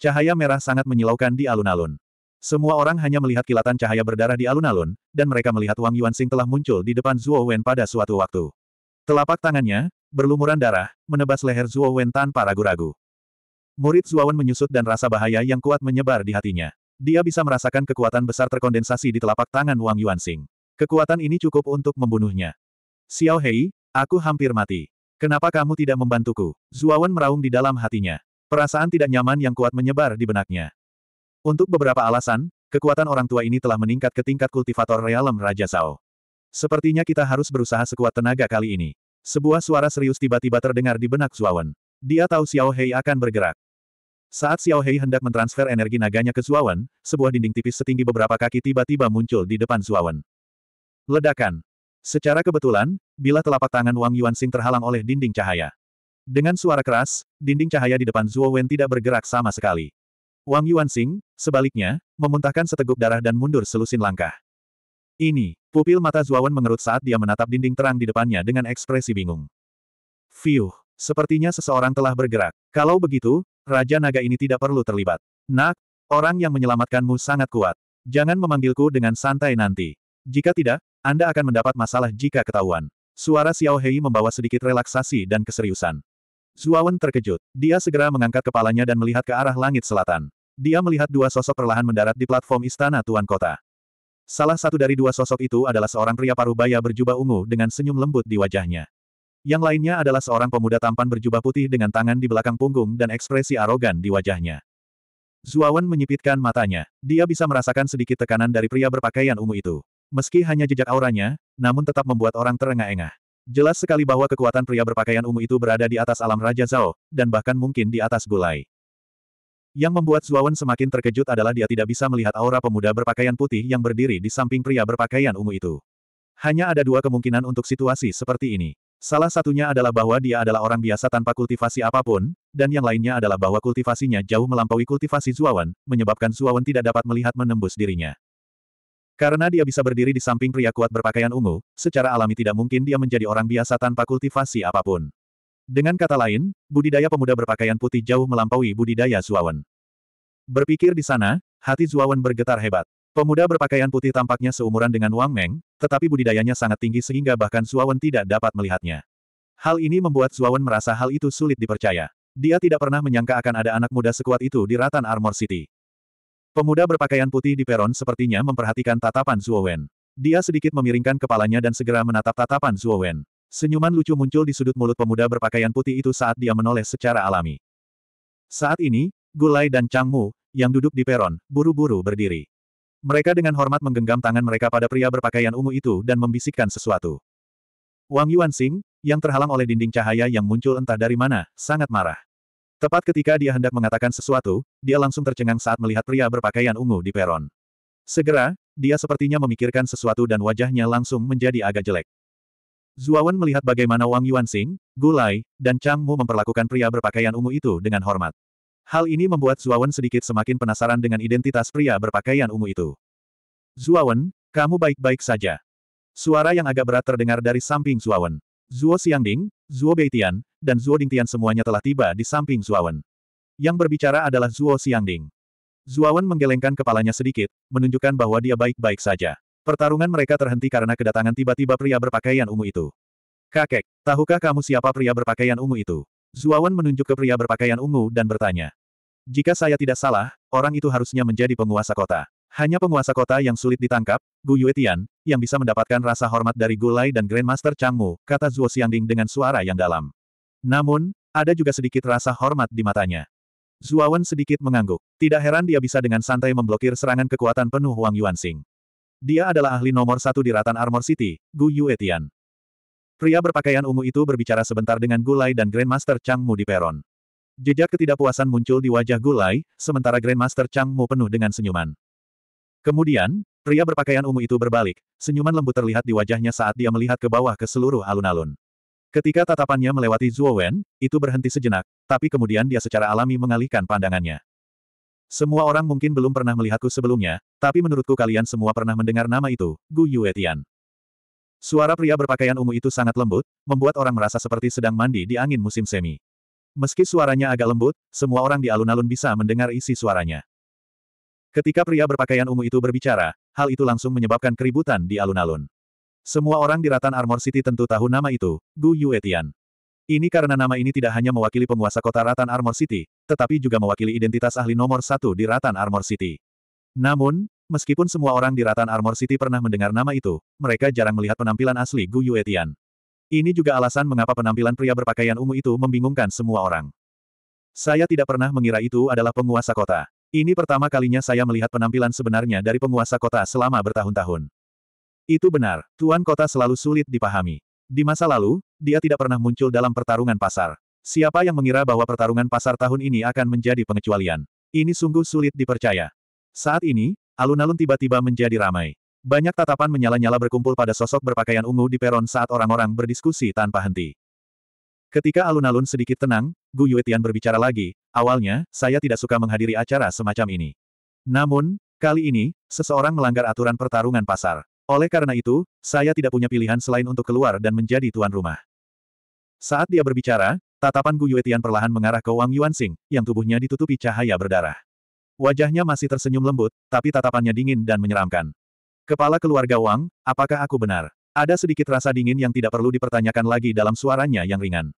Cahaya merah sangat menyilaukan di alun-alun. Semua orang hanya melihat kilatan cahaya berdarah di alun-alun, dan mereka melihat Wang Yuanxing telah muncul di depan Zhuo Wen pada suatu waktu. Telapak tangannya, berlumuran darah, menebas leher Zhuo Wen tanpa ragu-ragu. Murid Zhuo Wen menyusut dan rasa bahaya yang kuat menyebar di hatinya. Dia bisa merasakan kekuatan besar terkondensasi di telapak tangan Wang Yuanxing. Kekuatan ini cukup untuk membunuhnya. Xiao Hei, aku hampir mati. Kenapa kamu tidak membantuku? Wen meraung di dalam hatinya. Perasaan tidak nyaman yang kuat menyebar di benaknya. Untuk beberapa alasan, kekuatan orang tua ini telah meningkat ke tingkat kultivator realem Raja Sao. Sepertinya kita harus berusaha sekuat tenaga kali ini. Sebuah suara serius tiba-tiba terdengar di benak Zuawan. Dia tahu Xiao Hei akan bergerak. Saat Xiao Hei hendak mentransfer energi naganya ke Zuawan, sebuah dinding tipis setinggi beberapa kaki tiba-tiba muncul di depan Zuawan. Ledakan. Secara kebetulan, bila telapak tangan Wang Yuan Yuanxing terhalang oleh dinding cahaya. Dengan suara keras, dinding cahaya di depan Zuo Wen tidak bergerak sama sekali. Wang Yuanxing, sebaliknya, memuntahkan seteguk darah dan mundur selusin langkah. Ini, pupil mata Zuo Wen mengerut saat dia menatap dinding terang di depannya dengan ekspresi bingung. Fiuh, sepertinya seseorang telah bergerak. Kalau begitu, Raja Naga ini tidak perlu terlibat. Nak, orang yang menyelamatkanmu sangat kuat. Jangan memanggilku dengan santai nanti. Jika tidak, Anda akan mendapat masalah jika ketahuan. Suara Xiao Hei membawa sedikit relaksasi dan keseriusan. Zuawan terkejut. Dia segera mengangkat kepalanya dan melihat ke arah langit selatan. Dia melihat dua sosok perlahan mendarat di platform istana Tuan Kota. Salah satu dari dua sosok itu adalah seorang pria paruh baya berjubah ungu dengan senyum lembut di wajahnya. Yang lainnya adalah seorang pemuda tampan berjubah putih dengan tangan di belakang punggung dan ekspresi arogan di wajahnya. Zuawan menyipitkan matanya. Dia bisa merasakan sedikit tekanan dari pria berpakaian ungu itu. Meski hanya jejak auranya, namun tetap membuat orang terengah-engah. Jelas sekali bahwa kekuatan pria berpakaian ungu itu berada di atas alam Raja Zhao, dan bahkan mungkin di atas gulai. Yang membuat Zuawan semakin terkejut adalah dia tidak bisa melihat aura pemuda berpakaian putih yang berdiri di samping pria berpakaian ungu itu. Hanya ada dua kemungkinan untuk situasi seperti ini. Salah satunya adalah bahwa dia adalah orang biasa tanpa kultivasi apapun, dan yang lainnya adalah bahwa kultivasinya jauh melampaui kultivasi Zuawan, menyebabkan Zuawan tidak dapat melihat menembus dirinya. Karena dia bisa berdiri di samping pria kuat berpakaian ungu, secara alami tidak mungkin dia menjadi orang biasa tanpa kultivasi apapun. Dengan kata lain, budidaya pemuda berpakaian putih jauh melampaui budidaya Zuawan. Berpikir di sana, hati Zuawan bergetar hebat. Pemuda berpakaian putih tampaknya seumuran dengan Wang Meng, tetapi budidayanya sangat tinggi sehingga bahkan Zuawan tidak dapat melihatnya. Hal ini membuat Zuawan merasa hal itu sulit dipercaya. Dia tidak pernah menyangka akan ada anak muda sekuat itu di Ratan Armor City. Pemuda berpakaian putih di peron sepertinya memperhatikan tatapan Zuowen. Dia sedikit memiringkan kepalanya dan segera menatap tatapan Zuowen. Senyuman lucu muncul di sudut mulut pemuda berpakaian putih itu saat dia menoleh secara alami. Saat ini, Gulai dan Changmu, yang duduk di peron, buru-buru berdiri. Mereka dengan hormat menggenggam tangan mereka pada pria berpakaian ungu itu dan membisikkan sesuatu. Wang Yuanxing, yang terhalang oleh dinding cahaya yang muncul entah dari mana, sangat marah. Tepat ketika dia hendak mengatakan sesuatu, dia langsung tercengang saat melihat pria berpakaian ungu di peron. Segera, dia sepertinya memikirkan sesuatu dan wajahnya langsung menjadi agak jelek. Zuawan melihat bagaimana Wang Yuanxing, Gulai, dan Chang Mu memperlakukan pria berpakaian ungu itu dengan hormat. Hal ini membuat Zuawan sedikit semakin penasaran dengan identitas pria berpakaian ungu itu. Zuawan, kamu baik-baik saja. Suara yang agak berat terdengar dari samping Zuawan. Zuo Xiangding, Zuo Beitian, dan Zuo Dingtian semuanya telah tiba di samping Zuawan. Yang berbicara adalah Zuo Xiangding. Zuawan menggelengkan kepalanya sedikit, menunjukkan bahwa dia baik-baik saja. Pertarungan mereka terhenti karena kedatangan tiba-tiba pria berpakaian ungu itu. Kakek, tahukah kamu siapa pria berpakaian ungu itu? Zuawan menunjuk ke pria berpakaian ungu dan bertanya. Jika saya tidak salah, orang itu harusnya menjadi penguasa kota. Hanya penguasa kota yang sulit ditangkap, Gu Yuetian, yang bisa mendapatkan rasa hormat dari Gulai dan Grandmaster Chang Mu, kata Zuo Xiangding dengan suara yang dalam. Namun, ada juga sedikit rasa hormat di matanya. Zuawan sedikit mengangguk. Tidak heran dia bisa dengan santai memblokir serangan kekuatan penuh Wang Yuanxing. Dia adalah ahli nomor satu di Ratan Armor City, Gu Yuetian. Pria berpakaian ungu itu berbicara sebentar dengan Gulai dan Grandmaster Chang Mu di peron. Jejak ketidakpuasan muncul di wajah Gulai, sementara Grandmaster Chang Mu penuh dengan senyuman. Kemudian, pria berpakaian ungu itu berbalik, senyuman lembut terlihat di wajahnya saat dia melihat ke bawah ke seluruh alun-alun. Ketika tatapannya melewati Zhuo Wen, itu berhenti sejenak, tapi kemudian dia secara alami mengalihkan pandangannya. Semua orang mungkin belum pernah melihatku sebelumnya, tapi menurutku kalian semua pernah mendengar nama itu, Gu Yuetian. Suara pria berpakaian ungu itu sangat lembut, membuat orang merasa seperti sedang mandi di angin musim semi. Meski suaranya agak lembut, semua orang di alun-alun bisa mendengar isi suaranya. Ketika pria berpakaian ungu itu berbicara, hal itu langsung menyebabkan keributan di alun-alun. Semua orang di Ratan Armor City tentu tahu nama itu, Gu Yuetian. Ini karena nama ini tidak hanya mewakili penguasa kota Ratan Armor City, tetapi juga mewakili identitas ahli nomor satu di Ratan Armor City. Namun, meskipun semua orang di Ratan Armor City pernah mendengar nama itu, mereka jarang melihat penampilan asli Gu Yuetian. Ini juga alasan mengapa penampilan pria berpakaian ungu itu membingungkan semua orang. Saya tidak pernah mengira itu adalah penguasa kota. Ini pertama kalinya saya melihat penampilan sebenarnya dari penguasa kota selama bertahun-tahun. Itu benar, Tuan Kota selalu sulit dipahami. Di masa lalu, dia tidak pernah muncul dalam pertarungan pasar. Siapa yang mengira bahwa pertarungan pasar tahun ini akan menjadi pengecualian? Ini sungguh sulit dipercaya. Saat ini, alun-alun tiba-tiba menjadi ramai. Banyak tatapan menyala-nyala berkumpul pada sosok berpakaian ungu di peron saat orang-orang berdiskusi tanpa henti. Ketika alun-alun sedikit tenang, Gu Yuetian berbicara lagi, Awalnya, saya tidak suka menghadiri acara semacam ini. Namun, kali ini, seseorang melanggar aturan pertarungan pasar. Oleh karena itu, saya tidak punya pilihan selain untuk keluar dan menjadi tuan rumah. Saat dia berbicara, tatapan Gu Yuetian perlahan mengarah ke Wang Yuanxing, yang tubuhnya ditutupi cahaya berdarah. Wajahnya masih tersenyum lembut, tapi tatapannya dingin dan menyeramkan. Kepala keluarga Wang, apakah aku benar? Ada sedikit rasa dingin yang tidak perlu dipertanyakan lagi dalam suaranya yang ringan.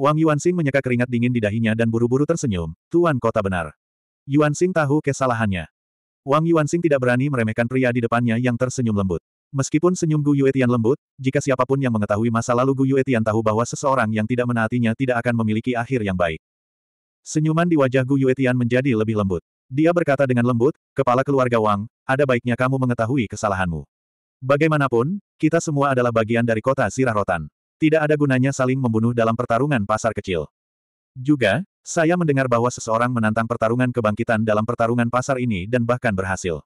Wang Yuanxing menyeka keringat dingin di dahinya dan buru-buru tersenyum, tuan kota benar. Yuanxing tahu kesalahannya. Wang Yuanxing tidak berani meremehkan pria di depannya yang tersenyum lembut. Meskipun senyum Gu Yuetian lembut, jika siapapun yang mengetahui masa lalu Gu Yuetian tahu bahwa seseorang yang tidak menaatinya tidak akan memiliki akhir yang baik. Senyuman di wajah Gu Yuetian menjadi lebih lembut. Dia berkata dengan lembut, kepala keluarga Wang, ada baiknya kamu mengetahui kesalahanmu. Bagaimanapun, kita semua adalah bagian dari kota Sirah Rotan. Tidak ada gunanya saling membunuh dalam pertarungan pasar kecil. Juga, saya mendengar bahwa seseorang menantang pertarungan kebangkitan dalam pertarungan pasar ini dan bahkan berhasil.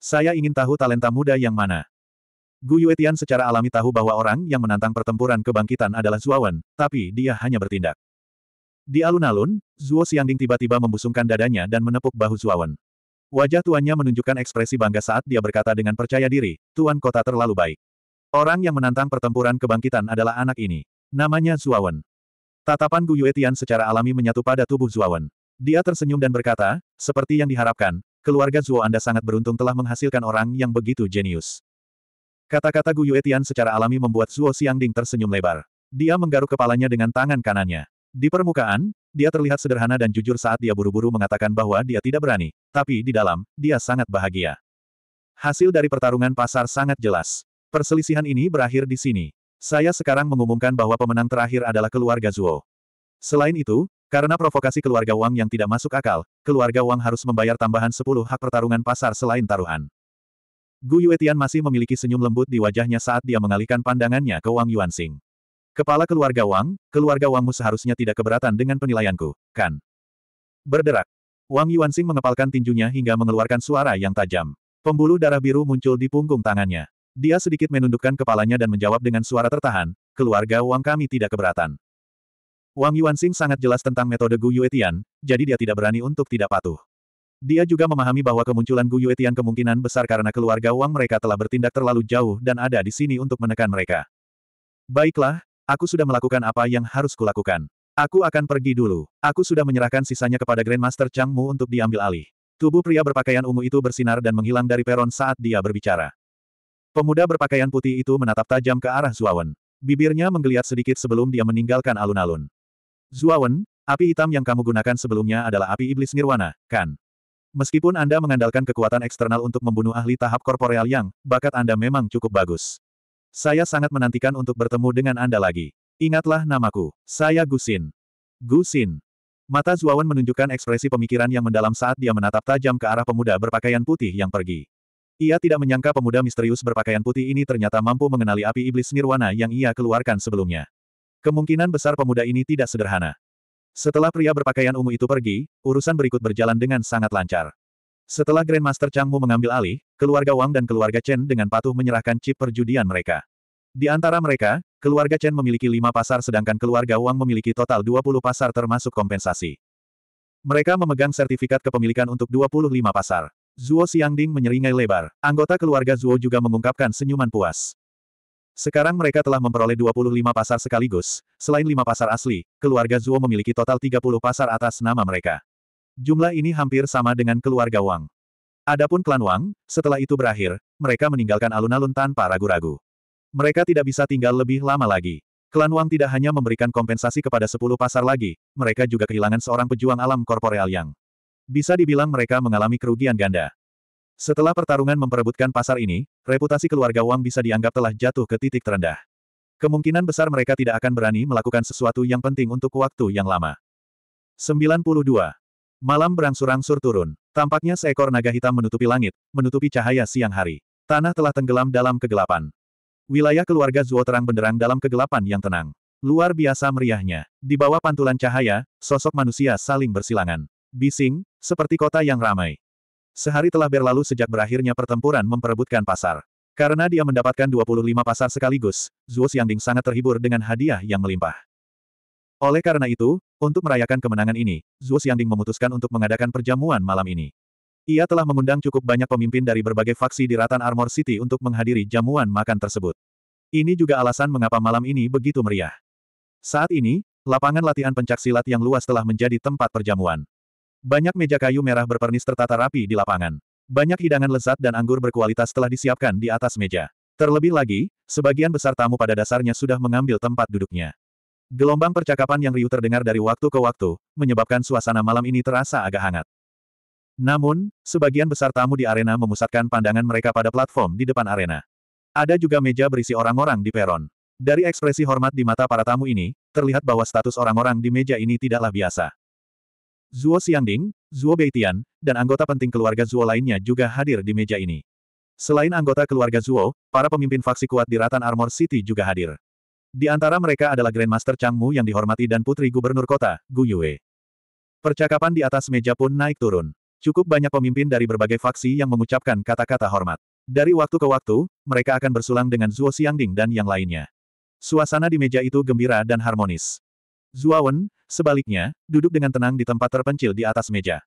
Saya ingin tahu talenta muda yang mana. Gu Yuetian secara alami tahu bahwa orang yang menantang pertempuran kebangkitan adalah Zuawan, tapi dia hanya bertindak. Di alun-alun, Zuo Xiangding tiba-tiba membusungkan dadanya dan menepuk bahu Zuawan. Wajah tuannya menunjukkan ekspresi bangga saat dia berkata dengan percaya diri, Tuan kota terlalu baik. Orang yang menantang pertempuran kebangkitan adalah anak ini. Namanya Zuawan. Tatapan Gu Yuetian secara alami menyatu pada tubuh Zuawan. Dia tersenyum dan berkata, seperti yang diharapkan, keluarga Zuo Anda sangat beruntung telah menghasilkan orang yang begitu jenius. Kata-kata Gu Yuetian secara alami membuat Zuo Xiangding tersenyum lebar. Dia menggaruk kepalanya dengan tangan kanannya. Di permukaan, dia terlihat sederhana dan jujur saat dia buru-buru mengatakan bahwa dia tidak berani, tapi di dalam, dia sangat bahagia. Hasil dari pertarungan pasar sangat jelas. Perselisihan ini berakhir di sini. Saya sekarang mengumumkan bahwa pemenang terakhir adalah keluarga Zuo. Selain itu, karena provokasi keluarga Wang yang tidak masuk akal, keluarga Wang harus membayar tambahan 10 hak pertarungan pasar selain taruhan. Gu Yuetian masih memiliki senyum lembut di wajahnya saat dia mengalihkan pandangannya ke Wang Yuanxing. Kepala keluarga Wang, keluarga Wangmu seharusnya tidak keberatan dengan penilaianku, kan? Berderak. Wang Yuanxing mengepalkan tinjunya hingga mengeluarkan suara yang tajam. Pembuluh darah biru muncul di punggung tangannya. Dia sedikit menundukkan kepalanya dan menjawab dengan suara tertahan, keluarga Wang kami tidak keberatan. Wang Yuanxing sangat jelas tentang metode Gu Yuetian, jadi dia tidak berani untuk tidak patuh. Dia juga memahami bahwa kemunculan Gu Yuetian kemungkinan besar karena keluarga Wang mereka telah bertindak terlalu jauh dan ada di sini untuk menekan mereka. Baiklah, aku sudah melakukan apa yang harus kulakukan. Aku akan pergi dulu. Aku sudah menyerahkan sisanya kepada Grandmaster Chang Mu untuk diambil alih. Tubuh pria berpakaian ungu itu bersinar dan menghilang dari peron saat dia berbicara. Pemuda berpakaian putih itu menatap tajam ke arah Zuawan. Bibirnya menggeliat sedikit sebelum dia meninggalkan alun-alun. Zuawan, api hitam yang kamu gunakan sebelumnya adalah api iblis nirwana, kan? Meskipun Anda mengandalkan kekuatan eksternal untuk membunuh ahli tahap korporeal yang, bakat Anda memang cukup bagus. Saya sangat menantikan untuk bertemu dengan Anda lagi. Ingatlah namaku, saya Gusin. Gusin. Mata Zuawan menunjukkan ekspresi pemikiran yang mendalam saat dia menatap tajam ke arah pemuda berpakaian putih yang pergi. Ia tidak menyangka pemuda misterius berpakaian putih ini ternyata mampu mengenali api iblis nirwana yang ia keluarkan sebelumnya. Kemungkinan besar pemuda ini tidak sederhana. Setelah pria berpakaian ungu itu pergi, urusan berikut berjalan dengan sangat lancar. Setelah Grandmaster Changmu mengambil alih, keluarga Wang dan keluarga Chen dengan patuh menyerahkan chip perjudian mereka. Di antara mereka, keluarga Chen memiliki lima pasar sedangkan keluarga Wang memiliki total 20 pasar termasuk kompensasi. Mereka memegang sertifikat kepemilikan untuk 25 pasar. Zuo Xiangding menyeringai lebar. Anggota keluarga Zuo juga mengungkapkan senyuman puas. Sekarang mereka telah memperoleh 25 pasar sekaligus. Selain 5 pasar asli, keluarga Zuo memiliki total 30 pasar atas nama mereka. Jumlah ini hampir sama dengan keluarga Wang. Adapun klan Wang, setelah itu berakhir, mereka meninggalkan alun-alun tanpa ragu-ragu. Mereka tidak bisa tinggal lebih lama lagi. Klan Wang tidak hanya memberikan kompensasi kepada 10 pasar lagi, mereka juga kehilangan seorang pejuang alam korporeal yang bisa dibilang mereka mengalami kerugian ganda. Setelah pertarungan memperebutkan pasar ini, reputasi keluarga Wang bisa dianggap telah jatuh ke titik terendah. Kemungkinan besar mereka tidak akan berani melakukan sesuatu yang penting untuk waktu yang lama. 92. Malam berangsur-angsur turun. Tampaknya seekor naga hitam menutupi langit, menutupi cahaya siang hari. Tanah telah tenggelam dalam kegelapan. Wilayah keluarga Zuo terang benderang dalam kegelapan yang tenang. Luar biasa meriahnya. Di bawah pantulan cahaya, sosok manusia saling bersilangan bising, seperti kota yang ramai. Sehari telah berlalu sejak berakhirnya pertempuran memperebutkan pasar. Karena dia mendapatkan 25 pasar sekaligus, Zuo Xiangding sangat terhibur dengan hadiah yang melimpah. Oleh karena itu, untuk merayakan kemenangan ini, Zuo Xiangding memutuskan untuk mengadakan perjamuan malam ini. Ia telah mengundang cukup banyak pemimpin dari berbagai faksi di Ratan Armor City untuk menghadiri jamuan makan tersebut. Ini juga alasan mengapa malam ini begitu meriah. Saat ini, lapangan latihan pencaksilat yang luas telah menjadi tempat perjamuan. Banyak meja kayu merah berpernis tertata rapi di lapangan. Banyak hidangan lezat dan anggur berkualitas telah disiapkan di atas meja. Terlebih lagi, sebagian besar tamu pada dasarnya sudah mengambil tempat duduknya. Gelombang percakapan yang riuh terdengar dari waktu ke waktu, menyebabkan suasana malam ini terasa agak hangat. Namun, sebagian besar tamu di arena memusatkan pandangan mereka pada platform di depan arena. Ada juga meja berisi orang-orang di peron. Dari ekspresi hormat di mata para tamu ini, terlihat bahwa status orang-orang di meja ini tidaklah biasa. Zuo Xiangding, Zuo Beitian, dan anggota penting keluarga Zuo lainnya juga hadir di meja ini. Selain anggota keluarga Zuo, para pemimpin faksi kuat di Ratan Armor City juga hadir. Di antara mereka adalah Grandmaster Chang Mu yang dihormati dan Putri Gubernur Kota, Gu Yue. Percakapan di atas meja pun naik turun. Cukup banyak pemimpin dari berbagai faksi yang mengucapkan kata-kata hormat. Dari waktu ke waktu, mereka akan bersulang dengan Zuo Xiangding dan yang lainnya. Suasana di meja itu gembira dan harmonis. Zuo Wen. Sebaliknya, duduk dengan tenang di tempat terpencil di atas meja.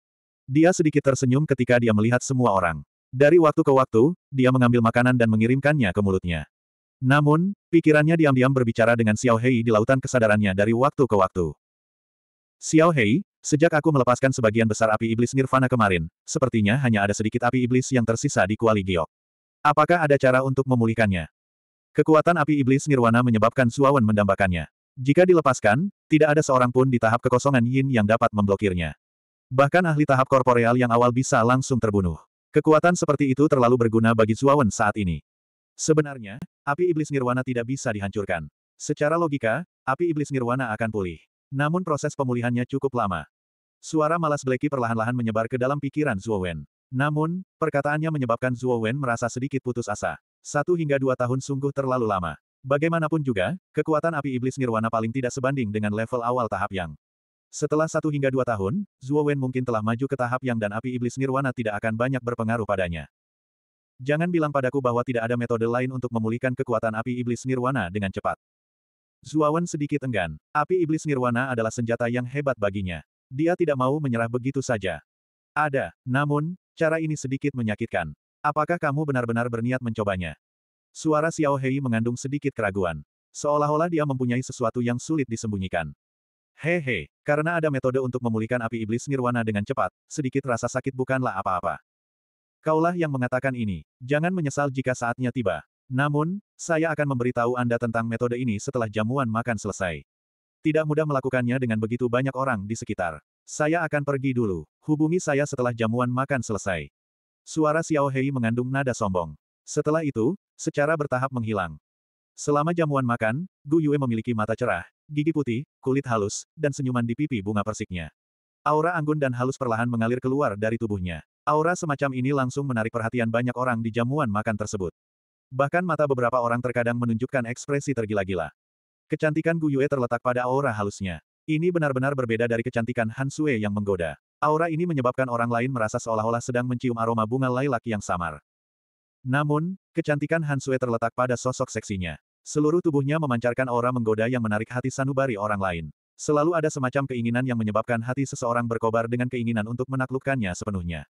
Dia sedikit tersenyum ketika dia melihat semua orang. Dari waktu ke waktu, dia mengambil makanan dan mengirimkannya ke mulutnya. Namun, pikirannya diam-diam berbicara dengan Xiao Hei di lautan kesadarannya dari waktu ke waktu. Xiao Hei, sejak aku melepaskan sebagian besar api iblis nirvana kemarin, sepertinya hanya ada sedikit api iblis yang tersisa di Kuali Giok. Apakah ada cara untuk memulihkannya? Kekuatan api iblis nirwana menyebabkan Suawan mendambakannya. Jika dilepaskan, tidak ada seorang pun di tahap kekosongan Yin yang dapat memblokirnya. Bahkan ahli tahap korporeal yang awal bisa langsung terbunuh. Kekuatan seperti itu terlalu berguna bagi Zuawan saat ini. Sebenarnya, api iblis nirwana tidak bisa dihancurkan. Secara logika, api iblis nirwana akan pulih. Namun proses pemulihannya cukup lama. Suara malas Blacky perlahan-lahan menyebar ke dalam pikiran Zuowen. Namun, perkataannya menyebabkan Zuowen merasa sedikit putus asa. Satu hingga dua tahun sungguh terlalu lama. Bagaimanapun juga, kekuatan api iblis nirwana paling tidak sebanding dengan level awal tahap yang. Setelah satu hingga dua tahun, Zuo Wen mungkin telah maju ke tahap yang dan api iblis nirwana tidak akan banyak berpengaruh padanya. Jangan bilang padaku bahwa tidak ada metode lain untuk memulihkan kekuatan api iblis nirwana dengan cepat. Wen sedikit enggan. Api iblis nirwana adalah senjata yang hebat baginya. Dia tidak mau menyerah begitu saja. Ada, namun, cara ini sedikit menyakitkan. Apakah kamu benar-benar berniat mencobanya? Suara Xiao Hei mengandung sedikit keraguan. Seolah-olah dia mempunyai sesuatu yang sulit disembunyikan. Hehe, karena ada metode untuk memulihkan api iblis nirwana dengan cepat, sedikit rasa sakit bukanlah apa-apa. Kaulah yang mengatakan ini, jangan menyesal jika saatnya tiba. Namun, saya akan memberitahu Anda tentang metode ini setelah jamuan makan selesai. Tidak mudah melakukannya dengan begitu banyak orang di sekitar. Saya akan pergi dulu. Hubungi saya setelah jamuan makan selesai. Suara Xiao Hei mengandung nada sombong. Setelah itu, secara bertahap menghilang. Selama jamuan makan, Gu Yue memiliki mata cerah, gigi putih, kulit halus, dan senyuman di pipi bunga persiknya. Aura anggun dan halus perlahan mengalir keluar dari tubuhnya. Aura semacam ini langsung menarik perhatian banyak orang di jamuan makan tersebut. Bahkan mata beberapa orang terkadang menunjukkan ekspresi tergila-gila. Kecantikan Gu Yue terletak pada aura halusnya. Ini benar-benar berbeda dari kecantikan Han Sue yang menggoda. Aura ini menyebabkan orang lain merasa seolah-olah sedang mencium aroma bunga lilac yang samar. Namun, kecantikan Hansue terletak pada sosok seksinya. Seluruh tubuhnya memancarkan aura menggoda yang menarik hati sanubari orang lain. Selalu ada semacam keinginan yang menyebabkan hati seseorang berkobar dengan keinginan untuk menaklukkannya sepenuhnya.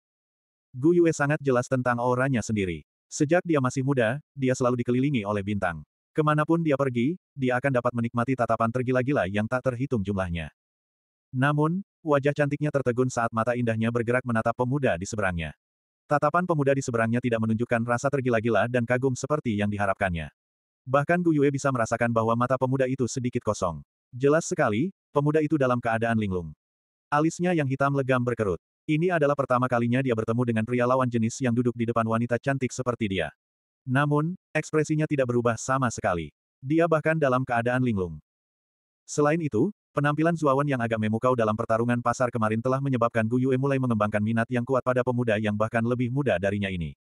Gu Yue sangat jelas tentang auranya sendiri. Sejak dia masih muda, dia selalu dikelilingi oleh bintang. Kemanapun dia pergi, dia akan dapat menikmati tatapan tergila-gila yang tak terhitung jumlahnya. Namun, wajah cantiknya tertegun saat mata indahnya bergerak menatap pemuda di seberangnya. Tatapan pemuda di seberangnya tidak menunjukkan rasa tergila-gila dan kagum seperti yang diharapkannya. Bahkan Gu Yue bisa merasakan bahwa mata pemuda itu sedikit kosong. Jelas sekali, pemuda itu dalam keadaan linglung. Alisnya yang hitam legam berkerut. Ini adalah pertama kalinya dia bertemu dengan pria lawan jenis yang duduk di depan wanita cantik seperti dia. Namun, ekspresinya tidak berubah sama sekali. Dia bahkan dalam keadaan linglung. Selain itu, penampilan Zuawan yang agak memukau dalam pertarungan pasar kemarin telah menyebabkan Gu Yue mulai mengembangkan minat yang kuat pada pemuda yang bahkan lebih muda darinya ini.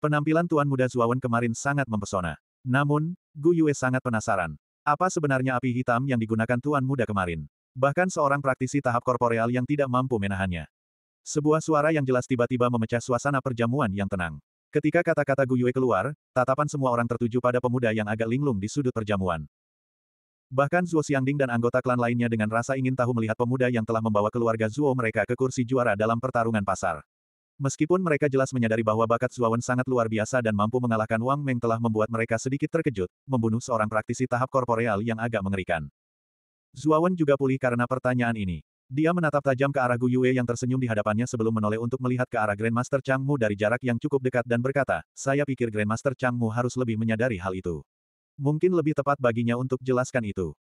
Penampilan Tuan Muda Zuawan kemarin sangat mempesona. Namun, Gu Yue sangat penasaran. Apa sebenarnya api hitam yang digunakan Tuan Muda kemarin? Bahkan seorang praktisi tahap korporeal yang tidak mampu menahannya. Sebuah suara yang jelas tiba-tiba memecah suasana perjamuan yang tenang. Ketika kata-kata Gu Yue keluar, tatapan semua orang tertuju pada pemuda yang agak linglung di sudut perjamuan. Bahkan Zuo Xiangding dan anggota klan lainnya dengan rasa ingin tahu melihat pemuda yang telah membawa keluarga Zuo mereka ke kursi juara dalam pertarungan pasar. Meskipun mereka jelas menyadari bahwa bakat Wen sangat luar biasa dan mampu mengalahkan Wang Meng telah membuat mereka sedikit terkejut, membunuh seorang praktisi tahap korporeal yang agak mengerikan. Wen juga pulih karena pertanyaan ini. Dia menatap tajam ke arah Gu Yue yang tersenyum di hadapannya sebelum menoleh untuk melihat ke arah Grandmaster Chang Mu dari jarak yang cukup dekat dan berkata, saya pikir Grandmaster Chang Mu harus lebih menyadari hal itu. Mungkin lebih tepat baginya untuk jelaskan itu.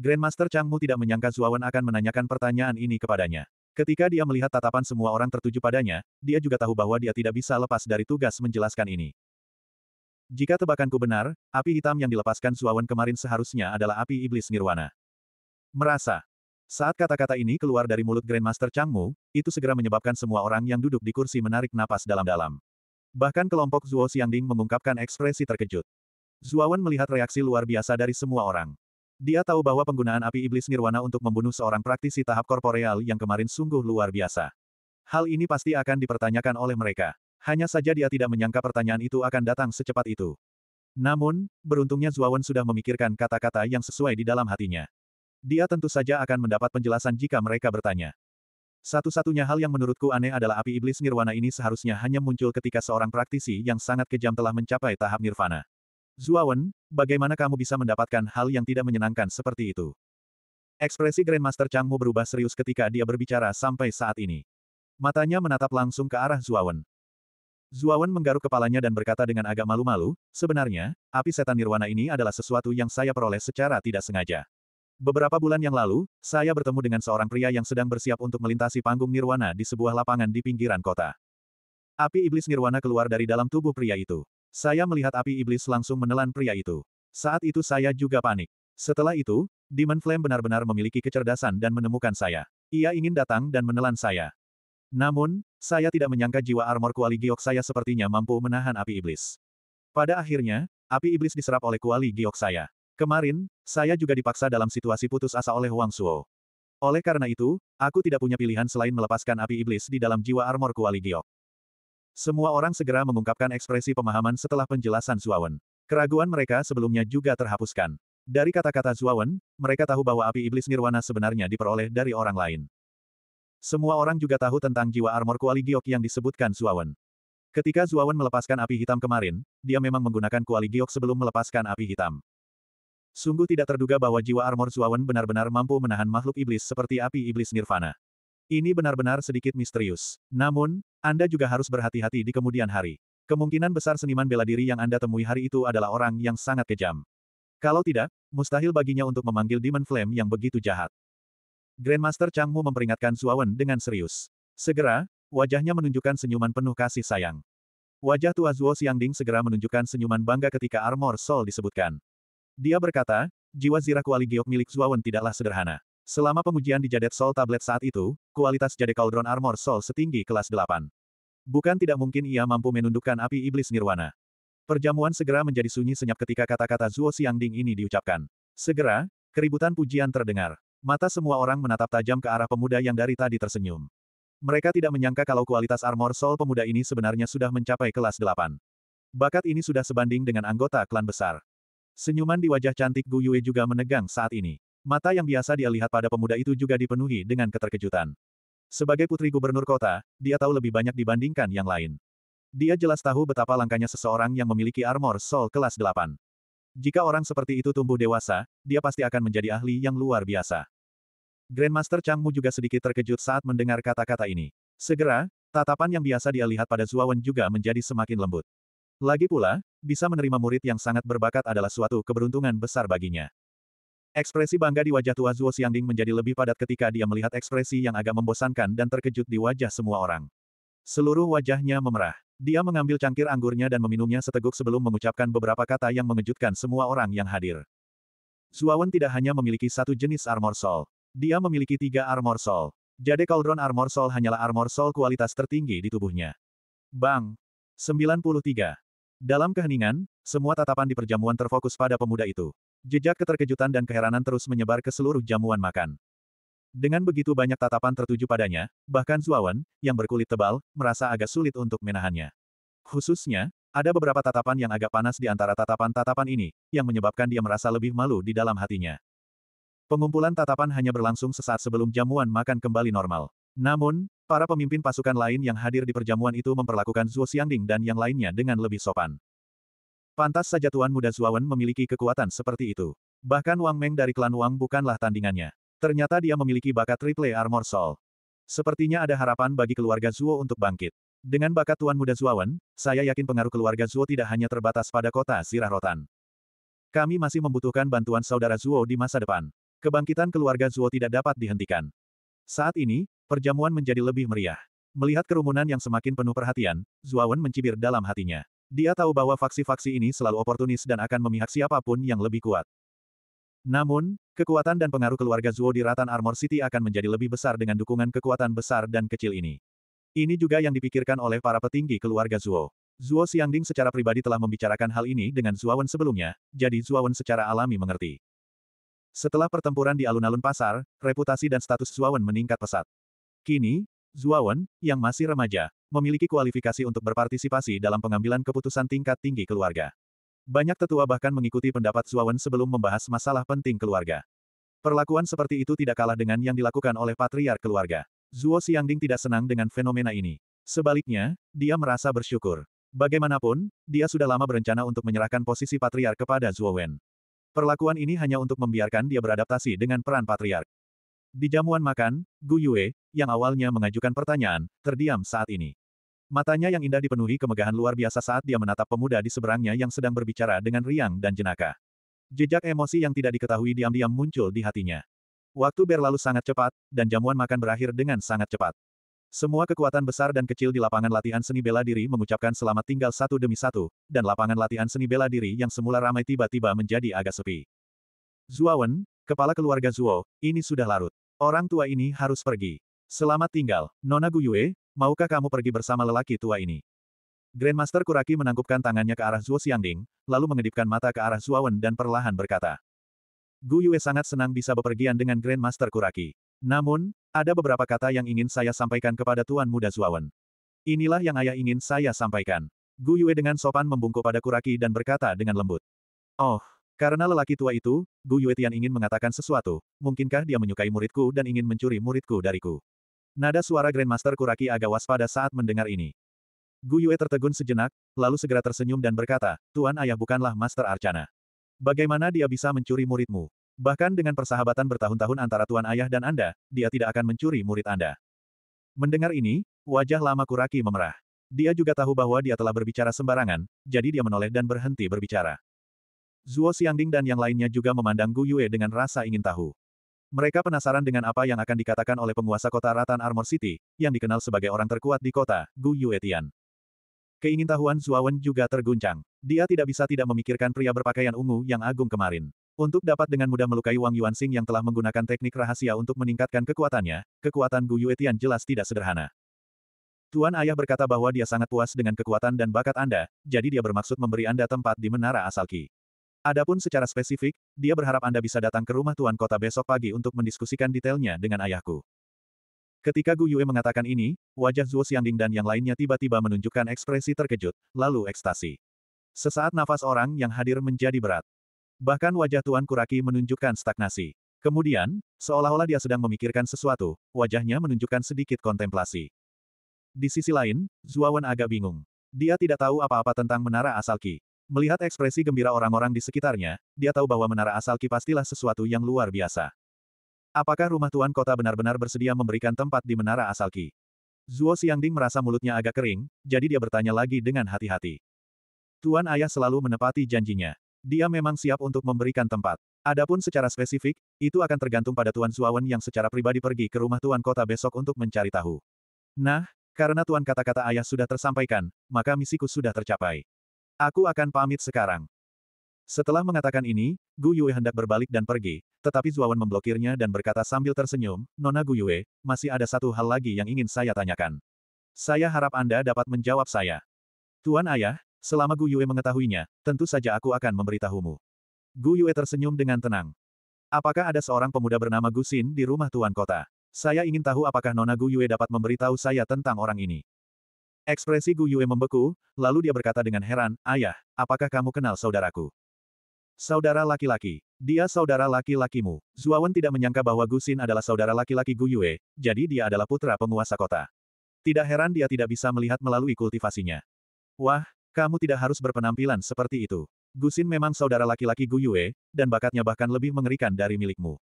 Grandmaster Changmu tidak menyangka Zuawan akan menanyakan pertanyaan ini kepadanya. Ketika dia melihat tatapan semua orang tertuju padanya, dia juga tahu bahwa dia tidak bisa lepas dari tugas menjelaskan ini. Jika tebakanku benar, api hitam yang dilepaskan Zuawan kemarin seharusnya adalah api iblis nirwana. Merasa. Saat kata-kata ini keluar dari mulut Grandmaster Changmu, itu segera menyebabkan semua orang yang duduk di kursi menarik napas dalam-dalam. Bahkan kelompok Zuo Xiangding mengungkapkan ekspresi terkejut. Zuawan melihat reaksi luar biasa dari semua orang. Dia tahu bahwa penggunaan api iblis nirwana untuk membunuh seorang praktisi tahap korporeal yang kemarin sungguh luar biasa. Hal ini pasti akan dipertanyakan oleh mereka. Hanya saja dia tidak menyangka pertanyaan itu akan datang secepat itu. Namun, beruntungnya Zuawan sudah memikirkan kata-kata yang sesuai di dalam hatinya. Dia tentu saja akan mendapat penjelasan jika mereka bertanya. Satu-satunya hal yang menurutku aneh adalah api iblis nirwana ini seharusnya hanya muncul ketika seorang praktisi yang sangat kejam telah mencapai tahap nirvana. Zuawan, bagaimana kamu bisa mendapatkan hal yang tidak menyenangkan seperti itu? Ekspresi Grandmaster Changmu berubah serius ketika dia berbicara sampai saat ini. Matanya menatap langsung ke arah Zuawan. Zuawan menggaruk kepalanya dan berkata dengan agak malu-malu, sebenarnya, api setan nirwana ini adalah sesuatu yang saya peroleh secara tidak sengaja. Beberapa bulan yang lalu, saya bertemu dengan seorang pria yang sedang bersiap untuk melintasi panggung nirwana di sebuah lapangan di pinggiran kota. Api iblis nirwana keluar dari dalam tubuh pria itu. Saya melihat api iblis langsung menelan pria itu. Saat itu saya juga panik. Setelah itu, Demon Flame benar-benar memiliki kecerdasan dan menemukan saya. Ia ingin datang dan menelan saya. Namun, saya tidak menyangka jiwa armor kuali giok saya sepertinya mampu menahan api iblis. Pada akhirnya, api iblis diserap oleh kuali giok saya. Kemarin, saya juga dipaksa dalam situasi putus asa oleh Huang Suo. Oleh karena itu, aku tidak punya pilihan selain melepaskan api iblis di dalam jiwa armor kuali giok. Semua orang segera mengungkapkan ekspresi pemahaman setelah penjelasan Zuawan. Keraguan mereka sebelumnya juga terhapuskan. Dari kata-kata Zuawan, mereka tahu bahwa api iblis nirwana sebenarnya diperoleh dari orang lain. Semua orang juga tahu tentang jiwa armor kuali giok yang disebutkan Zuawan. Ketika Zuawan melepaskan api hitam kemarin, dia memang menggunakan kuali giok sebelum melepaskan api hitam. Sungguh tidak terduga bahwa jiwa armor Zuawan benar-benar mampu menahan makhluk iblis seperti api iblis nirvana. Ini benar-benar sedikit misterius. Namun, Anda juga harus berhati-hati di kemudian hari. Kemungkinan besar seniman bela diri yang Anda temui hari itu adalah orang yang sangat kejam. Kalau tidak, mustahil baginya untuk memanggil Demon Flame yang begitu jahat. Grandmaster Changmu memperingatkan Suawen dengan serius. Segera, wajahnya menunjukkan senyuman penuh kasih sayang. Wajah tua Zuo Ding segera menunjukkan senyuman bangga ketika Armor Soul disebutkan. Dia berkata, jiwa zirah kuali giok milik Zuawan tidaklah sederhana. Selama pengujian di Jadet Soul Tablet saat itu, kualitas Jade Cauldron Armor Soul setinggi kelas 8. Bukan tidak mungkin ia mampu menundukkan api iblis nirwana. Perjamuan segera menjadi sunyi senyap ketika kata-kata Zuo Xiangding ini diucapkan. Segera, keributan pujian terdengar. Mata semua orang menatap tajam ke arah pemuda yang dari tadi tersenyum. Mereka tidak menyangka kalau kualitas armor soul pemuda ini sebenarnya sudah mencapai kelas 8. Bakat ini sudah sebanding dengan anggota klan besar. Senyuman di wajah cantik Gu Yue juga menegang saat ini. Mata yang biasa dia lihat pada pemuda itu juga dipenuhi dengan keterkejutan. Sebagai putri gubernur kota, dia tahu lebih banyak dibandingkan yang lain. Dia jelas tahu betapa langkahnya seseorang yang memiliki armor soul kelas 8. Jika orang seperti itu tumbuh dewasa, dia pasti akan menjadi ahli yang luar biasa. Grandmaster Changmu juga sedikit terkejut saat mendengar kata-kata ini. Segera, tatapan yang biasa dia lihat pada Zuawan juga menjadi semakin lembut. Lagi pula, bisa menerima murid yang sangat berbakat adalah suatu keberuntungan besar baginya. Ekspresi bangga di wajah tua Zuo Xiangding menjadi lebih padat ketika dia melihat ekspresi yang agak membosankan dan terkejut di wajah semua orang. Seluruh wajahnya memerah. Dia mengambil cangkir anggurnya dan meminumnya seteguk sebelum mengucapkan beberapa kata yang mengejutkan semua orang yang hadir. Zuawan tidak hanya memiliki satu jenis armor soul. Dia memiliki tiga armor soul. Jade Cauldron Armor Soul hanyalah armor soul kualitas tertinggi di tubuhnya. Bang! 93. Dalam keheningan, semua tatapan di perjamuan terfokus pada pemuda itu. Jejak keterkejutan dan keheranan terus menyebar ke seluruh jamuan makan. Dengan begitu banyak tatapan tertuju padanya, bahkan Zuawan, yang berkulit tebal, merasa agak sulit untuk menahannya. Khususnya, ada beberapa tatapan yang agak panas di antara tatapan-tatapan ini, yang menyebabkan dia merasa lebih malu di dalam hatinya. Pengumpulan tatapan hanya berlangsung sesaat sebelum jamuan makan kembali normal. Namun, para pemimpin pasukan lain yang hadir di perjamuan itu memperlakukan Zhuo Xiangding dan yang lainnya dengan lebih sopan. Pantas saja Tuan Muda Zuawan memiliki kekuatan seperti itu. Bahkan Wang Meng dari klan Wang bukanlah tandingannya. Ternyata dia memiliki bakat Triple Armor Soul. Sepertinya ada harapan bagi keluarga Zuo untuk bangkit. Dengan bakat Tuan Muda Zuawan, saya yakin pengaruh keluarga Zuo tidak hanya terbatas pada kota Sirah Rotan. Kami masih membutuhkan bantuan saudara Zuo di masa depan. Kebangkitan keluarga Zuo tidak dapat dihentikan. Saat ini, perjamuan menjadi lebih meriah. Melihat kerumunan yang semakin penuh perhatian, Zuawan mencibir dalam hatinya. Dia tahu bahwa faksi-faksi ini selalu oportunis dan akan memihak siapapun yang lebih kuat. Namun, kekuatan dan pengaruh keluarga Zuo di Ratan Armor City akan menjadi lebih besar dengan dukungan kekuatan besar dan kecil ini. Ini juga yang dipikirkan oleh para petinggi keluarga Zuo. Zuo Xiangding secara pribadi telah membicarakan hal ini dengan Wen sebelumnya, jadi Wen secara alami mengerti. Setelah pertempuran di alun-alun pasar, reputasi dan status Wen meningkat pesat. Kini, Zuawan, yang masih remaja, memiliki kualifikasi untuk berpartisipasi dalam pengambilan keputusan tingkat tinggi keluarga. Banyak tetua bahkan mengikuti pendapat Zuawan sebelum membahas masalah penting keluarga. Perlakuan seperti itu tidak kalah dengan yang dilakukan oleh patriark keluarga. Zuo Xiangding tidak senang dengan fenomena ini. Sebaliknya, dia merasa bersyukur. Bagaimanapun, dia sudah lama berencana untuk menyerahkan posisi patriark kepada Zuo Wen. Perlakuan ini hanya untuk membiarkan dia beradaptasi dengan peran patriark. Di jamuan makan, Gu Yue, yang awalnya mengajukan pertanyaan, terdiam saat ini. Matanya yang indah dipenuhi kemegahan luar biasa saat dia menatap pemuda di seberangnya yang sedang berbicara dengan riang dan jenaka. Jejak emosi yang tidak diketahui diam-diam muncul di hatinya. Waktu berlalu sangat cepat, dan jamuan makan berakhir dengan sangat cepat. Semua kekuatan besar dan kecil di lapangan latihan seni bela diri mengucapkan selamat tinggal satu demi satu, dan lapangan latihan seni bela diri yang semula ramai tiba-tiba menjadi agak sepi. Zuawan, kepala keluarga Zuo, ini sudah larut. Orang tua ini harus pergi. Selamat tinggal, Nona Guyue, maukah kamu pergi bersama lelaki tua ini? Grandmaster Kuraki menangkupkan tangannya ke arah Zhuo Xiangding, lalu mengedipkan mata ke arah Wen dan perlahan berkata. Gu Yue sangat senang bisa bepergian dengan Grandmaster Kuraki. Namun, ada beberapa kata yang ingin saya sampaikan kepada Tuan Muda Wen. Inilah yang ayah ingin saya sampaikan. Gu Yue dengan sopan membungkuk pada Kuraki dan berkata dengan lembut. Oh, karena lelaki tua itu, Gu Yuetian ingin mengatakan sesuatu, mungkinkah dia menyukai muridku dan ingin mencuri muridku dariku? Nada suara Grandmaster Kuraki agak waspada saat mendengar ini. Gu Yue tertegun sejenak, lalu segera tersenyum dan berkata, Tuan Ayah bukanlah Master Arcana. Bagaimana dia bisa mencuri muridmu? Bahkan dengan persahabatan bertahun-tahun antara Tuan Ayah dan Anda, dia tidak akan mencuri murid Anda. Mendengar ini, wajah lama Kuraki memerah. Dia juga tahu bahwa dia telah berbicara sembarangan, jadi dia menoleh dan berhenti berbicara. Zuo Xiangding dan yang lainnya juga memandang Gu Yue dengan rasa ingin tahu. Mereka penasaran dengan apa yang akan dikatakan oleh penguasa kota Ratan Armor City, yang dikenal sebagai orang terkuat di kota, Gu Yue Tian. Keingintahuan Zuawan juga terguncang. Dia tidak bisa tidak memikirkan pria berpakaian ungu yang agung kemarin. Untuk dapat dengan mudah melukai Wang Yuanxing yang telah menggunakan teknik rahasia untuk meningkatkan kekuatannya, kekuatan Gu Yue Tian jelas tidak sederhana. Tuan Ayah berkata bahwa dia sangat puas dengan kekuatan dan bakat Anda, jadi dia bermaksud memberi Anda tempat di Menara Asal Adapun secara spesifik, dia berharap Anda bisa datang ke rumah Tuan Kota besok pagi untuk mendiskusikan detailnya dengan ayahku. Ketika Gu Yue mengatakan ini, wajah Zuo Xiangding dan yang lainnya tiba-tiba menunjukkan ekspresi terkejut, lalu ekstasi. Sesaat nafas orang yang hadir menjadi berat. Bahkan wajah Tuan Kuraki menunjukkan stagnasi. Kemudian, seolah-olah dia sedang memikirkan sesuatu, wajahnya menunjukkan sedikit kontemplasi. Di sisi lain, Zuawan agak bingung. Dia tidak tahu apa-apa tentang menara asal Ki. Melihat ekspresi gembira orang-orang di sekitarnya, dia tahu bahwa menara asal Ki pastilah sesuatu yang luar biasa. Apakah rumah tuan kota benar-benar bersedia memberikan tempat di menara asal Ki? Zuo Xiangding merasa mulutnya agak kering, jadi dia bertanya lagi dengan hati-hati. Tuan ayah selalu menepati janjinya. Dia memang siap untuk memberikan tempat. Adapun secara spesifik, itu akan tergantung pada Tuan Zuawan yang secara pribadi pergi ke rumah Tuan Kota besok untuk mencari tahu. Nah, karena Tuan kata-kata ayah sudah tersampaikan, maka misiku sudah tercapai. Aku akan pamit sekarang. Setelah mengatakan ini, Gu Yue hendak berbalik dan pergi, tetapi Zuawan memblokirnya dan berkata sambil tersenyum, Nona Gu Yue, masih ada satu hal lagi yang ingin saya tanyakan. Saya harap Anda dapat menjawab saya. Tuan Ayah, selama Gu Yue mengetahuinya, tentu saja aku akan memberitahumu. Gu Yue tersenyum dengan tenang. Apakah ada seorang pemuda bernama Gu Xin di rumah Tuan Kota? Saya ingin tahu apakah Nona Gu Yue dapat memberitahu saya tentang orang ini. Ekspresi Gu Yue membeku, lalu dia berkata dengan heran, Ayah, apakah kamu kenal saudaraku? Saudara laki-laki. Dia saudara laki-lakimu. Zuawan tidak menyangka bahwa Gu Xin adalah saudara laki-laki Gu Yue, jadi dia adalah putra penguasa kota. Tidak heran dia tidak bisa melihat melalui kultivasinya. Wah, kamu tidak harus berpenampilan seperti itu. Gu Xin memang saudara laki-laki Gu Yue, dan bakatnya bahkan lebih mengerikan dari milikmu.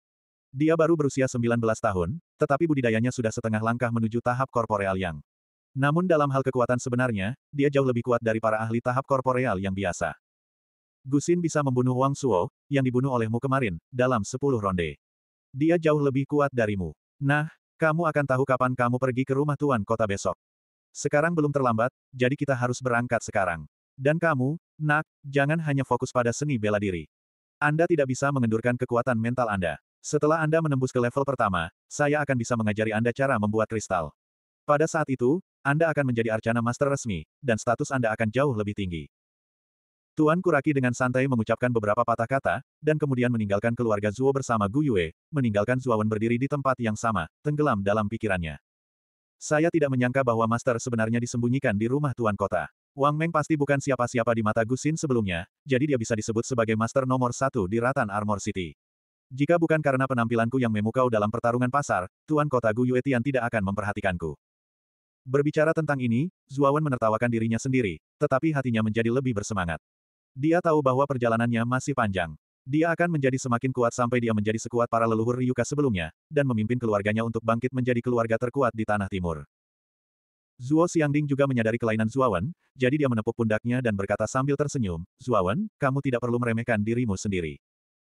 Dia baru berusia 19 tahun, tetapi budidayanya sudah setengah langkah menuju tahap korporeal yang namun dalam hal kekuatan sebenarnya, dia jauh lebih kuat dari para ahli tahap korporeal yang biasa. Gusin bisa membunuh Wang Suo, yang dibunuh olehmu kemarin, dalam sepuluh ronde. Dia jauh lebih kuat darimu. Nah, kamu akan tahu kapan kamu pergi ke rumah tuan kota besok. Sekarang belum terlambat, jadi kita harus berangkat sekarang. Dan kamu, nak, jangan hanya fokus pada seni bela diri. Anda tidak bisa mengendurkan kekuatan mental Anda. Setelah Anda menembus ke level pertama, saya akan bisa mengajari Anda cara membuat kristal. Pada saat itu, anda akan menjadi Arcana Master resmi, dan status Anda akan jauh lebih tinggi. Tuan Kuraki dengan santai mengucapkan beberapa patah kata, dan kemudian meninggalkan keluarga Zuo bersama Gu Yue, meninggalkan Zuawan berdiri di tempat yang sama, tenggelam dalam pikirannya. Saya tidak menyangka bahwa Master sebenarnya disembunyikan di rumah Tuan Kota. Wang Meng pasti bukan siapa-siapa di mata Gusin sebelumnya, jadi dia bisa disebut sebagai Master nomor satu di Ratan Armor City. Jika bukan karena penampilanku yang memukau dalam pertarungan pasar, Tuan Kota Gu Yue Tian tidak akan memperhatikanku. Berbicara tentang ini, Zuawan menertawakan dirinya sendiri, tetapi hatinya menjadi lebih bersemangat. Dia tahu bahwa perjalanannya masih panjang. Dia akan menjadi semakin kuat sampai dia menjadi sekuat para leluhur Ryuka sebelumnya, dan memimpin keluarganya untuk bangkit menjadi keluarga terkuat di Tanah Timur. Zuo Xiangding juga menyadari kelainan Zuawan, jadi dia menepuk pundaknya dan berkata sambil tersenyum, Zuawan, kamu tidak perlu meremehkan dirimu sendiri.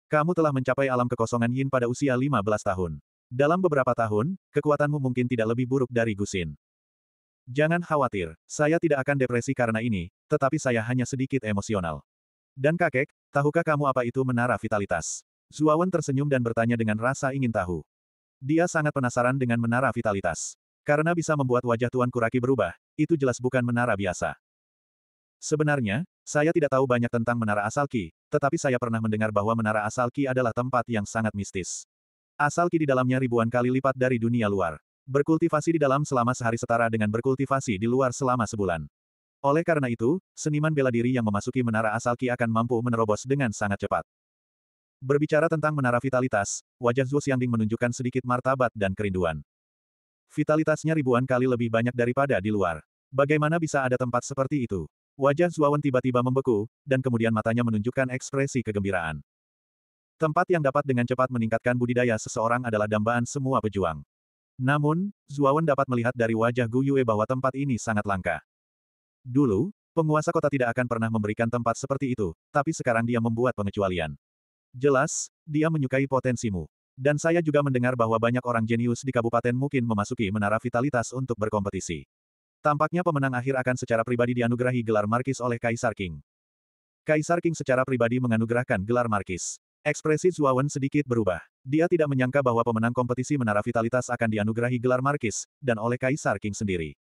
Kamu telah mencapai alam kekosongan Yin pada usia 15 tahun. Dalam beberapa tahun, kekuatanmu mungkin tidak lebih buruk dari Gusin. Jangan khawatir, saya tidak akan depresi karena ini, tetapi saya hanya sedikit emosional. Dan kakek, tahukah kamu apa itu menara vitalitas? Zuawan tersenyum dan bertanya dengan rasa ingin tahu. Dia sangat penasaran dengan menara vitalitas. Karena bisa membuat wajah Tuan Kuraki berubah, itu jelas bukan menara biasa. Sebenarnya, saya tidak tahu banyak tentang menara Asalki, tetapi saya pernah mendengar bahwa menara Asalki adalah tempat yang sangat mistis. Asalki di dalamnya ribuan kali lipat dari dunia luar. Berkultivasi di dalam selama sehari setara dengan berkultivasi di luar selama sebulan. Oleh karena itu, seniman bela diri yang memasuki menara asal Ki akan mampu menerobos dengan sangat cepat. Berbicara tentang menara vitalitas, wajah Zhu Xiangding menunjukkan sedikit martabat dan kerinduan. Vitalitasnya ribuan kali lebih banyak daripada di luar. Bagaimana bisa ada tempat seperti itu? Wajah Zuawan tiba-tiba membeku, dan kemudian matanya menunjukkan ekspresi kegembiraan. Tempat yang dapat dengan cepat meningkatkan budidaya seseorang adalah dambaan semua pejuang. Namun, Zuawan dapat melihat dari wajah Gu Yue bahwa tempat ini sangat langka. Dulu, penguasa kota tidak akan pernah memberikan tempat seperti itu, tapi sekarang dia membuat pengecualian. Jelas, dia menyukai potensimu. Dan saya juga mendengar bahwa banyak orang jenius di kabupaten mungkin memasuki menara vitalitas untuk berkompetisi. Tampaknya pemenang akhir akan secara pribadi dianugerahi gelar Markis oleh Kaisar King. Kaisar King secara pribadi menganugerahkan gelar Markis. Ekspresi Zuawan sedikit berubah. Dia tidak menyangka bahwa pemenang kompetisi Menara Vitalitas akan dianugerahi gelar Markis, dan oleh Kaisar King sendiri.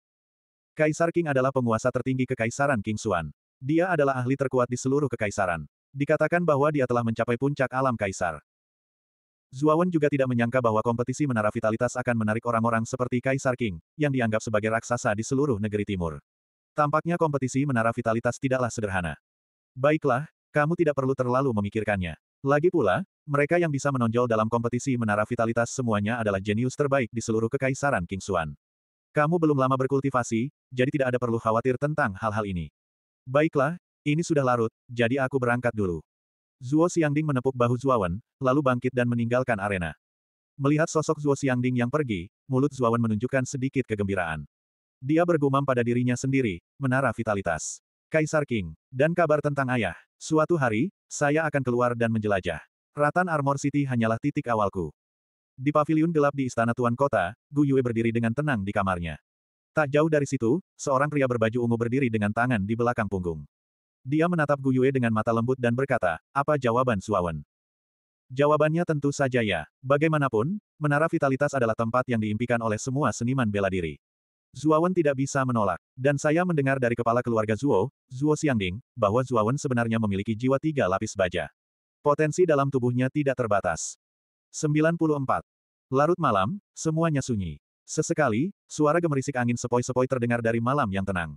Kaisar King adalah penguasa tertinggi Kekaisaran King Xuan. Dia adalah ahli terkuat di seluruh Kekaisaran. Dikatakan bahwa dia telah mencapai puncak alam Kaisar. Zuawan juga tidak menyangka bahwa kompetisi Menara Vitalitas akan menarik orang-orang seperti Kaisar King, yang dianggap sebagai raksasa di seluruh negeri timur. Tampaknya kompetisi Menara Vitalitas tidaklah sederhana. Baiklah, kamu tidak perlu terlalu memikirkannya. Lagi pula, mereka yang bisa menonjol dalam kompetisi menara vitalitas semuanya adalah jenius terbaik di seluruh kekaisaran King Kingsuan. Kamu belum lama berkultivasi, jadi tidak ada perlu khawatir tentang hal-hal ini. Baiklah, ini sudah larut, jadi aku berangkat dulu. Zuo Xiangding menepuk bahu Zuawan, lalu bangkit dan meninggalkan arena. Melihat sosok Zuo Xiangding yang pergi, mulut Zuawan menunjukkan sedikit kegembiraan. Dia bergumam pada dirinya sendiri, menara vitalitas. Kaisar King, dan kabar tentang ayah. Suatu hari, saya akan keluar dan menjelajah. Ratan Armor City hanyalah titik awalku. Di paviliun gelap di istana tuan kota, Gu Yue berdiri dengan tenang di kamarnya. Tak jauh dari situ, seorang pria berbaju ungu berdiri dengan tangan di belakang punggung. Dia menatap Gu Yue dengan mata lembut dan berkata, apa jawaban Suawan? Jawabannya tentu saja ya. Bagaimanapun, menara vitalitas adalah tempat yang diimpikan oleh semua seniman bela diri. Zuawan tidak bisa menolak. Dan saya mendengar dari kepala keluarga Zuo, Zuo Xiangding, bahwa Zuawan sebenarnya memiliki jiwa tiga lapis baja. Potensi dalam tubuhnya tidak terbatas. 94. Larut malam, semuanya sunyi. Sesekali, suara gemerisik angin sepoi-sepoi terdengar dari malam yang tenang.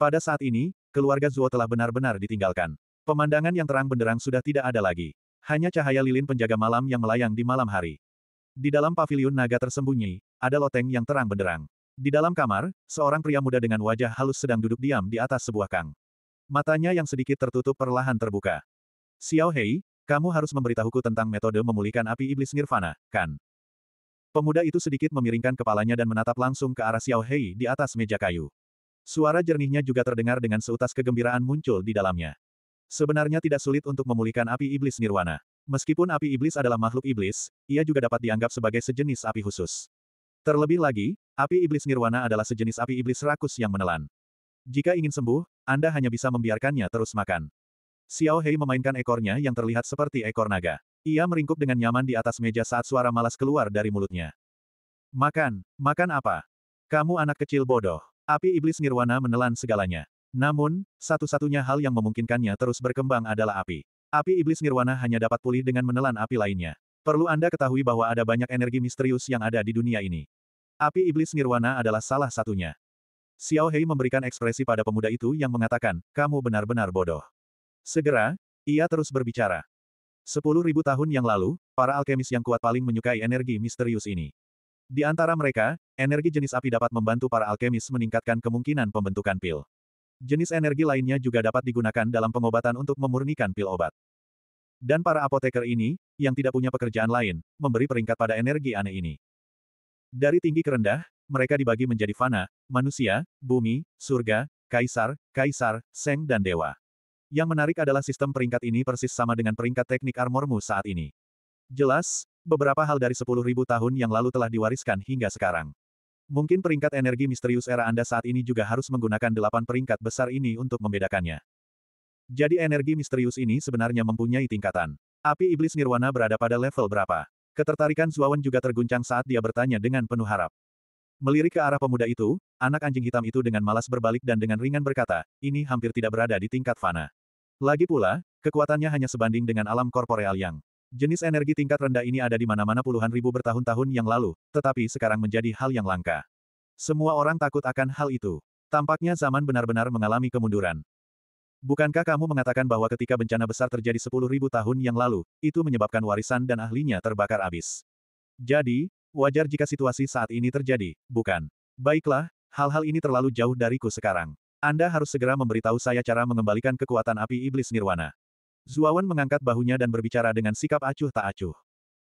Pada saat ini, keluarga Zuo telah benar-benar ditinggalkan. Pemandangan yang terang benderang sudah tidak ada lagi. Hanya cahaya lilin penjaga malam yang melayang di malam hari. Di dalam paviliun naga tersembunyi, ada loteng yang terang benderang. Di dalam kamar, seorang pria muda dengan wajah halus sedang duduk diam di atas sebuah kang. Matanya yang sedikit tertutup perlahan terbuka. Xiao Hei, kamu harus memberitahuku tentang metode memulihkan api iblis nirvana, kan? Pemuda itu sedikit memiringkan kepalanya dan menatap langsung ke arah Xiao Hei di atas meja kayu. Suara jernihnya juga terdengar dengan seutas kegembiraan muncul di dalamnya. Sebenarnya tidak sulit untuk memulihkan api iblis nirwana. Meskipun api iblis adalah makhluk iblis, ia juga dapat dianggap sebagai sejenis api khusus. Terlebih lagi, Api iblis nirwana adalah sejenis api iblis rakus yang menelan. Jika ingin sembuh, Anda hanya bisa membiarkannya terus makan. Xiao Hei memainkan ekornya yang terlihat seperti ekor naga. Ia meringkuk dengan nyaman di atas meja saat suara malas keluar dari mulutnya. Makan, makan apa? Kamu anak kecil bodoh. Api iblis nirwana menelan segalanya. Namun, satu-satunya hal yang memungkinkannya terus berkembang adalah api. Api iblis nirwana hanya dapat pulih dengan menelan api lainnya. Perlu Anda ketahui bahwa ada banyak energi misterius yang ada di dunia ini. Api Iblis Nirwana adalah salah satunya. Xiao Hei memberikan ekspresi pada pemuda itu yang mengatakan, kamu benar-benar bodoh. Segera, ia terus berbicara. Sepuluh ribu tahun yang lalu, para alkemis yang kuat paling menyukai energi misterius ini. Di antara mereka, energi jenis api dapat membantu para alkemis meningkatkan kemungkinan pembentukan pil. Jenis energi lainnya juga dapat digunakan dalam pengobatan untuk memurnikan pil obat. Dan para apoteker ini, yang tidak punya pekerjaan lain, memberi peringkat pada energi aneh ini. Dari tinggi ke rendah, mereka dibagi menjadi fana, manusia, bumi, surga, kaisar, kaisar, seng dan dewa. Yang menarik adalah sistem peringkat ini persis sama dengan peringkat teknik armormu saat ini. Jelas, beberapa hal dari 10.000 tahun yang lalu telah diwariskan hingga sekarang. Mungkin peringkat energi misterius era Anda saat ini juga harus menggunakan delapan peringkat besar ini untuk membedakannya. Jadi energi misterius ini sebenarnya mempunyai tingkatan. Api Iblis Nirwana berada pada level berapa? Ketertarikan Zuawan juga terguncang saat dia bertanya dengan penuh harap. Melirik ke arah pemuda itu, anak anjing hitam itu dengan malas berbalik dan dengan ringan berkata, ini hampir tidak berada di tingkat fana. Lagi pula, kekuatannya hanya sebanding dengan alam korporeal yang. Jenis energi tingkat rendah ini ada di mana-mana puluhan ribu bertahun-tahun yang lalu, tetapi sekarang menjadi hal yang langka. Semua orang takut akan hal itu. Tampaknya zaman benar-benar mengalami kemunduran. Bukankah kamu mengatakan bahwa ketika bencana besar terjadi 10.000 tahun yang lalu, itu menyebabkan warisan dan ahlinya terbakar abis? Jadi, wajar jika situasi saat ini terjadi, bukan? Baiklah, hal-hal ini terlalu jauh dariku sekarang. Anda harus segera memberitahu saya cara mengembalikan kekuatan api iblis nirwana. Zuawan mengangkat bahunya dan berbicara dengan sikap acuh tak acuh.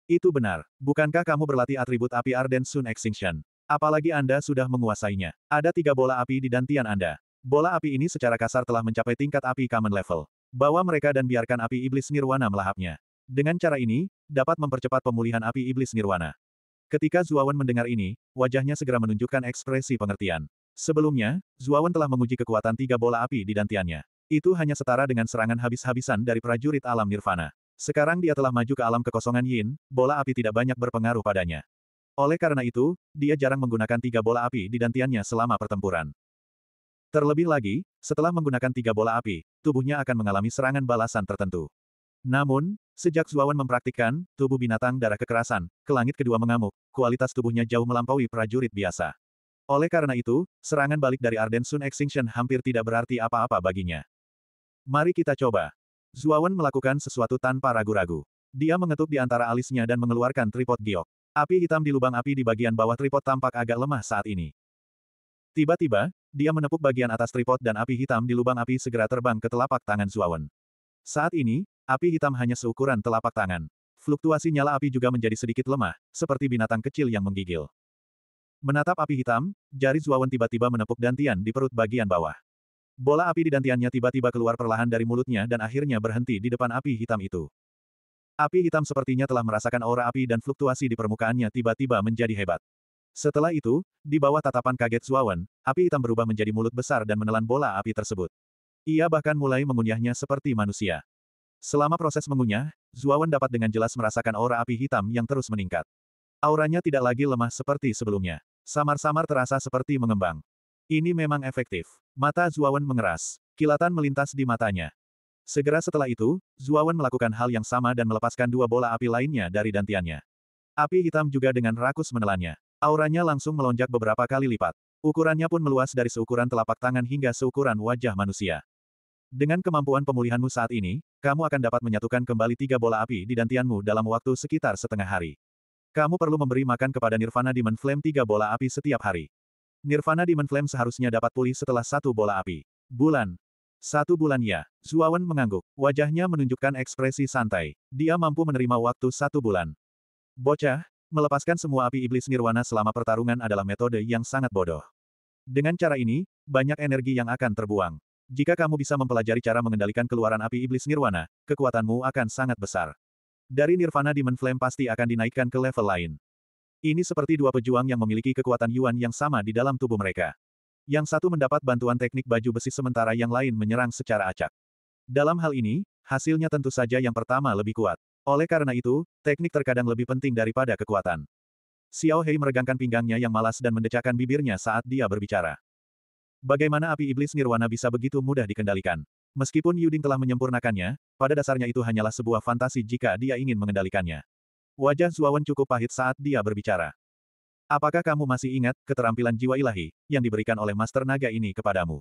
Itu benar. Bukankah kamu berlatih atribut api Arden Sun Extinction? Apalagi Anda sudah menguasainya. Ada tiga bola api di dantian Anda. Bola api ini secara kasar telah mencapai tingkat api common level. Bawa mereka dan biarkan api iblis nirwana melahapnya. Dengan cara ini, dapat mempercepat pemulihan api iblis nirwana. Ketika Zuawan mendengar ini, wajahnya segera menunjukkan ekspresi pengertian. Sebelumnya, Zuawan telah menguji kekuatan tiga bola api di dantiannya. Itu hanya setara dengan serangan habis-habisan dari prajurit alam nirvana. Sekarang dia telah maju ke alam kekosongan yin, bola api tidak banyak berpengaruh padanya. Oleh karena itu, dia jarang menggunakan tiga bola api di dantiannya selama pertempuran. Terlebih lagi, setelah menggunakan tiga bola api, tubuhnya akan mengalami serangan balasan tertentu. Namun, sejak Zuawan mempraktikkan tubuh binatang darah kekerasan, ke langit kedua mengamuk, kualitas tubuhnya jauh melampaui prajurit biasa. Oleh karena itu, serangan balik dari Arden Sun Extinction hampir tidak berarti apa-apa baginya. Mari kita coba. Zuawan melakukan sesuatu tanpa ragu-ragu. Dia mengetuk di antara alisnya dan mengeluarkan tripod giok. Api hitam di lubang api di bagian bawah tripod tampak agak lemah saat ini. Tiba-tiba, dia menepuk bagian atas tripod dan api hitam di lubang api segera terbang ke telapak tangan Zuawan. Saat ini, api hitam hanya seukuran telapak tangan. Fluktuasi nyala api juga menjadi sedikit lemah, seperti binatang kecil yang menggigil. Menatap api hitam, jari Zuawan tiba-tiba menepuk dantian di perut bagian bawah. Bola api di dantiannya tiba-tiba keluar perlahan dari mulutnya dan akhirnya berhenti di depan api hitam itu. Api hitam sepertinya telah merasakan aura api dan fluktuasi di permukaannya tiba-tiba menjadi hebat. Setelah itu, di bawah tatapan kaget Zuawan, api hitam berubah menjadi mulut besar dan menelan bola api tersebut. Ia bahkan mulai mengunyahnya seperti manusia. Selama proses mengunyah, Zuawan dapat dengan jelas merasakan aura api hitam yang terus meningkat. Auranya tidak lagi lemah seperti sebelumnya. Samar-samar terasa seperti mengembang. Ini memang efektif. Mata Zuawan mengeras. Kilatan melintas di matanya. Segera setelah itu, Zuawan melakukan hal yang sama dan melepaskan dua bola api lainnya dari dantiannya. Api hitam juga dengan rakus menelannya. Auranya langsung melonjak beberapa kali lipat. Ukurannya pun meluas dari seukuran telapak tangan hingga seukuran wajah manusia. Dengan kemampuan pemulihanmu saat ini, kamu akan dapat menyatukan kembali tiga bola api di dantianmu dalam waktu sekitar setengah hari. Kamu perlu memberi makan kepada Nirvana Demon Flame tiga bola api setiap hari. Nirvana Demon Flame seharusnya dapat pulih setelah satu bola api. Bulan. Satu bulan ya. Zuawan mengangguk. Wajahnya menunjukkan ekspresi santai. Dia mampu menerima waktu satu bulan. Bocah, Melepaskan semua api iblis nirwana selama pertarungan adalah metode yang sangat bodoh. Dengan cara ini, banyak energi yang akan terbuang. Jika kamu bisa mempelajari cara mengendalikan keluaran api iblis nirwana, kekuatanmu akan sangat besar. Dari Nirvana Demon Flame pasti akan dinaikkan ke level lain. Ini seperti dua pejuang yang memiliki kekuatan Yuan yang sama di dalam tubuh mereka. Yang satu mendapat bantuan teknik baju besi sementara yang lain menyerang secara acak. Dalam hal ini, hasilnya tentu saja yang pertama lebih kuat. Oleh karena itu, teknik terkadang lebih penting daripada kekuatan. Xiao Hei meregangkan pinggangnya yang malas dan mendecakkan bibirnya saat dia berbicara. Bagaimana api iblis nirwana bisa begitu mudah dikendalikan? Meskipun Yuding telah menyempurnakannya, pada dasarnya itu hanyalah sebuah fantasi jika dia ingin mengendalikannya. Wajah Zuawan cukup pahit saat dia berbicara. Apakah kamu masih ingat keterampilan jiwa ilahi yang diberikan oleh Master Naga ini kepadamu?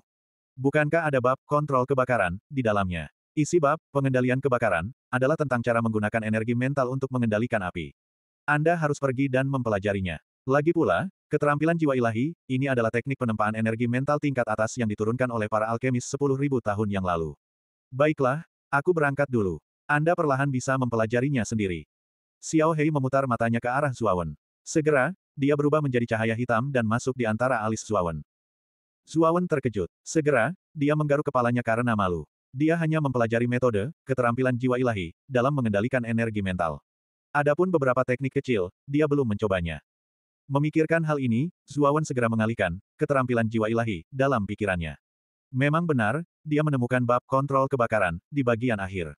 Bukankah ada bab kontrol kebakaran di dalamnya? Isi bab, pengendalian kebakaran, adalah tentang cara menggunakan energi mental untuk mengendalikan api. Anda harus pergi dan mempelajarinya. Lagi pula, keterampilan jiwa ilahi, ini adalah teknik penempaan energi mental tingkat atas yang diturunkan oleh para alkemis 10.000 tahun yang lalu. Baiklah, aku berangkat dulu. Anda perlahan bisa mempelajarinya sendiri. Xiao Hei memutar matanya ke arah Zuawan. Segera, dia berubah menjadi cahaya hitam dan masuk di antara alis Zuawan. Zuawan terkejut. Segera, dia menggaruk kepalanya karena malu. Dia hanya mempelajari metode, keterampilan jiwa ilahi, dalam mengendalikan energi mental. Adapun beberapa teknik kecil, dia belum mencobanya. Memikirkan hal ini, Zuawan segera mengalihkan keterampilan jiwa ilahi dalam pikirannya. Memang benar, dia menemukan bab kontrol kebakaran di bagian akhir.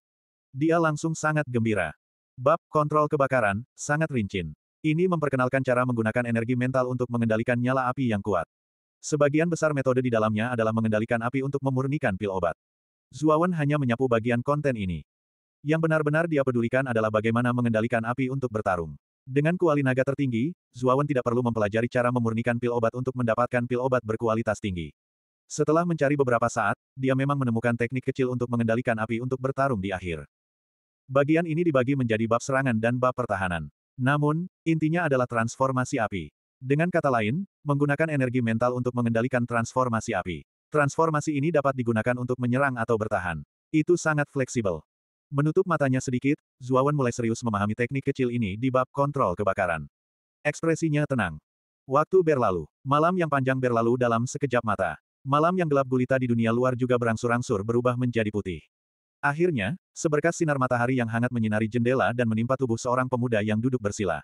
Dia langsung sangat gembira. Bab kontrol kebakaran sangat rinci. Ini memperkenalkan cara menggunakan energi mental untuk mengendalikan nyala api yang kuat. Sebagian besar metode di dalamnya adalah mengendalikan api untuk memurnikan pil obat. Zuawan hanya menyapu bagian konten ini. Yang benar-benar dia pedulikan adalah bagaimana mengendalikan api untuk bertarung. Dengan kuali naga tertinggi, Zuawan tidak perlu mempelajari cara memurnikan pil obat untuk mendapatkan pil obat berkualitas tinggi. Setelah mencari beberapa saat, dia memang menemukan teknik kecil untuk mengendalikan api untuk bertarung di akhir. Bagian ini dibagi menjadi bab serangan dan bab pertahanan. Namun, intinya adalah transformasi api. Dengan kata lain, menggunakan energi mental untuk mengendalikan transformasi api. Transformasi ini dapat digunakan untuk menyerang atau bertahan. Itu sangat fleksibel. Menutup matanya sedikit, Zuawan mulai serius memahami teknik kecil ini di bab kontrol kebakaran. Ekspresinya tenang. Waktu berlalu. Malam yang panjang berlalu dalam sekejap mata. Malam yang gelap gulita di dunia luar juga berangsur-angsur berubah menjadi putih. Akhirnya, seberkas sinar matahari yang hangat menyinari jendela dan menimpa tubuh seorang pemuda yang duduk bersila.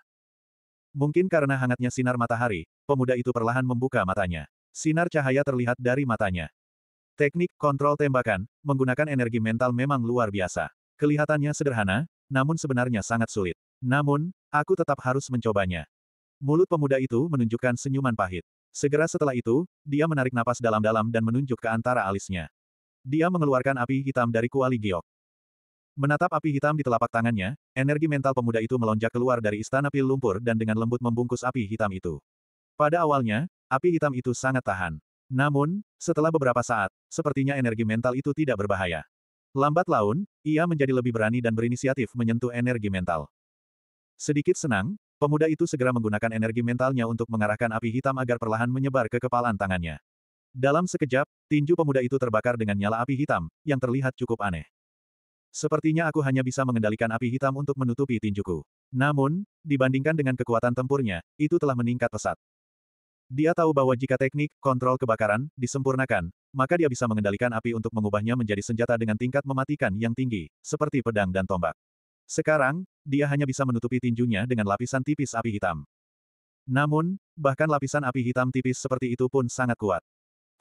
Mungkin karena hangatnya sinar matahari, pemuda itu perlahan membuka matanya. Sinar cahaya terlihat dari matanya. Teknik kontrol tembakan, menggunakan energi mental memang luar biasa. Kelihatannya sederhana, namun sebenarnya sangat sulit. Namun, aku tetap harus mencobanya. Mulut pemuda itu menunjukkan senyuman pahit. Segera setelah itu, dia menarik napas dalam-dalam dan menunjuk ke antara alisnya. Dia mengeluarkan api hitam dari kuali giok. Menatap api hitam di telapak tangannya, energi mental pemuda itu melonjak keluar dari istana pil lumpur dan dengan lembut membungkus api hitam itu. Pada awalnya, api hitam itu sangat tahan. Namun, setelah beberapa saat, sepertinya energi mental itu tidak berbahaya. Lambat laun, ia menjadi lebih berani dan berinisiatif menyentuh energi mental. Sedikit senang, pemuda itu segera menggunakan energi mentalnya untuk mengarahkan api hitam agar perlahan menyebar ke kepalan tangannya. Dalam sekejap, tinju pemuda itu terbakar dengan nyala api hitam, yang terlihat cukup aneh. Sepertinya aku hanya bisa mengendalikan api hitam untuk menutupi tinjuku. Namun, dibandingkan dengan kekuatan tempurnya, itu telah meningkat pesat. Dia tahu bahwa jika teknik kontrol kebakaran disempurnakan, maka dia bisa mengendalikan api untuk mengubahnya menjadi senjata dengan tingkat mematikan yang tinggi, seperti pedang dan tombak. Sekarang, dia hanya bisa menutupi tinjunya dengan lapisan tipis api hitam. Namun, bahkan lapisan api hitam tipis seperti itu pun sangat kuat.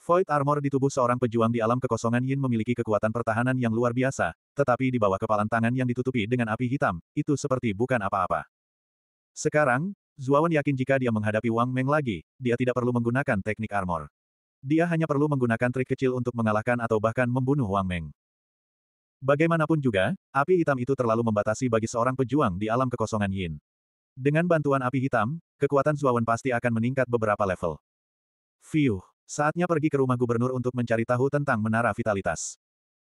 Void armor di tubuh seorang pejuang di alam kekosongan Yin memiliki kekuatan pertahanan yang luar biasa, tetapi di bawah kepalan tangan yang ditutupi dengan api hitam, itu seperti bukan apa-apa. Sekarang, Zuawan yakin jika dia menghadapi Wang Meng lagi, dia tidak perlu menggunakan teknik armor. Dia hanya perlu menggunakan trik kecil untuk mengalahkan atau bahkan membunuh Wang Meng. Bagaimanapun juga, api hitam itu terlalu membatasi bagi seorang pejuang di alam kekosongan Yin. Dengan bantuan api hitam, kekuatan Zuawan pasti akan meningkat beberapa level. Fiuh, saatnya pergi ke rumah gubernur untuk mencari tahu tentang menara vitalitas.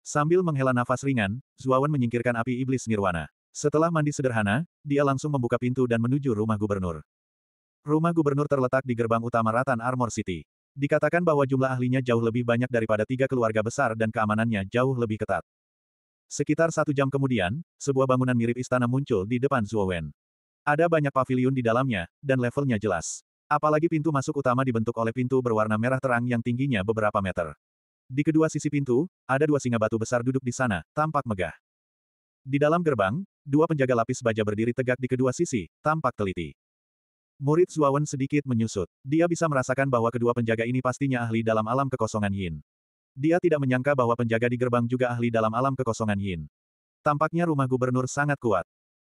Sambil menghela nafas ringan, Zuawan menyingkirkan api iblis nirwana. Setelah mandi sederhana, dia langsung membuka pintu dan menuju rumah gubernur. Rumah gubernur terletak di gerbang utama Ratan Armor City. Dikatakan bahwa jumlah ahlinya jauh lebih banyak daripada tiga keluarga besar dan keamanannya jauh lebih ketat. Sekitar satu jam kemudian, sebuah bangunan mirip istana muncul di depan Zuowen. Ada banyak pavilion di dalamnya, dan levelnya jelas. Apalagi pintu masuk utama dibentuk oleh pintu berwarna merah terang yang tingginya beberapa meter. Di kedua sisi pintu, ada dua singa batu besar duduk di sana, tampak megah. Di dalam gerbang, dua penjaga lapis baja berdiri tegak di kedua sisi, tampak teliti. Murid Zuawan sedikit menyusut. Dia bisa merasakan bahwa kedua penjaga ini pastinya ahli dalam alam kekosongan Yin. Dia tidak menyangka bahwa penjaga di gerbang juga ahli dalam alam kekosongan Yin. Tampaknya rumah gubernur sangat kuat.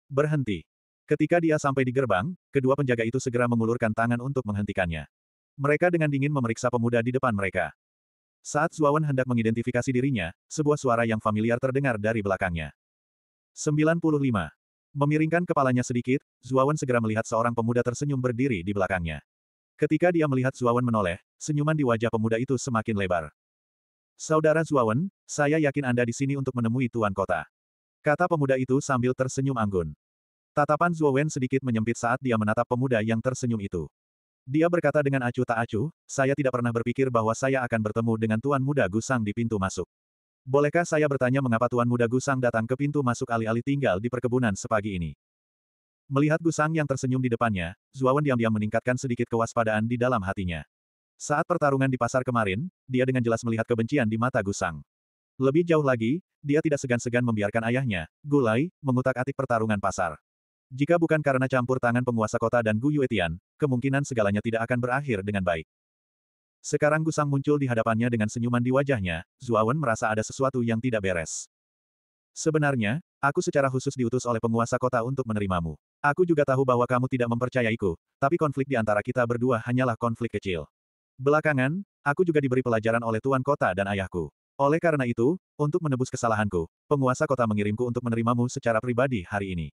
Berhenti. Ketika dia sampai di gerbang, kedua penjaga itu segera mengulurkan tangan untuk menghentikannya. Mereka dengan dingin memeriksa pemuda di depan mereka. Saat Zuawan hendak mengidentifikasi dirinya, sebuah suara yang familiar terdengar dari belakangnya. 95. Memiringkan kepalanya sedikit, Zuawan segera melihat seorang pemuda tersenyum berdiri di belakangnya. Ketika dia melihat Zuawan menoleh, senyuman di wajah pemuda itu semakin lebar. Saudara Zuawan, saya yakin Anda di sini untuk menemui Tuan Kota. Kata pemuda itu sambil tersenyum anggun. Tatapan Zuawan sedikit menyempit saat dia menatap pemuda yang tersenyum itu. Dia berkata dengan acuh tak acuh, saya tidak pernah berpikir bahwa saya akan bertemu dengan Tuan Muda Gusang di pintu masuk. Bolehkah saya bertanya mengapa Tuan Muda Gusang datang ke pintu masuk alih-alih tinggal di perkebunan sepagi ini? Melihat Gusang yang tersenyum di depannya, Zuawan diam-diam meningkatkan sedikit kewaspadaan di dalam hatinya. Saat pertarungan di pasar kemarin, dia dengan jelas melihat kebencian di mata Gusang. Lebih jauh lagi, dia tidak segan-segan membiarkan ayahnya, Gulai, mengutak-atik pertarungan pasar. Jika bukan karena campur tangan penguasa kota dan Gu Yuetian, kemungkinan segalanya tidak akan berakhir dengan baik. Sekarang Gusang muncul di hadapannya dengan senyuman di wajahnya, Zuawan merasa ada sesuatu yang tidak beres. Sebenarnya, aku secara khusus diutus oleh penguasa kota untuk menerimamu. Aku juga tahu bahwa kamu tidak mempercayaiku, tapi konflik di antara kita berdua hanyalah konflik kecil. Belakangan, aku juga diberi pelajaran oleh tuan kota dan ayahku. Oleh karena itu, untuk menebus kesalahanku, penguasa kota mengirimku untuk menerimamu secara pribadi hari ini.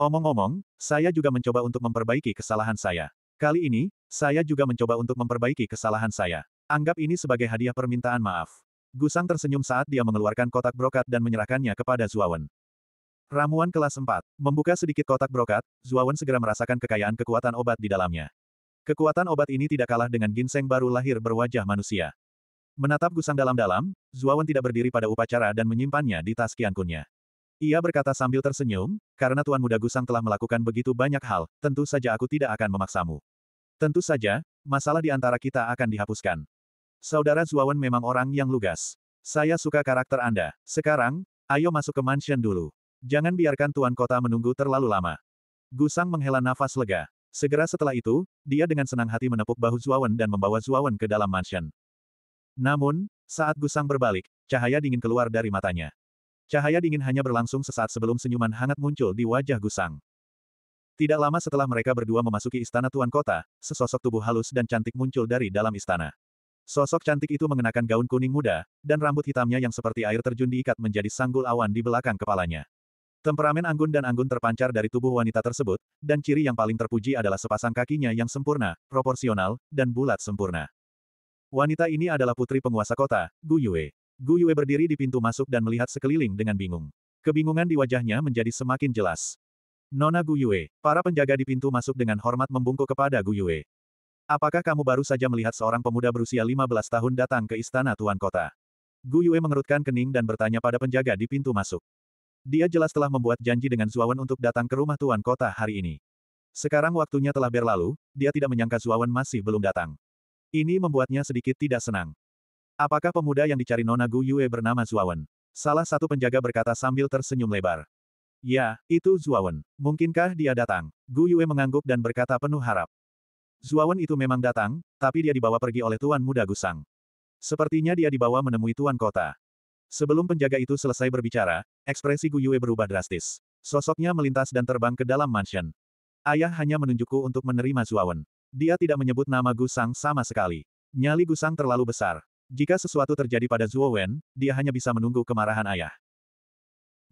Omong-omong, saya juga mencoba untuk memperbaiki kesalahan saya. Kali ini, saya juga mencoba untuk memperbaiki kesalahan saya. Anggap ini sebagai hadiah permintaan maaf. Gusang tersenyum saat dia mengeluarkan kotak brokat dan menyerahkannya kepada Zuawan. Ramuan kelas 4. Membuka sedikit kotak brokat, Zuawan segera merasakan kekayaan kekuatan obat di dalamnya. Kekuatan obat ini tidak kalah dengan ginseng baru lahir berwajah manusia. Menatap Gusang dalam-dalam, Zuawan tidak berdiri pada upacara dan menyimpannya di tas kiankunnya. Ia berkata sambil tersenyum, karena Tuan Muda Gusang telah melakukan begitu banyak hal, tentu saja aku tidak akan memaksamu. Tentu saja, masalah di antara kita akan dihapuskan. Saudara Zuawan memang orang yang lugas. Saya suka karakter Anda. Sekarang, ayo masuk ke mansion dulu. Jangan biarkan Tuan Kota menunggu terlalu lama. Gusang menghela nafas lega. Segera setelah itu, dia dengan senang hati menepuk bahu Zuawan dan membawa Zuawan ke dalam mansion. Namun, saat Gusang berbalik, cahaya dingin keluar dari matanya. Cahaya dingin hanya berlangsung sesaat sebelum senyuman hangat muncul di wajah Gusang. Tidak lama setelah mereka berdua memasuki istana tuan kota, sesosok tubuh halus dan cantik muncul dari dalam istana. Sosok cantik itu mengenakan gaun kuning muda, dan rambut hitamnya yang seperti air terjun diikat menjadi sanggul awan di belakang kepalanya. Temperamen anggun dan anggun terpancar dari tubuh wanita tersebut, dan ciri yang paling terpuji adalah sepasang kakinya yang sempurna, proporsional, dan bulat sempurna. Wanita ini adalah putri penguasa kota, Gu Yue. Gu Yue berdiri di pintu masuk dan melihat sekeliling dengan bingung. Kebingungan di wajahnya menjadi semakin jelas. Nona Gu Yue, para penjaga di pintu masuk dengan hormat membungkuk kepada Gu Yue. Apakah kamu baru saja melihat seorang pemuda berusia 15 tahun datang ke istana Tuan Kota? Gu Yue mengerutkan kening dan bertanya pada penjaga di pintu masuk. Dia jelas telah membuat janji dengan Zuawan untuk datang ke rumah Tuan Kota hari ini. Sekarang waktunya telah berlalu, dia tidak menyangka Zuawan masih belum datang. Ini membuatnya sedikit tidak senang. Apakah pemuda yang dicari Nona Gu Yue bernama Zuawan? Salah satu penjaga berkata sambil tersenyum lebar. Ya, itu Zuawan. Mungkinkah dia datang? Gu Yue mengangguk dan berkata penuh harap. Zuawan itu memang datang, tapi dia dibawa pergi oleh Tuan Muda Gusang. Sepertinya dia dibawa menemui Tuan Kota. Sebelum penjaga itu selesai berbicara, ekspresi Gu Yue berubah drastis. Sosoknya melintas dan terbang ke dalam mansion. Ayah hanya menunjukku untuk menerima Zuawan. Dia tidak menyebut nama Gusang sama sekali. Nyali Gusang terlalu besar. Jika sesuatu terjadi pada Zhuo Wen, dia hanya bisa menunggu kemarahan ayah.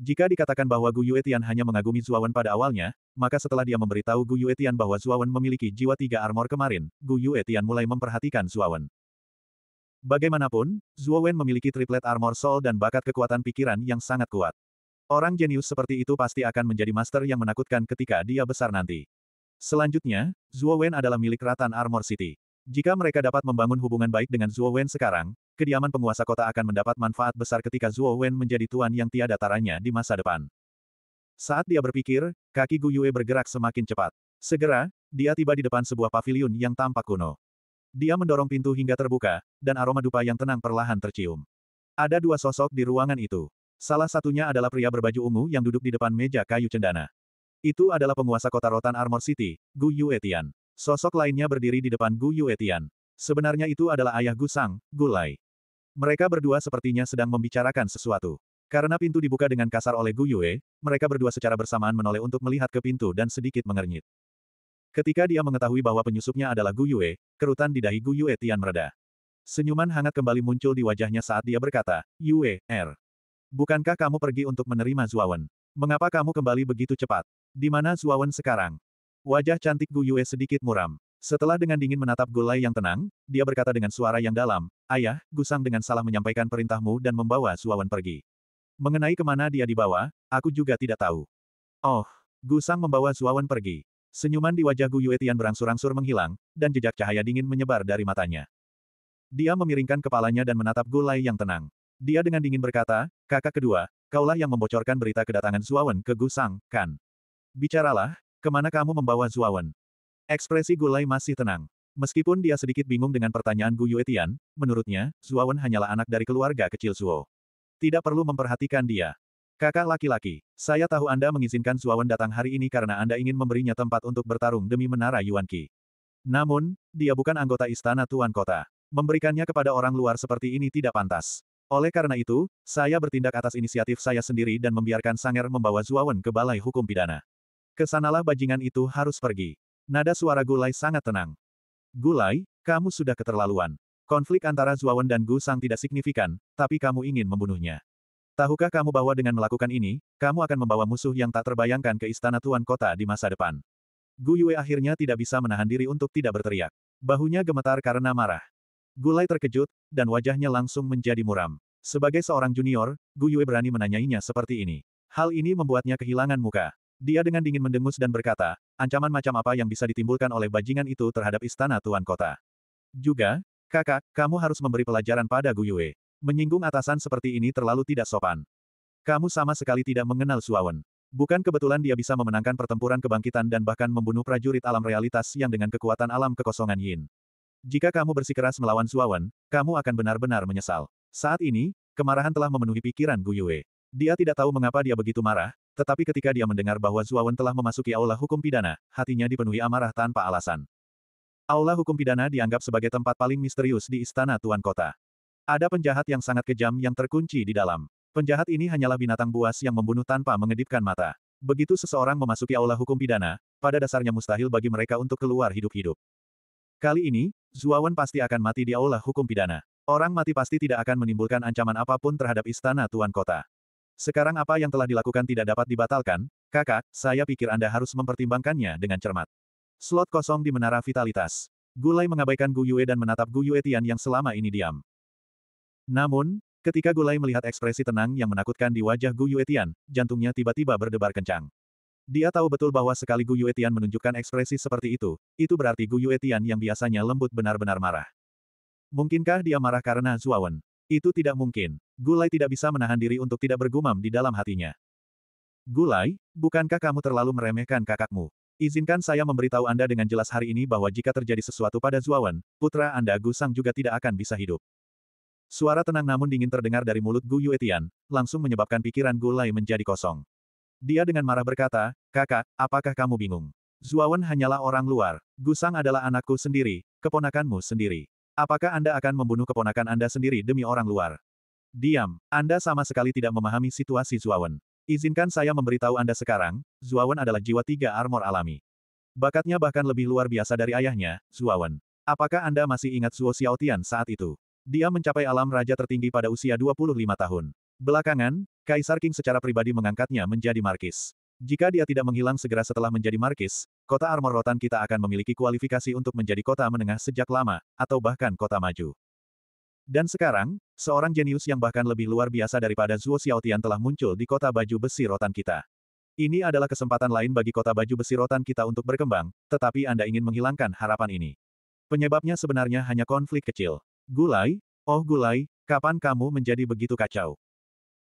Jika dikatakan bahwa Gu Yuetian hanya mengagumi Zhuo Wen pada awalnya, maka setelah dia memberitahu Gu Yuetian bahwa Zhuo Wen memiliki jiwa tiga armor kemarin, Gu Yuetian mulai memperhatikan Zhuo Wen. Bagaimanapun, Zhuo Wen memiliki triplet armor soul dan bakat kekuatan pikiran yang sangat kuat. Orang jenius seperti itu pasti akan menjadi master yang menakutkan ketika dia besar nanti. Selanjutnya, Zhuo Wen adalah milik Ratan Armor City. Jika mereka dapat membangun hubungan baik dengan Zuo Wen sekarang, kediaman penguasa kota akan mendapat manfaat besar ketika Zuo Wen menjadi tuan yang tiada taranya di masa depan. Saat dia berpikir, kaki Gu Yue bergerak semakin cepat. Segera, dia tiba di depan sebuah pavilion yang tampak kuno. Dia mendorong pintu hingga terbuka, dan aroma dupa yang tenang perlahan tercium. Ada dua sosok di ruangan itu. Salah satunya adalah pria berbaju ungu yang duduk di depan meja kayu cendana. Itu adalah penguasa kota rotan Armor City, Gu Yue Tian. Sosok lainnya berdiri di depan Gu Yuetian. Sebenarnya itu adalah ayah Gu Gusang, Gulai. Mereka berdua sepertinya sedang membicarakan sesuatu. Karena pintu dibuka dengan kasar oleh Gu Yue, mereka berdua secara bersamaan menoleh untuk melihat ke pintu dan sedikit mengernyit. Ketika dia mengetahui bahwa penyusupnya adalah Gu Yue, kerutan di dahi Gu Yue Tian mereda. Senyuman hangat kembali muncul di wajahnya saat dia berkata, Yue, Er. Bukankah kamu pergi untuk menerima Zuawan? Mengapa kamu kembali begitu cepat? Di mana Zuawan sekarang? Wajah cantik Gu Yue sedikit muram. Setelah dengan dingin menatap Gulai yang tenang, dia berkata dengan suara yang dalam, Ayah, Gusang dengan salah menyampaikan perintahmu dan membawa Suawan pergi. Mengenai kemana dia dibawa, aku juga tidak tahu. Oh, Gusang membawa Suawan pergi. Senyuman di wajah Gu Yue tian berangsur-angsur menghilang, dan jejak cahaya dingin menyebar dari matanya. Dia memiringkan kepalanya dan menatap Gulai yang tenang. Dia dengan dingin berkata, kakak kedua, kaulah yang membocorkan berita kedatangan Suawan ke Gusang, kan? Bicaralah, Kemana kamu membawa Zuawan? Ekspresi Gulai masih tenang. Meskipun dia sedikit bingung dengan pertanyaan Gu Yuetian, menurutnya, Zuawan hanyalah anak dari keluarga kecil Zuo. Tidak perlu memperhatikan dia. Kakak laki-laki, saya tahu Anda mengizinkan Zuawan datang hari ini karena Anda ingin memberinya tempat untuk bertarung demi menara Yuan Qi. Namun, dia bukan anggota istana Tuan Kota. Memberikannya kepada orang luar seperti ini tidak pantas. Oleh karena itu, saya bertindak atas inisiatif saya sendiri dan membiarkan Sanger membawa Zuawan ke Balai Hukum Pidana. Kesanalah bajingan itu harus pergi. Nada suara Gulai sangat tenang. Gulai, kamu sudah keterlaluan. Konflik antara Zuawan dan Gu Sang tidak signifikan, tapi kamu ingin membunuhnya. Tahukah kamu bahwa dengan melakukan ini, kamu akan membawa musuh yang tak terbayangkan ke istana Tuan Kota di masa depan? Gu Yue akhirnya tidak bisa menahan diri untuk tidak berteriak. Bahunya gemetar karena marah. Gulai terkejut, dan wajahnya langsung menjadi muram. Sebagai seorang junior, Gu Yue berani menanyainya seperti ini. Hal ini membuatnya kehilangan muka. Dia dengan dingin mendengus dan berkata, ancaman macam apa yang bisa ditimbulkan oleh bajingan itu terhadap istana Tuan Kota. Juga, kakak, kamu harus memberi pelajaran pada Guyue. Menyinggung atasan seperti ini terlalu tidak sopan. Kamu sama sekali tidak mengenal Suawen. Bukan kebetulan dia bisa memenangkan pertempuran kebangkitan dan bahkan membunuh prajurit alam realitas yang dengan kekuatan alam kekosongan Yin. Jika kamu bersikeras melawan Suawen, kamu akan benar-benar menyesal. Saat ini, kemarahan telah memenuhi pikiran Guyue. Dia tidak tahu mengapa dia begitu marah, tetapi ketika dia mendengar bahwa Zuawan telah memasuki aula hukum pidana, hatinya dipenuhi amarah tanpa alasan. Aula hukum pidana dianggap sebagai tempat paling misterius di istana tuan kota. Ada penjahat yang sangat kejam yang terkunci di dalam. Penjahat ini hanyalah binatang buas yang membunuh tanpa mengedipkan mata. Begitu seseorang memasuki aula hukum pidana, pada dasarnya mustahil bagi mereka untuk keluar hidup-hidup. Kali ini, Zuawan pasti akan mati di aula hukum pidana. Orang mati pasti tidak akan menimbulkan ancaman apapun terhadap istana tuan kota. Sekarang apa yang telah dilakukan tidak dapat dibatalkan, kakak, saya pikir Anda harus mempertimbangkannya dengan cermat. Slot kosong di menara vitalitas. Gulai mengabaikan Gu Yue dan menatap Gu Yue Tian yang selama ini diam. Namun, ketika Gulai melihat ekspresi tenang yang menakutkan di wajah Gu Yue Tian, jantungnya tiba-tiba berdebar kencang. Dia tahu betul bahwa sekali Gu Yue Tian menunjukkan ekspresi seperti itu, itu berarti Gu Yue Tian yang biasanya lembut benar-benar marah. Mungkinkah dia marah karena Zuawan? Itu tidak mungkin. Gulai tidak bisa menahan diri untuk tidak bergumam di dalam hatinya. Gulai, bukankah kamu terlalu meremehkan kakakmu? Izinkan saya memberitahu Anda dengan jelas hari ini bahwa jika terjadi sesuatu pada Zuawan, putra Anda Gusang juga tidak akan bisa hidup. Suara tenang namun dingin terdengar dari mulut Gu Yuetian, langsung menyebabkan pikiran Gulai menjadi kosong. Dia dengan marah berkata, Kakak, apakah kamu bingung? Zuawan hanyalah orang luar, Gusang adalah anakku sendiri, keponakanmu sendiri. Apakah Anda akan membunuh keponakan Anda sendiri demi orang luar? Diam, Anda sama sekali tidak memahami situasi Zuawan. Izinkan saya memberitahu Anda sekarang, Zuawan adalah jiwa tiga armor alami. Bakatnya bahkan lebih luar biasa dari ayahnya, Zuawan. Apakah Anda masih ingat Zuo Xiaotian saat itu? Dia mencapai alam raja tertinggi pada usia 25 tahun. Belakangan, Kaisar King secara pribadi mengangkatnya menjadi markis. Jika dia tidak menghilang segera setelah menjadi markis, kota armor rotan kita akan memiliki kualifikasi untuk menjadi kota menengah sejak lama, atau bahkan kota maju. Dan sekarang, seorang jenius yang bahkan lebih luar biasa daripada Zuo Xiaotian telah muncul di kota baju besi rotan kita. Ini adalah kesempatan lain bagi kota baju besi rotan kita untuk berkembang, tetapi Anda ingin menghilangkan harapan ini. Penyebabnya sebenarnya hanya konflik kecil. Gulai, oh gulai, kapan kamu menjadi begitu kacau?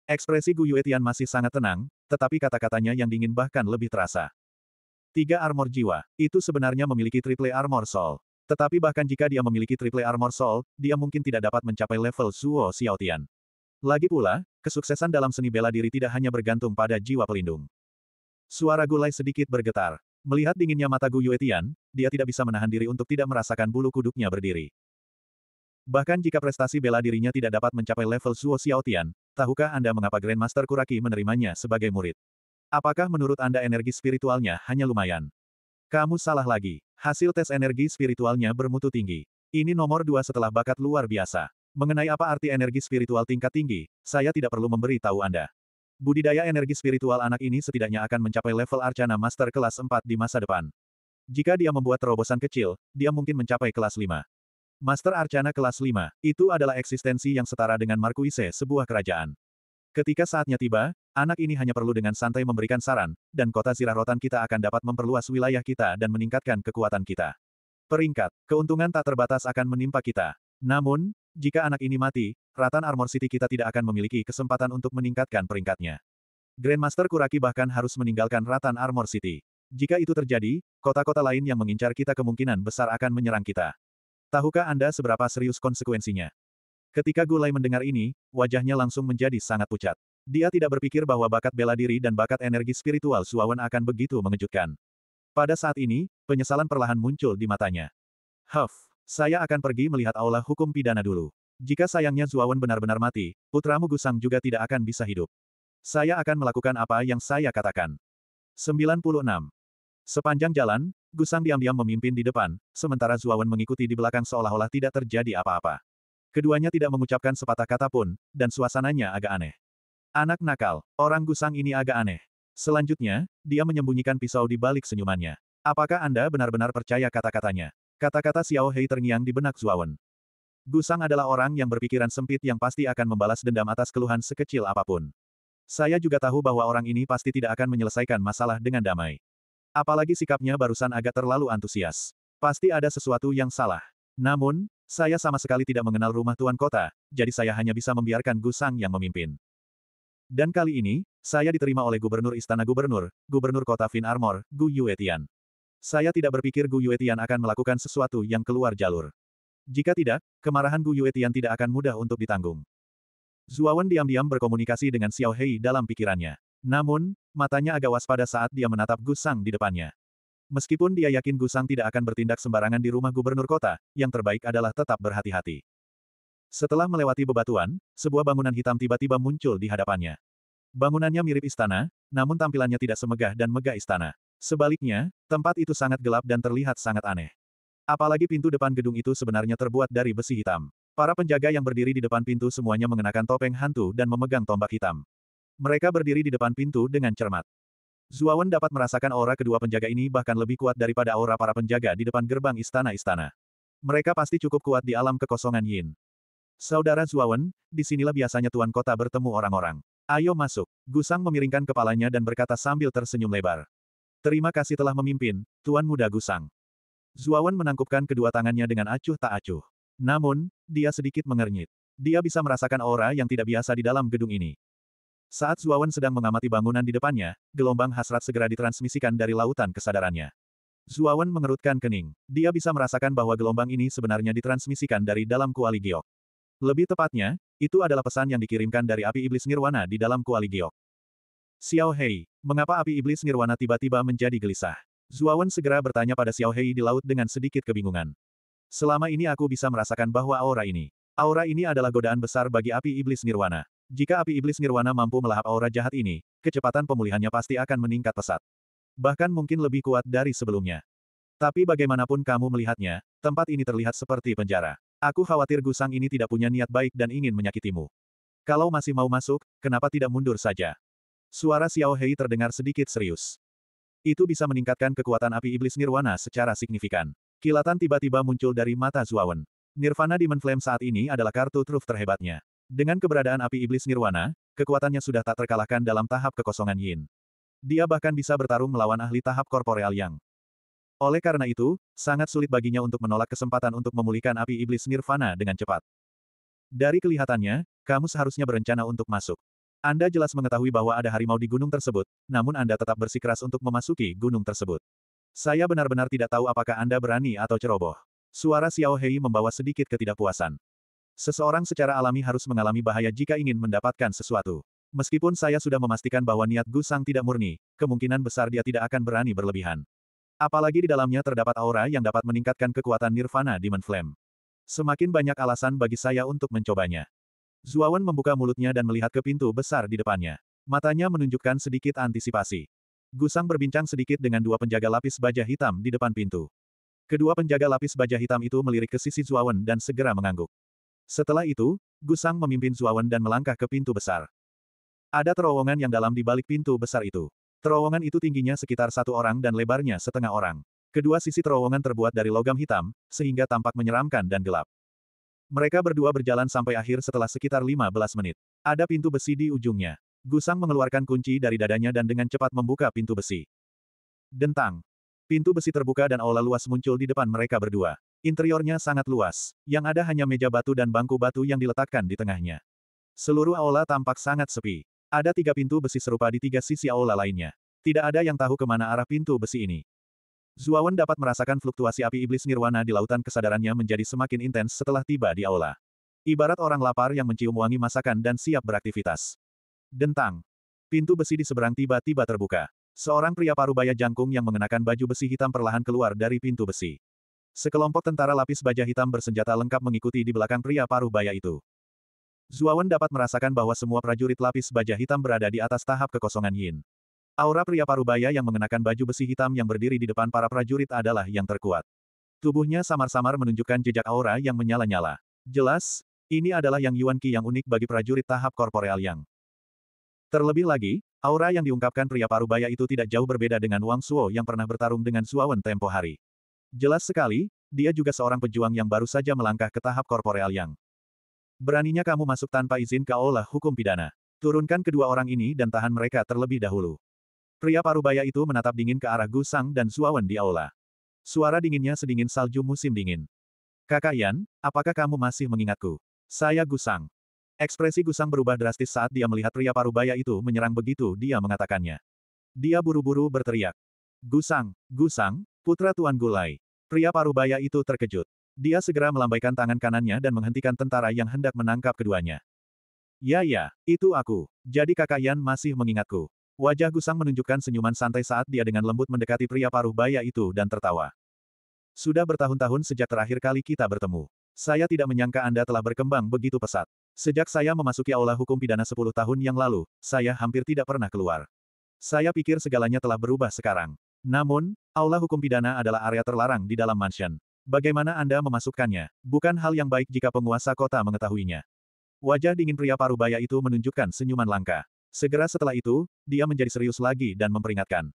Ekspresi Gu Yuetian masih sangat tenang, tetapi kata-katanya yang dingin bahkan lebih terasa. Tiga armor jiwa, itu sebenarnya memiliki triple armor soul. Tetapi bahkan jika dia memiliki triple armor soul, dia mungkin tidak dapat mencapai level Zuo Xiaotian. Lagi pula, kesuksesan dalam seni bela diri tidak hanya bergantung pada jiwa pelindung. Suara Gulai sedikit bergetar. Melihat dinginnya mata Gu Yuetian, dia tidak bisa menahan diri untuk tidak merasakan bulu kuduknya berdiri. Bahkan jika prestasi bela dirinya tidak dapat mencapai level Zuo Xiaotian, tahukah Anda mengapa Grandmaster Kuraki menerimanya sebagai murid? Apakah menurut Anda energi spiritualnya hanya lumayan? Kamu salah lagi. Hasil tes energi spiritualnya bermutu tinggi. Ini nomor dua setelah bakat luar biasa. Mengenai apa arti energi spiritual tingkat tinggi, saya tidak perlu memberi tahu Anda. Budidaya energi spiritual anak ini setidaknya akan mencapai level Arcana Master kelas 4 di masa depan. Jika dia membuat terobosan kecil, dia mungkin mencapai kelas 5. Master Arcana kelas 5, itu adalah eksistensi yang setara dengan Markuise sebuah kerajaan. Ketika saatnya tiba, Anak ini hanya perlu dengan santai memberikan saran, dan kota zirah rotan kita akan dapat memperluas wilayah kita dan meningkatkan kekuatan kita. Peringkat, keuntungan tak terbatas akan menimpa kita. Namun, jika anak ini mati, Ratan Armor City kita tidak akan memiliki kesempatan untuk meningkatkan peringkatnya. Grandmaster Kuraki bahkan harus meninggalkan Ratan Armor City. Jika itu terjadi, kota-kota lain yang mengincar kita kemungkinan besar akan menyerang kita. Tahukah Anda seberapa serius konsekuensinya? Ketika Gulai mendengar ini, wajahnya langsung menjadi sangat pucat. Dia tidak berpikir bahwa bakat bela diri dan bakat energi spiritual Suawan akan begitu mengejutkan. Pada saat ini, penyesalan perlahan muncul di matanya. Huff, saya akan pergi melihat aula hukum pidana dulu. Jika sayangnya Zuawan benar-benar mati, putramu Gusang juga tidak akan bisa hidup. Saya akan melakukan apa yang saya katakan. 96. Sepanjang jalan, Gusang diam-diam memimpin di depan, sementara Zuawan mengikuti di belakang seolah-olah tidak terjadi apa-apa. Keduanya tidak mengucapkan sepatah kata pun, dan suasananya agak aneh. Anak nakal, orang gusang ini agak aneh. Selanjutnya, dia menyembunyikan pisau di balik senyumannya. Apakah Anda benar-benar percaya kata-katanya? Kata-kata Xiao Hei terngiang di benak Zuawan. Gusang adalah orang yang berpikiran sempit yang pasti akan membalas dendam atas keluhan sekecil apapun. Saya juga tahu bahwa orang ini pasti tidak akan menyelesaikan masalah dengan damai. Apalagi sikapnya barusan agak terlalu antusias. Pasti ada sesuatu yang salah. Namun, saya sama sekali tidak mengenal rumah tuan kota, jadi saya hanya bisa membiarkan Gusang yang memimpin. Dan kali ini, saya diterima oleh Gubernur Istana Gubernur, Gubernur Kota Fin Armor, Gu Yuetian. Saya tidak berpikir Gu Yuetian akan melakukan sesuatu yang keluar jalur. Jika tidak, kemarahan Gu Yuetian tidak akan mudah untuk ditanggung. Zuawan diam-diam berkomunikasi dengan Xiao Hei dalam pikirannya. Namun, matanya agak waspada saat dia menatap Sang di depannya. Meskipun dia yakin Sang tidak akan bertindak sembarangan di rumah gubernur kota, yang terbaik adalah tetap berhati-hati. Setelah melewati bebatuan, sebuah bangunan hitam tiba-tiba muncul di hadapannya. Bangunannya mirip istana, namun tampilannya tidak semegah dan megah istana. Sebaliknya, tempat itu sangat gelap dan terlihat sangat aneh. Apalagi pintu depan gedung itu sebenarnya terbuat dari besi hitam. Para penjaga yang berdiri di depan pintu semuanya mengenakan topeng hantu dan memegang tombak hitam. Mereka berdiri di depan pintu dengan cermat. Zuawan dapat merasakan aura kedua penjaga ini bahkan lebih kuat daripada aura para penjaga di depan gerbang istana-istana. Mereka pasti cukup kuat di alam kekosongan Yin. Saudara Zuawan, disinilah biasanya tuan kota bertemu orang-orang. Ayo masuk. Gusang memiringkan kepalanya dan berkata sambil tersenyum lebar. Terima kasih telah memimpin, Tuan Muda Gusang. Zuawan menangkupkan kedua tangannya dengan acuh tak acuh. Namun, dia sedikit mengernyit. Dia bisa merasakan aura yang tidak biasa di dalam gedung ini. Saat Zuawan sedang mengamati bangunan di depannya, gelombang hasrat segera ditransmisikan dari lautan kesadarannya. Zuawan mengerutkan kening. Dia bisa merasakan bahwa gelombang ini sebenarnya ditransmisikan dari dalam kuali giok. Lebih tepatnya, itu adalah pesan yang dikirimkan dari api iblis nirwana di dalam kuali giok. Xiao Hei, mengapa api iblis nirwana tiba-tiba menjadi gelisah? Zuawan segera bertanya pada Xiao Hei di laut dengan sedikit kebingungan. Selama ini aku bisa merasakan bahwa aura ini. Aura ini adalah godaan besar bagi api iblis nirwana. Jika api iblis nirwana mampu melahap aura jahat ini, kecepatan pemulihannya pasti akan meningkat pesat. Bahkan mungkin lebih kuat dari sebelumnya. Tapi bagaimanapun kamu melihatnya, tempat ini terlihat seperti penjara. Aku khawatir Gusang ini tidak punya niat baik dan ingin menyakitimu. Kalau masih mau masuk, kenapa tidak mundur saja? Suara Xiao Hei terdengar sedikit serius. Itu bisa meningkatkan kekuatan api iblis nirwana secara signifikan. Kilatan tiba-tiba muncul dari mata Zuawan. Nirvana Demon Flame saat ini adalah kartu truf terhebatnya. Dengan keberadaan api iblis nirwana, kekuatannya sudah tak terkalahkan dalam tahap kekosongan yin. Dia bahkan bisa bertarung melawan ahli tahap korporeal yang. Oleh karena itu, sangat sulit baginya untuk menolak kesempatan untuk memulihkan api iblis nirvana dengan cepat. Dari kelihatannya, kamu seharusnya berencana untuk masuk. Anda jelas mengetahui bahwa ada harimau di gunung tersebut, namun Anda tetap bersikeras untuk memasuki gunung tersebut. Saya benar-benar tidak tahu apakah Anda berani atau ceroboh. Suara Xiao Hei membawa sedikit ketidakpuasan. Seseorang secara alami harus mengalami bahaya jika ingin mendapatkan sesuatu. Meskipun saya sudah memastikan bahwa niat Gusang tidak murni, kemungkinan besar dia tidak akan berani berlebihan. Apalagi di dalamnya terdapat aura yang dapat meningkatkan kekuatan Nirvana Demon Flame. Semakin banyak alasan bagi saya untuk mencobanya. Zuawan membuka mulutnya dan melihat ke pintu besar di depannya. Matanya menunjukkan sedikit antisipasi. Gusang berbincang sedikit dengan dua penjaga lapis baja hitam di depan pintu. Kedua penjaga lapis baja hitam itu melirik ke sisi Zuawan dan segera mengangguk. Setelah itu, Gusang memimpin Zuawan dan melangkah ke pintu besar. Ada terowongan yang dalam di balik pintu besar itu. Terowongan itu tingginya sekitar satu orang dan lebarnya setengah orang. Kedua sisi terowongan terbuat dari logam hitam, sehingga tampak menyeramkan dan gelap. Mereka berdua berjalan sampai akhir setelah sekitar 15 menit. Ada pintu besi di ujungnya. Gusang mengeluarkan kunci dari dadanya dan dengan cepat membuka pintu besi. Dentang. Pintu besi terbuka dan aula luas muncul di depan mereka berdua. Interiornya sangat luas, yang ada hanya meja batu dan bangku batu yang diletakkan di tengahnya. Seluruh aula tampak sangat sepi. Ada tiga pintu besi serupa di tiga sisi aula lainnya. Tidak ada yang tahu kemana arah pintu besi ini. Zuawan dapat merasakan fluktuasi api iblis nirwana di lautan kesadarannya menjadi semakin intens setelah tiba di aula. Ibarat orang lapar yang mencium wangi masakan dan siap beraktivitas. Dentang. Pintu besi di seberang tiba-tiba terbuka. Seorang pria parubaya jangkung yang mengenakan baju besi hitam perlahan keluar dari pintu besi. Sekelompok tentara lapis baja hitam bersenjata lengkap mengikuti di belakang pria paruh baya itu. Zuawan dapat merasakan bahwa semua prajurit lapis baja hitam berada di atas tahap kekosongan Yin. Aura pria parubaya yang mengenakan baju besi hitam yang berdiri di depan para prajurit adalah yang terkuat. Tubuhnya samar-samar menunjukkan jejak aura yang menyala-nyala. Jelas, ini adalah yang Yuan Qi yang unik bagi prajurit tahap korporeal yang. Terlebih lagi, aura yang diungkapkan pria parubaya itu tidak jauh berbeda dengan Wang Suo yang pernah bertarung dengan Suawen tempo hari. Jelas sekali, dia juga seorang pejuang yang baru saja melangkah ke tahap korporeal yang. Beraninya kamu masuk tanpa izin ke aula hukum pidana. Turunkan kedua orang ini dan tahan mereka terlebih dahulu. Pria parubaya itu menatap dingin ke arah Gusang dan Suawan di aula. Suara dinginnya sedingin salju musim dingin. Kakak Yan, apakah kamu masih mengingatku? Saya Gusang. Ekspresi Gusang berubah drastis saat dia melihat pria parubaya itu menyerang begitu dia mengatakannya. Dia buru-buru berteriak. Gusang, Gusang, putra Tuan Gulai. Pria parubaya itu terkejut. Dia segera melambaikan tangan kanannya dan menghentikan tentara yang hendak menangkap keduanya. Ya ya, itu aku. Jadi kakak Yan masih mengingatku. Wajah Gusang menunjukkan senyuman santai saat dia dengan lembut mendekati pria paruh baya itu dan tertawa. Sudah bertahun-tahun sejak terakhir kali kita bertemu. Saya tidak menyangka Anda telah berkembang begitu pesat. Sejak saya memasuki aula hukum pidana 10 tahun yang lalu, saya hampir tidak pernah keluar. Saya pikir segalanya telah berubah sekarang. Namun, aula hukum pidana adalah area terlarang di dalam mansion. Bagaimana Anda memasukkannya? Bukan hal yang baik jika penguasa kota mengetahuinya. Wajah dingin pria parubaya itu menunjukkan senyuman langka. Segera setelah itu, dia menjadi serius lagi dan memperingatkan.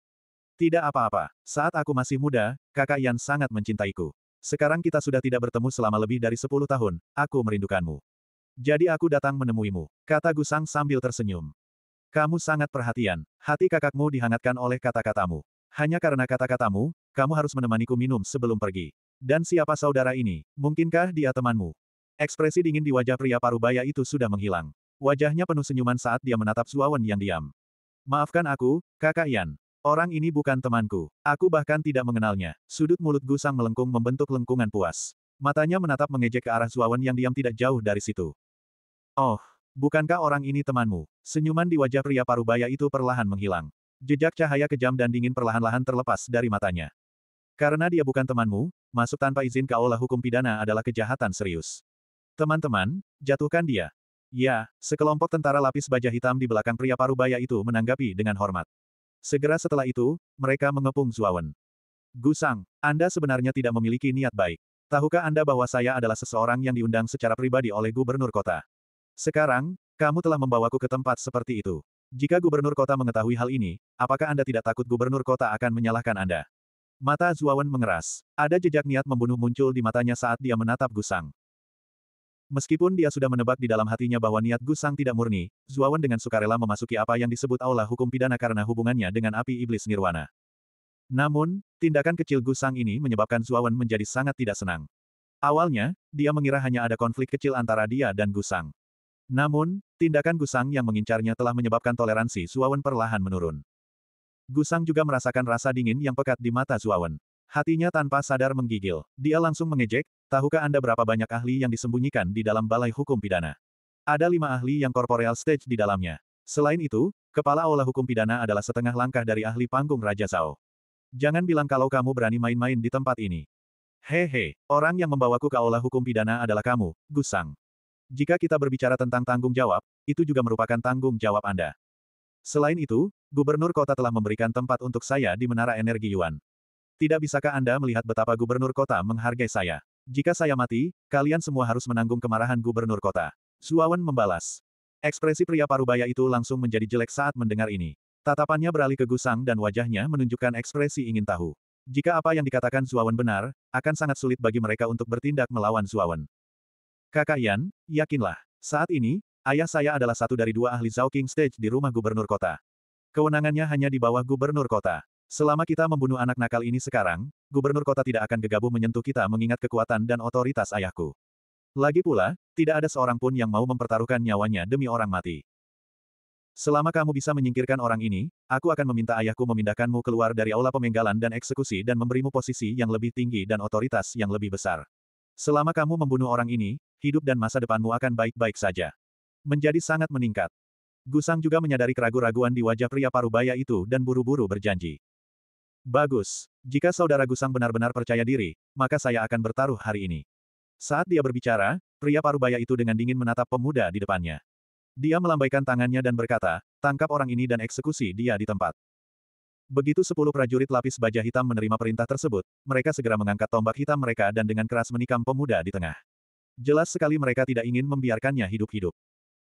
Tidak apa-apa, saat aku masih muda, kakak Yan sangat mencintaiku. Sekarang kita sudah tidak bertemu selama lebih dari sepuluh tahun, aku merindukanmu. Jadi aku datang menemuimu, kata Gusang sambil tersenyum. Kamu sangat perhatian, hati kakakmu dihangatkan oleh kata-katamu. Hanya karena kata-katamu, kamu harus menemaniku minum sebelum pergi. Dan siapa saudara ini? Mungkinkah dia temanmu? Ekspresi dingin di wajah pria parubaya itu sudah menghilang. Wajahnya penuh senyuman saat dia menatap Zuawan yang diam. Maafkan aku, kakak Yan. Orang ini bukan temanku. Aku bahkan tidak mengenalnya. Sudut mulut Gusang melengkung membentuk lengkungan puas. Matanya menatap mengejek ke arah Zuawan yang diam tidak jauh dari situ. Oh, bukankah orang ini temanmu? Senyuman di wajah pria parubaya itu perlahan menghilang. Jejak cahaya kejam dan dingin perlahan-lahan terlepas dari matanya. Karena dia bukan temanmu, masuk tanpa izin ke aula hukum pidana adalah kejahatan serius. Teman-teman, jatuhkan dia. Ya, sekelompok tentara lapis baja hitam di belakang pria parubaya itu menanggapi dengan hormat. Segera setelah itu, mereka mengepung Zuawan. Gusang, Anda sebenarnya tidak memiliki niat baik. Tahukah Anda bahwa saya adalah seseorang yang diundang secara pribadi oleh gubernur kota? Sekarang, kamu telah membawaku ke tempat seperti itu. Jika gubernur kota mengetahui hal ini, apakah Anda tidak takut gubernur kota akan menyalahkan Anda? Mata Zuawan mengeras. Ada jejak niat membunuh muncul di matanya saat dia menatap Gusang. Meskipun dia sudah menebak di dalam hatinya bahwa niat Gusang tidak murni, Zuawan dengan sukarela memasuki apa yang disebut aula hukum pidana karena hubungannya dengan api iblis nirwana. Namun, tindakan kecil Gusang ini menyebabkan Zuawan menjadi sangat tidak senang. Awalnya, dia mengira hanya ada konflik kecil antara dia dan Gusang. Namun, tindakan Gusang yang mengincarnya telah menyebabkan toleransi Zuawan perlahan menurun. Gusang juga merasakan rasa dingin yang pekat di mata Zuawan. Hatinya tanpa sadar menggigil. Dia langsung mengejek, tahukah Anda berapa banyak ahli yang disembunyikan di dalam balai hukum pidana? Ada lima ahli yang corporeal stage di dalamnya. Selain itu, kepala olah hukum pidana adalah setengah langkah dari ahli panggung Raja Zhao. Jangan bilang kalau kamu berani main-main di tempat ini. Hehe, orang yang membawaku ke olah hukum pidana adalah kamu, Gusang. Jika kita berbicara tentang tanggung jawab, itu juga merupakan tanggung jawab Anda. Selain itu, gubernur kota telah memberikan tempat untuk saya di Menara Energi Yuan. Tidak bisakah Anda melihat betapa gubernur kota menghargai saya? Jika saya mati, kalian semua harus menanggung kemarahan gubernur kota. Zuawan membalas. Ekspresi pria parubaya itu langsung menjadi jelek saat mendengar ini. Tatapannya beralih ke Gusang dan wajahnya menunjukkan ekspresi ingin tahu. Jika apa yang dikatakan Zuawan benar, akan sangat sulit bagi mereka untuk bertindak melawan Zuawan. Kakak Yan, yakinlah. Saat ini, Ayah saya adalah satu dari dua ahli Zhao King Stage di rumah gubernur kota. Kewenangannya hanya di bawah gubernur kota. Selama kita membunuh anak nakal ini sekarang, gubernur kota tidak akan gegabah menyentuh kita mengingat kekuatan dan otoritas ayahku. Lagi pula, tidak ada seorang pun yang mau mempertaruhkan nyawanya demi orang mati. Selama kamu bisa menyingkirkan orang ini, aku akan meminta ayahku memindahkanmu keluar dari aula pemenggalan dan eksekusi dan memberimu posisi yang lebih tinggi dan otoritas yang lebih besar. Selama kamu membunuh orang ini, hidup dan masa depanmu akan baik-baik saja menjadi sangat meningkat. Gusang juga menyadari keraguan-raguan di wajah pria parubaya itu dan buru-buru berjanji. Bagus. Jika saudara Gusang benar-benar percaya diri, maka saya akan bertaruh hari ini. Saat dia berbicara, pria parubaya itu dengan dingin menatap pemuda di depannya. Dia melambaikan tangannya dan berkata, tangkap orang ini dan eksekusi dia di tempat. Begitu sepuluh prajurit lapis baja hitam menerima perintah tersebut, mereka segera mengangkat tombak hitam mereka dan dengan keras menikam pemuda di tengah. Jelas sekali mereka tidak ingin membiarkannya hidup-hidup.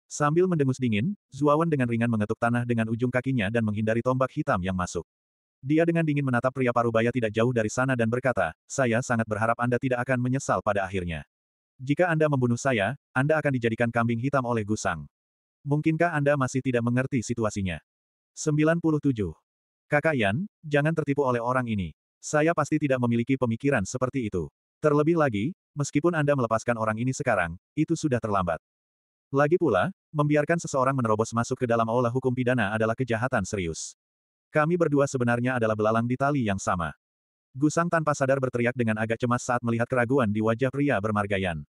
Sambil mendengus dingin, Zuawan dengan ringan mengetuk tanah dengan ujung kakinya dan menghindari tombak hitam yang masuk. Dia dengan dingin menatap pria parubaya tidak jauh dari sana dan berkata, saya sangat berharap Anda tidak akan menyesal pada akhirnya. Jika Anda membunuh saya, Anda akan dijadikan kambing hitam oleh Gusang. Mungkinkah Anda masih tidak mengerti situasinya? 97. Kakak Yan, jangan tertipu oleh orang ini. Saya pasti tidak memiliki pemikiran seperti itu. Terlebih lagi, meskipun Anda melepaskan orang ini sekarang, itu sudah terlambat. Lagi pula, membiarkan seseorang menerobos masuk ke dalam aula hukum pidana adalah kejahatan serius. Kami berdua sebenarnya adalah belalang di tali yang sama. Gusang tanpa sadar berteriak dengan agak cemas saat melihat keraguan di wajah pria bermargayan.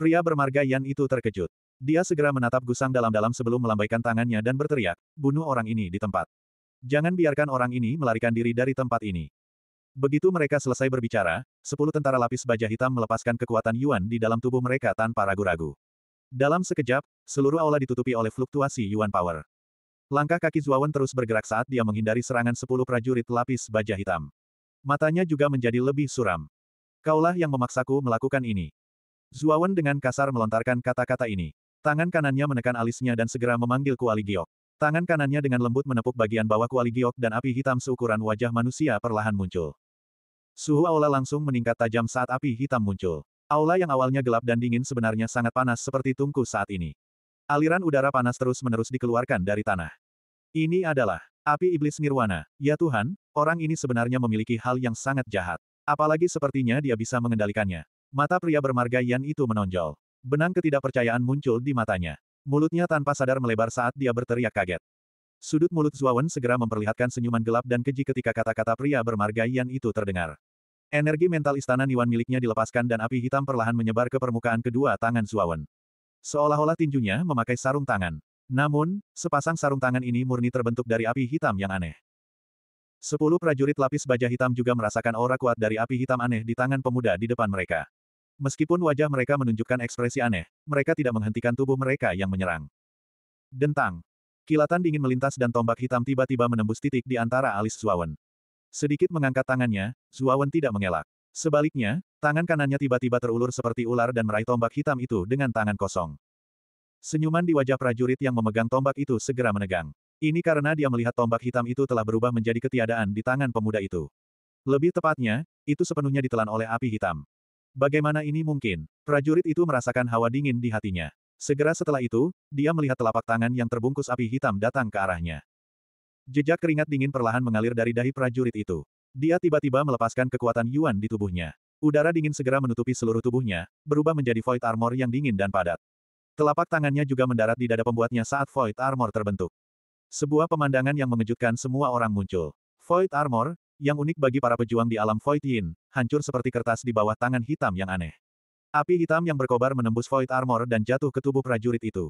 Pria bermargayan itu terkejut. Dia segera menatap Gusang dalam-dalam sebelum melambaikan tangannya dan berteriak, bunuh orang ini di tempat. Jangan biarkan orang ini melarikan diri dari tempat ini. Begitu mereka selesai berbicara, sepuluh tentara lapis baja hitam melepaskan kekuatan Yuan di dalam tubuh mereka tanpa ragu-ragu. Dalam sekejap, seluruh aula ditutupi oleh fluktuasi Yuan Power. Langkah kaki Zuawan terus bergerak saat dia menghindari serangan sepuluh prajurit lapis baja hitam. Matanya juga menjadi lebih suram. Kaulah yang memaksaku melakukan ini. Zuawan dengan kasar melontarkan kata-kata ini. Tangan kanannya menekan alisnya dan segera memanggil Kuali Giok. Tangan kanannya dengan lembut menepuk bagian bawah Kuali Giok dan api hitam seukuran wajah manusia perlahan muncul. Suhu aula langsung meningkat tajam saat api hitam muncul. Aula yang awalnya gelap dan dingin sebenarnya sangat panas seperti tungku saat ini. Aliran udara panas terus-menerus dikeluarkan dari tanah. Ini adalah api iblis nirwana. Ya Tuhan, orang ini sebenarnya memiliki hal yang sangat jahat. Apalagi sepertinya dia bisa mengendalikannya. Mata pria bermarga Yan itu menonjol. Benang ketidakpercayaan muncul di matanya. Mulutnya tanpa sadar melebar saat dia berteriak kaget. Sudut mulut Zuawan segera memperlihatkan senyuman gelap dan keji ketika kata-kata pria bermarga Yan itu terdengar. Energi mental istana Niwan miliknya dilepaskan dan api hitam perlahan menyebar ke permukaan kedua tangan Zuawan. Seolah-olah tinjunya memakai sarung tangan. Namun, sepasang sarung tangan ini murni terbentuk dari api hitam yang aneh. Sepuluh prajurit lapis baja hitam juga merasakan aura kuat dari api hitam aneh di tangan pemuda di depan mereka. Meskipun wajah mereka menunjukkan ekspresi aneh, mereka tidak menghentikan tubuh mereka yang menyerang. Dentang. Kilatan dingin melintas dan tombak hitam tiba-tiba menembus titik di antara alis Zuawan. Sedikit mengangkat tangannya, Zuawan tidak mengelak. Sebaliknya, tangan kanannya tiba-tiba terulur seperti ular dan meraih tombak hitam itu dengan tangan kosong. Senyuman di wajah prajurit yang memegang tombak itu segera menegang. Ini karena dia melihat tombak hitam itu telah berubah menjadi ketiadaan di tangan pemuda itu. Lebih tepatnya, itu sepenuhnya ditelan oleh api hitam. Bagaimana ini mungkin? Prajurit itu merasakan hawa dingin di hatinya. Segera setelah itu, dia melihat telapak tangan yang terbungkus api hitam datang ke arahnya. Jejak keringat dingin perlahan mengalir dari dahi prajurit itu. Dia tiba-tiba melepaskan kekuatan Yuan di tubuhnya. Udara dingin segera menutupi seluruh tubuhnya, berubah menjadi void armor yang dingin dan padat. Telapak tangannya juga mendarat di dada pembuatnya saat void armor terbentuk. Sebuah pemandangan yang mengejutkan semua orang muncul. Void armor, yang unik bagi para pejuang di alam void yin, hancur seperti kertas di bawah tangan hitam yang aneh. Api hitam yang berkobar menembus void armor dan jatuh ke tubuh prajurit itu.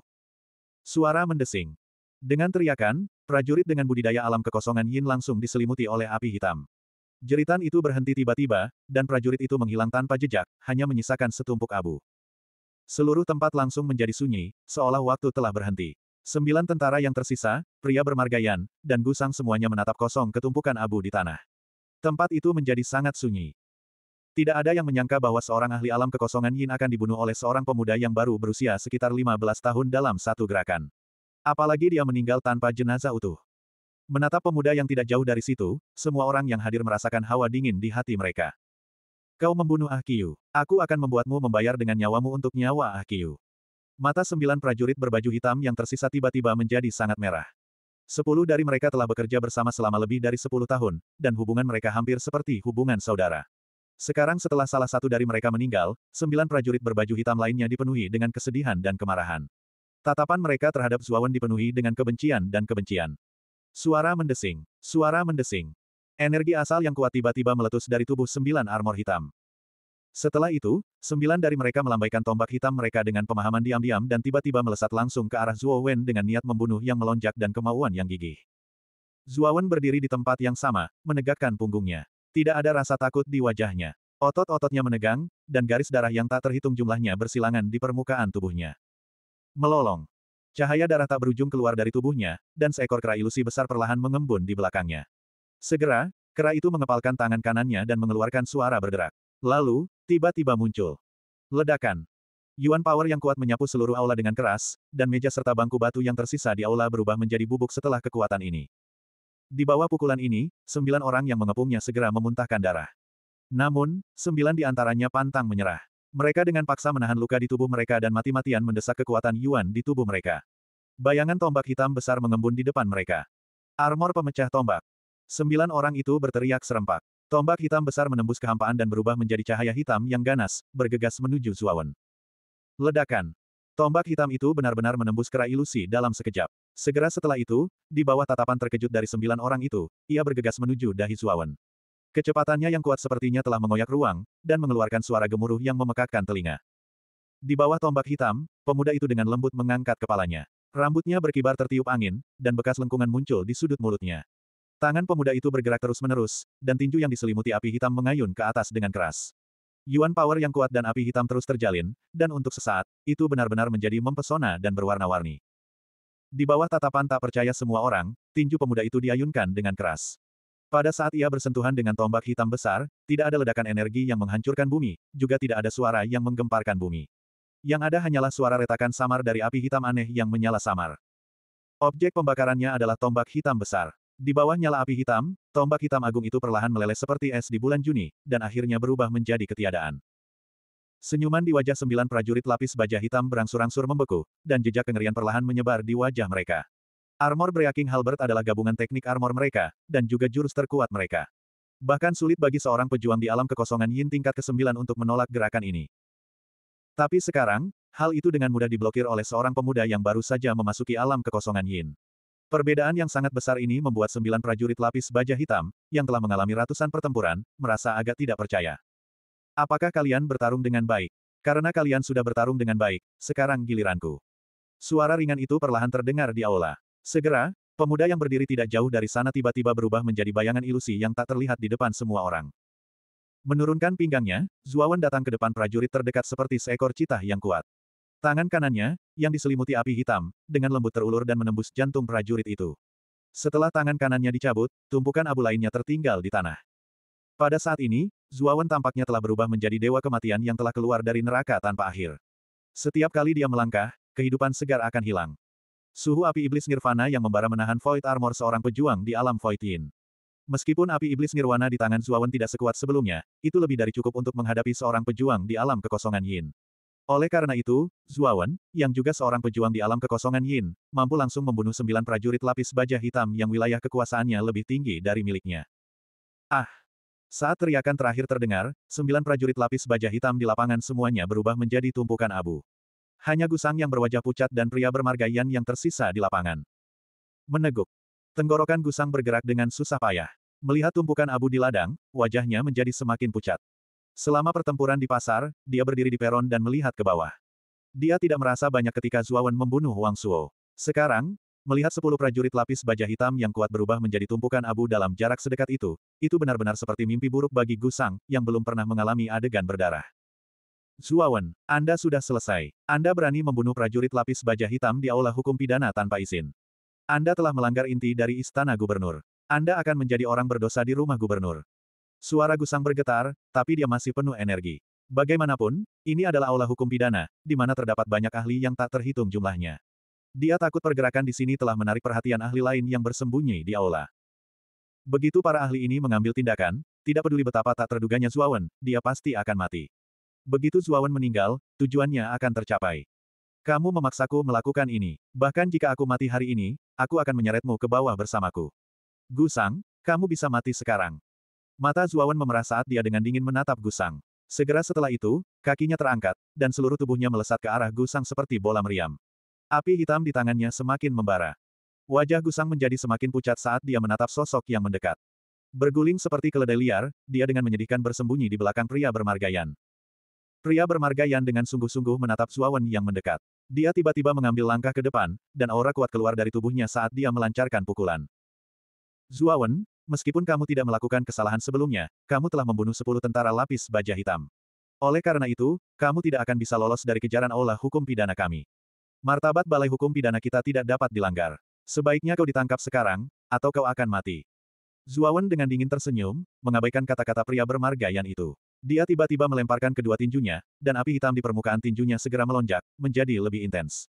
Suara mendesing. Dengan teriakan, prajurit dengan budidaya alam kekosongan Yin langsung diselimuti oleh api hitam. Jeritan itu berhenti tiba-tiba, dan prajurit itu menghilang tanpa jejak, hanya menyisakan setumpuk abu. Seluruh tempat langsung menjadi sunyi, seolah waktu telah berhenti. Sembilan tentara yang tersisa, pria bermargayan, dan gusang semuanya menatap kosong ketumpukan abu di tanah. Tempat itu menjadi sangat sunyi. Tidak ada yang menyangka bahwa seorang ahli alam kekosongan Yin akan dibunuh oleh seorang pemuda yang baru berusia sekitar 15 tahun dalam satu gerakan. Apalagi dia meninggal tanpa jenazah utuh. Menatap pemuda yang tidak jauh dari situ, semua orang yang hadir merasakan hawa dingin di hati mereka. Kau membunuh Ahkiyu. Aku akan membuatmu membayar dengan nyawamu untuk nyawa Ahkiyu. Mata sembilan prajurit berbaju hitam yang tersisa tiba-tiba menjadi sangat merah. Sepuluh dari mereka telah bekerja bersama selama lebih dari sepuluh tahun, dan hubungan mereka hampir seperti hubungan saudara. Sekarang setelah salah satu dari mereka meninggal, sembilan prajurit berbaju hitam lainnya dipenuhi dengan kesedihan dan kemarahan. Tatapan mereka terhadap Zuawan dipenuhi dengan kebencian dan kebencian. Suara mendesing. Suara mendesing. Energi asal yang kuat tiba-tiba meletus dari tubuh sembilan armor hitam. Setelah itu, sembilan dari mereka melambaikan tombak hitam mereka dengan pemahaman diam-diam dan tiba-tiba melesat langsung ke arah Zuo Wen dengan niat membunuh yang melonjak dan kemauan yang gigih. Zuo Wen berdiri di tempat yang sama, menegakkan punggungnya. Tidak ada rasa takut di wajahnya. Otot-ototnya menegang, dan garis darah yang tak terhitung jumlahnya bersilangan di permukaan tubuhnya. Melolong. Cahaya darah tak berujung keluar dari tubuhnya, dan seekor kera ilusi besar perlahan mengembun di belakangnya. Segera, kera itu mengepalkan tangan kanannya dan mengeluarkan suara berderak. Lalu, tiba-tiba muncul. Ledakan. Yuan power yang kuat menyapu seluruh aula dengan keras, dan meja serta bangku batu yang tersisa di aula berubah menjadi bubuk setelah kekuatan ini. Di bawah pukulan ini, sembilan orang yang mengepungnya segera memuntahkan darah. Namun, sembilan di antaranya pantang menyerah. Mereka dengan paksa menahan luka di tubuh mereka dan mati-matian mendesak kekuatan Yuan di tubuh mereka. Bayangan tombak hitam besar mengembun di depan mereka. Armor pemecah tombak. Sembilan orang itu berteriak serempak. Tombak hitam besar menembus kehampaan dan berubah menjadi cahaya hitam yang ganas, bergegas menuju Zuawan. Ledakan. Tombak hitam itu benar-benar menembus kera ilusi dalam sekejap. Segera setelah itu, di bawah tatapan terkejut dari sembilan orang itu, ia bergegas menuju dahi Zuawan. Kecepatannya yang kuat sepertinya telah mengoyak ruang, dan mengeluarkan suara gemuruh yang memekakkan telinga. Di bawah tombak hitam, pemuda itu dengan lembut mengangkat kepalanya. Rambutnya berkibar tertiup angin, dan bekas lengkungan muncul di sudut mulutnya. Tangan pemuda itu bergerak terus-menerus, dan tinju yang diselimuti api hitam mengayun ke atas dengan keras. Yuan power yang kuat dan api hitam terus terjalin, dan untuk sesaat, itu benar-benar menjadi mempesona dan berwarna-warni. Di bawah tatapan tak percaya semua orang, tinju pemuda itu diayunkan dengan keras. Pada saat ia bersentuhan dengan tombak hitam besar, tidak ada ledakan energi yang menghancurkan bumi, juga tidak ada suara yang menggemparkan bumi. Yang ada hanyalah suara retakan samar dari api hitam aneh yang menyala samar. Objek pembakarannya adalah tombak hitam besar. Di bawah nyala api hitam, tombak hitam agung itu perlahan meleleh seperti es di bulan Juni, dan akhirnya berubah menjadi ketiadaan. Senyuman di wajah sembilan prajurit lapis baja hitam berangsur-angsur membeku, dan jejak kengerian perlahan menyebar di wajah mereka. Armor Breaking halbert adalah gabungan teknik armor mereka, dan juga jurus terkuat mereka. Bahkan sulit bagi seorang pejuang di alam kekosongan Yin tingkat ke-9 untuk menolak gerakan ini. Tapi sekarang, hal itu dengan mudah diblokir oleh seorang pemuda yang baru saja memasuki alam kekosongan Yin. Perbedaan yang sangat besar ini membuat sembilan prajurit lapis baja hitam, yang telah mengalami ratusan pertempuran, merasa agak tidak percaya. Apakah kalian bertarung dengan baik? Karena kalian sudah bertarung dengan baik, sekarang giliranku. Suara ringan itu perlahan terdengar di aula. Segera, pemuda yang berdiri tidak jauh dari sana tiba-tiba berubah menjadi bayangan ilusi yang tak terlihat di depan semua orang. Menurunkan pinggangnya, Zuawan datang ke depan prajurit terdekat seperti seekor citah yang kuat. Tangan kanannya, yang diselimuti api hitam, dengan lembut terulur dan menembus jantung prajurit itu. Setelah tangan kanannya dicabut, tumpukan abu lainnya tertinggal di tanah. Pada saat ini, Zuawan tampaknya telah berubah menjadi dewa kematian yang telah keluar dari neraka tanpa akhir. Setiap kali dia melangkah, kehidupan segar akan hilang. Suhu api iblis nirvana yang membara menahan Void Armor seorang pejuang di alam Void Yin. Meskipun api iblis nirwana di tangan Zuawan tidak sekuat sebelumnya, itu lebih dari cukup untuk menghadapi seorang pejuang di alam kekosongan Yin. Oleh karena itu, Zuawan, yang juga seorang pejuang di alam kekosongan Yin, mampu langsung membunuh sembilan prajurit lapis baja hitam yang wilayah kekuasaannya lebih tinggi dari miliknya. Ah! Saat teriakan terakhir terdengar, sembilan prajurit lapis baja hitam di lapangan semuanya berubah menjadi tumpukan abu. Hanya Gusang yang berwajah pucat dan pria bermarga yang tersisa di lapangan. Meneguk. Tenggorokan Gusang bergerak dengan susah payah. Melihat tumpukan abu di ladang, wajahnya menjadi semakin pucat. Selama pertempuran di pasar, dia berdiri di peron dan melihat ke bawah. Dia tidak merasa banyak ketika Zuawan membunuh Wang Suo. Sekarang, melihat sepuluh prajurit lapis baja hitam yang kuat berubah menjadi tumpukan abu dalam jarak sedekat itu, itu benar-benar seperti mimpi buruk bagi Gusang, yang belum pernah mengalami adegan berdarah. Zuawan, Anda sudah selesai. Anda berani membunuh prajurit lapis baja hitam di aula hukum pidana tanpa izin. Anda telah melanggar inti dari istana gubernur. Anda akan menjadi orang berdosa di rumah gubernur. Suara Gusang bergetar, tapi dia masih penuh energi. Bagaimanapun, ini adalah aula hukum pidana, di mana terdapat banyak ahli yang tak terhitung jumlahnya. Dia takut pergerakan di sini telah menarik perhatian ahli lain yang bersembunyi di aula. Begitu para ahli ini mengambil tindakan, tidak peduli betapa tak terduganya Zuawan, dia pasti akan mati. Begitu Zuawan meninggal, tujuannya akan tercapai. Kamu memaksaku melakukan ini. Bahkan jika aku mati hari ini, aku akan menyeretmu ke bawah bersamaku. Gusang, kamu bisa mati sekarang. Mata Zuawan memerah saat dia dengan dingin menatap Gusang. Segera setelah itu, kakinya terangkat, dan seluruh tubuhnya melesat ke arah Gusang seperti bola meriam. Api hitam di tangannya semakin membara. Wajah Gusang menjadi semakin pucat saat dia menatap sosok yang mendekat. Berguling seperti keledai liar, dia dengan menyedihkan bersembunyi di belakang pria bermargayan. Pria bermarga Yan dengan sungguh-sungguh menatap Zuawan yang mendekat. Dia tiba-tiba mengambil langkah ke depan, dan aura kuat keluar dari tubuhnya saat dia melancarkan pukulan. Zuawan, meskipun kamu tidak melakukan kesalahan sebelumnya, kamu telah membunuh sepuluh tentara lapis baja hitam. Oleh karena itu, kamu tidak akan bisa lolos dari kejaran olah hukum pidana kami. Martabat Balai Hukum Pidana kita tidak dapat dilanggar. Sebaiknya kau ditangkap sekarang, atau kau akan mati. Zuawan dengan dingin tersenyum, mengabaikan kata-kata pria bermarga Yan itu. Dia tiba-tiba melemparkan kedua tinjunya, dan api hitam di permukaan tinjunya segera melonjak, menjadi lebih intens.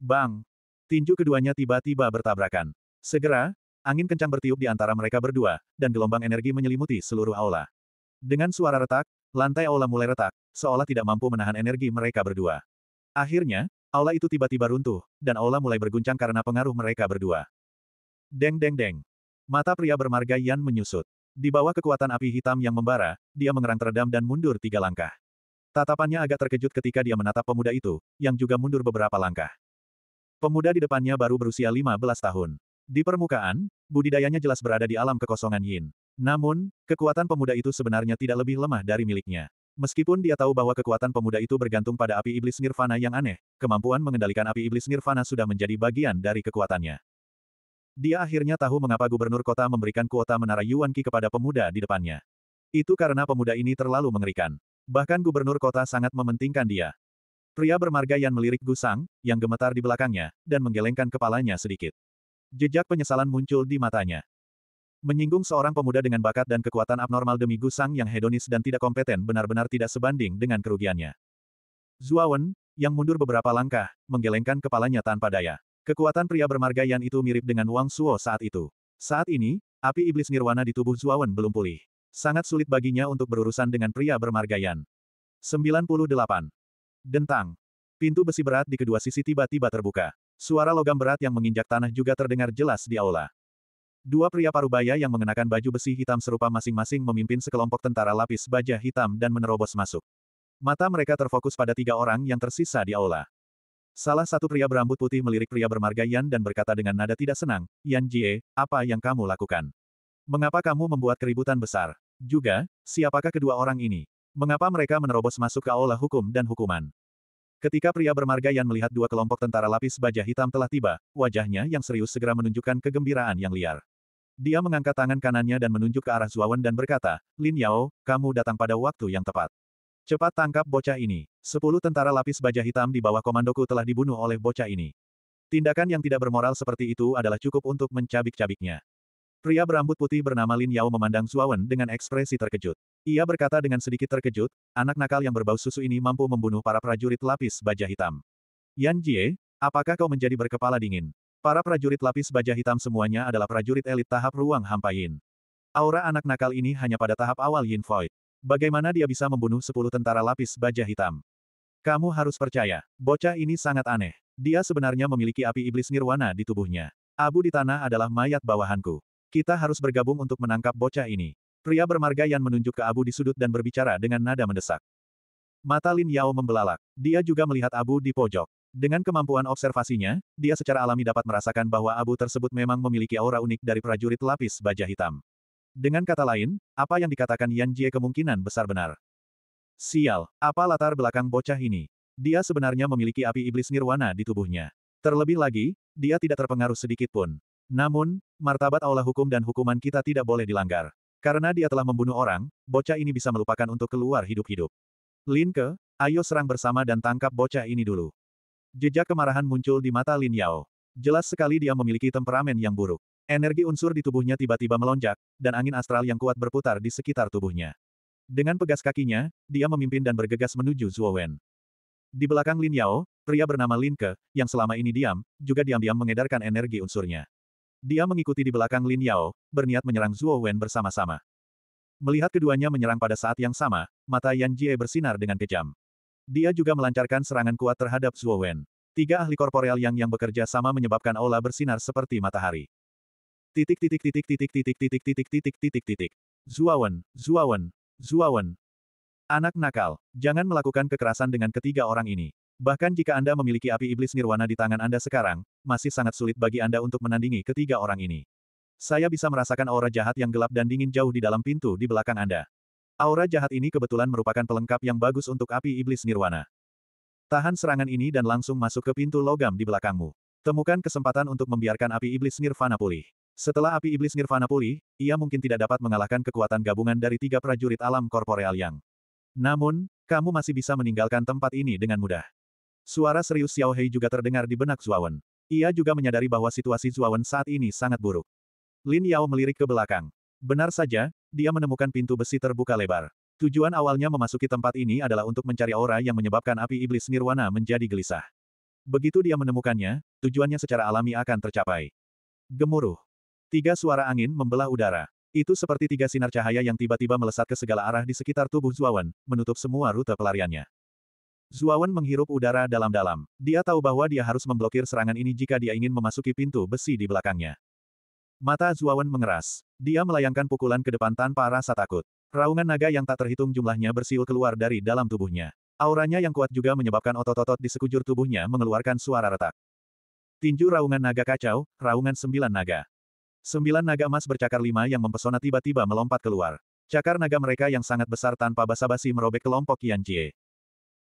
Bang! Tinju keduanya tiba-tiba bertabrakan. Segera, angin kencang bertiup di antara mereka berdua, dan gelombang energi menyelimuti seluruh aula. Dengan suara retak, lantai aula mulai retak, seolah tidak mampu menahan energi mereka berdua. Akhirnya, aula itu tiba-tiba runtuh, dan aula mulai berguncang karena pengaruh mereka berdua. Deng deng deng. Mata pria bermarga Yan menyusut. Di bawah kekuatan api hitam yang membara, dia mengerang teredam dan mundur tiga langkah. Tatapannya agak terkejut ketika dia menatap pemuda itu, yang juga mundur beberapa langkah. Pemuda di depannya baru berusia 15 tahun. Di permukaan, budidayanya jelas berada di alam kekosongan yin. Namun, kekuatan pemuda itu sebenarnya tidak lebih lemah dari miliknya. Meskipun dia tahu bahwa kekuatan pemuda itu bergantung pada api iblis nirvana yang aneh, kemampuan mengendalikan api iblis nirvana sudah menjadi bagian dari kekuatannya. Dia akhirnya tahu mengapa gubernur kota memberikan kuota menara Yuan Qi kepada pemuda di depannya. Itu karena pemuda ini terlalu mengerikan. Bahkan gubernur kota sangat mementingkan dia. Pria bermarga yang melirik Gusang, yang gemetar di belakangnya, dan menggelengkan kepalanya sedikit. Jejak penyesalan muncul di matanya. Menyinggung seorang pemuda dengan bakat dan kekuatan abnormal demi Gusang yang hedonis dan tidak kompeten benar-benar tidak sebanding dengan kerugiannya. Zuawan, yang mundur beberapa langkah, menggelengkan kepalanya tanpa daya. Kekuatan pria bermarga Yan itu mirip dengan Wang Suo saat itu. Saat ini, api iblis nirwana di tubuh Zuawan belum pulih. Sangat sulit baginya untuk berurusan dengan pria bermarga Yan. 98. Dentang. Pintu besi berat di kedua sisi tiba-tiba terbuka. Suara logam berat yang menginjak tanah juga terdengar jelas di aula. Dua pria parubaya yang mengenakan baju besi hitam serupa masing-masing memimpin sekelompok tentara lapis baja hitam dan menerobos masuk. Mata mereka terfokus pada tiga orang yang tersisa di aula. Salah satu pria berambut putih melirik pria bermarga Yan dan berkata dengan nada tidak senang, Yan Jie, apa yang kamu lakukan? Mengapa kamu membuat keributan besar? Juga, siapakah kedua orang ini? Mengapa mereka menerobos masuk ke aula hukum dan hukuman? Ketika pria bermarga Yan melihat dua kelompok tentara lapis baja hitam telah tiba, wajahnya yang serius segera menunjukkan kegembiraan yang liar. Dia mengangkat tangan kanannya dan menunjuk ke arah Zuawan dan berkata, Lin Yao, kamu datang pada waktu yang tepat. Cepat tangkap bocah ini. Sepuluh tentara lapis baja hitam di bawah komandoku telah dibunuh oleh bocah ini. Tindakan yang tidak bermoral seperti itu adalah cukup untuk mencabik-cabiknya. Pria berambut putih bernama Lin Yao memandang Zuawan dengan ekspresi terkejut. Ia berkata dengan sedikit terkejut, anak nakal yang berbau susu ini mampu membunuh para prajurit lapis baja hitam. Yan Jie, apakah kau menjadi berkepala dingin? Para prajurit lapis baja hitam semuanya adalah prajurit elit tahap ruang hampayin. Aura anak nakal ini hanya pada tahap awal Yin Void. Bagaimana dia bisa membunuh sepuluh tentara lapis baja hitam? Kamu harus percaya, bocah ini sangat aneh. Dia sebenarnya memiliki api iblis nirwana di tubuhnya. Abu di tanah adalah mayat bawahanku. Kita harus bergabung untuk menangkap bocah ini. Pria bermarga yang menunjuk ke Abu di sudut dan berbicara dengan nada mendesak. Mata Lin Yao membelalak. Dia juga melihat Abu di pojok. Dengan kemampuan observasinya, dia secara alami dapat merasakan bahwa Abu tersebut memang memiliki aura unik dari prajurit lapis baja hitam. Dengan kata lain, apa yang dikatakan Yan Jie kemungkinan besar benar. Sial, apa latar belakang bocah ini? Dia sebenarnya memiliki api iblis nirwana di tubuhnya. Terlebih lagi, dia tidak terpengaruh sedikit pun. Namun, martabat allah hukum dan hukuman kita tidak boleh dilanggar. Karena dia telah membunuh orang, bocah ini bisa melupakan untuk keluar hidup-hidup. Linke, ayo serang bersama dan tangkap bocah ini dulu. Jejak kemarahan muncul di mata Lin Yao. Jelas sekali dia memiliki temperamen yang buruk. Energi unsur di tubuhnya tiba-tiba melonjak, dan angin astral yang kuat berputar di sekitar tubuhnya. Dengan pegas kakinya, dia memimpin dan bergegas menuju Zhuo Wen. Di belakang Lin Yao, pria bernama Lin Ke, yang selama ini diam, juga diam-diam mengedarkan energi unsurnya. Dia mengikuti di belakang Lin Yao, berniat menyerang Zhuo Wen bersama-sama. Melihat keduanya menyerang pada saat yang sama, mata Yan Jie bersinar dengan kejam. Dia juga melancarkan serangan kuat terhadap Zhuo Wen. Tiga ahli korporeal yang yang bekerja sama menyebabkan ola bersinar seperti matahari. Titik titik titik titik titik titik titik titik titik titik. Zuawan, Zuawan, Zuawan. Anak nakal, jangan melakukan kekerasan dengan ketiga orang ini. Bahkan jika Anda memiliki api iblis nirwana di tangan Anda sekarang, masih sangat sulit bagi Anda untuk menandingi ketiga orang ini. Saya bisa merasakan aura jahat yang gelap dan dingin jauh di dalam pintu di belakang Anda. Aura jahat ini kebetulan merupakan pelengkap yang bagus untuk api iblis nirwana. Tahan serangan ini dan langsung masuk ke pintu logam di belakangmu. Temukan kesempatan untuk membiarkan api iblis nirvana pulih. Setelah api iblis Nirvana pulih, ia mungkin tidak dapat mengalahkan kekuatan gabungan dari tiga prajurit alam korporeal yang. Namun, kamu masih bisa meninggalkan tempat ini dengan mudah. Suara serius Xiao Hei juga terdengar di benak Zuawan. Ia juga menyadari bahwa situasi Zuawan saat ini sangat buruk. Lin Yao melirik ke belakang. Benar saja, dia menemukan pintu besi terbuka lebar. Tujuan awalnya memasuki tempat ini adalah untuk mencari aura yang menyebabkan api iblis nirwana menjadi gelisah. Begitu dia menemukannya, tujuannya secara alami akan tercapai. Gemuruh. Tiga suara angin membelah udara. Itu seperti tiga sinar cahaya yang tiba-tiba melesat ke segala arah di sekitar tubuh Zuawan, menutup semua rute pelariannya. Zuawan menghirup udara dalam-dalam. Dia tahu bahwa dia harus memblokir serangan ini jika dia ingin memasuki pintu besi di belakangnya. Mata Zuawan mengeras. Dia melayangkan pukulan ke depan tanpa rasa takut. Raungan naga yang tak terhitung jumlahnya bersiul keluar dari dalam tubuhnya. Auranya yang kuat juga menyebabkan otot-otot di sekujur tubuhnya mengeluarkan suara retak. Tinju raungan naga kacau, raungan sembilan naga. Sembilan naga emas bercakar lima yang mempesona tiba-tiba melompat keluar. Cakar naga mereka yang sangat besar tanpa basa-basi merobek kelompok Yan Jie.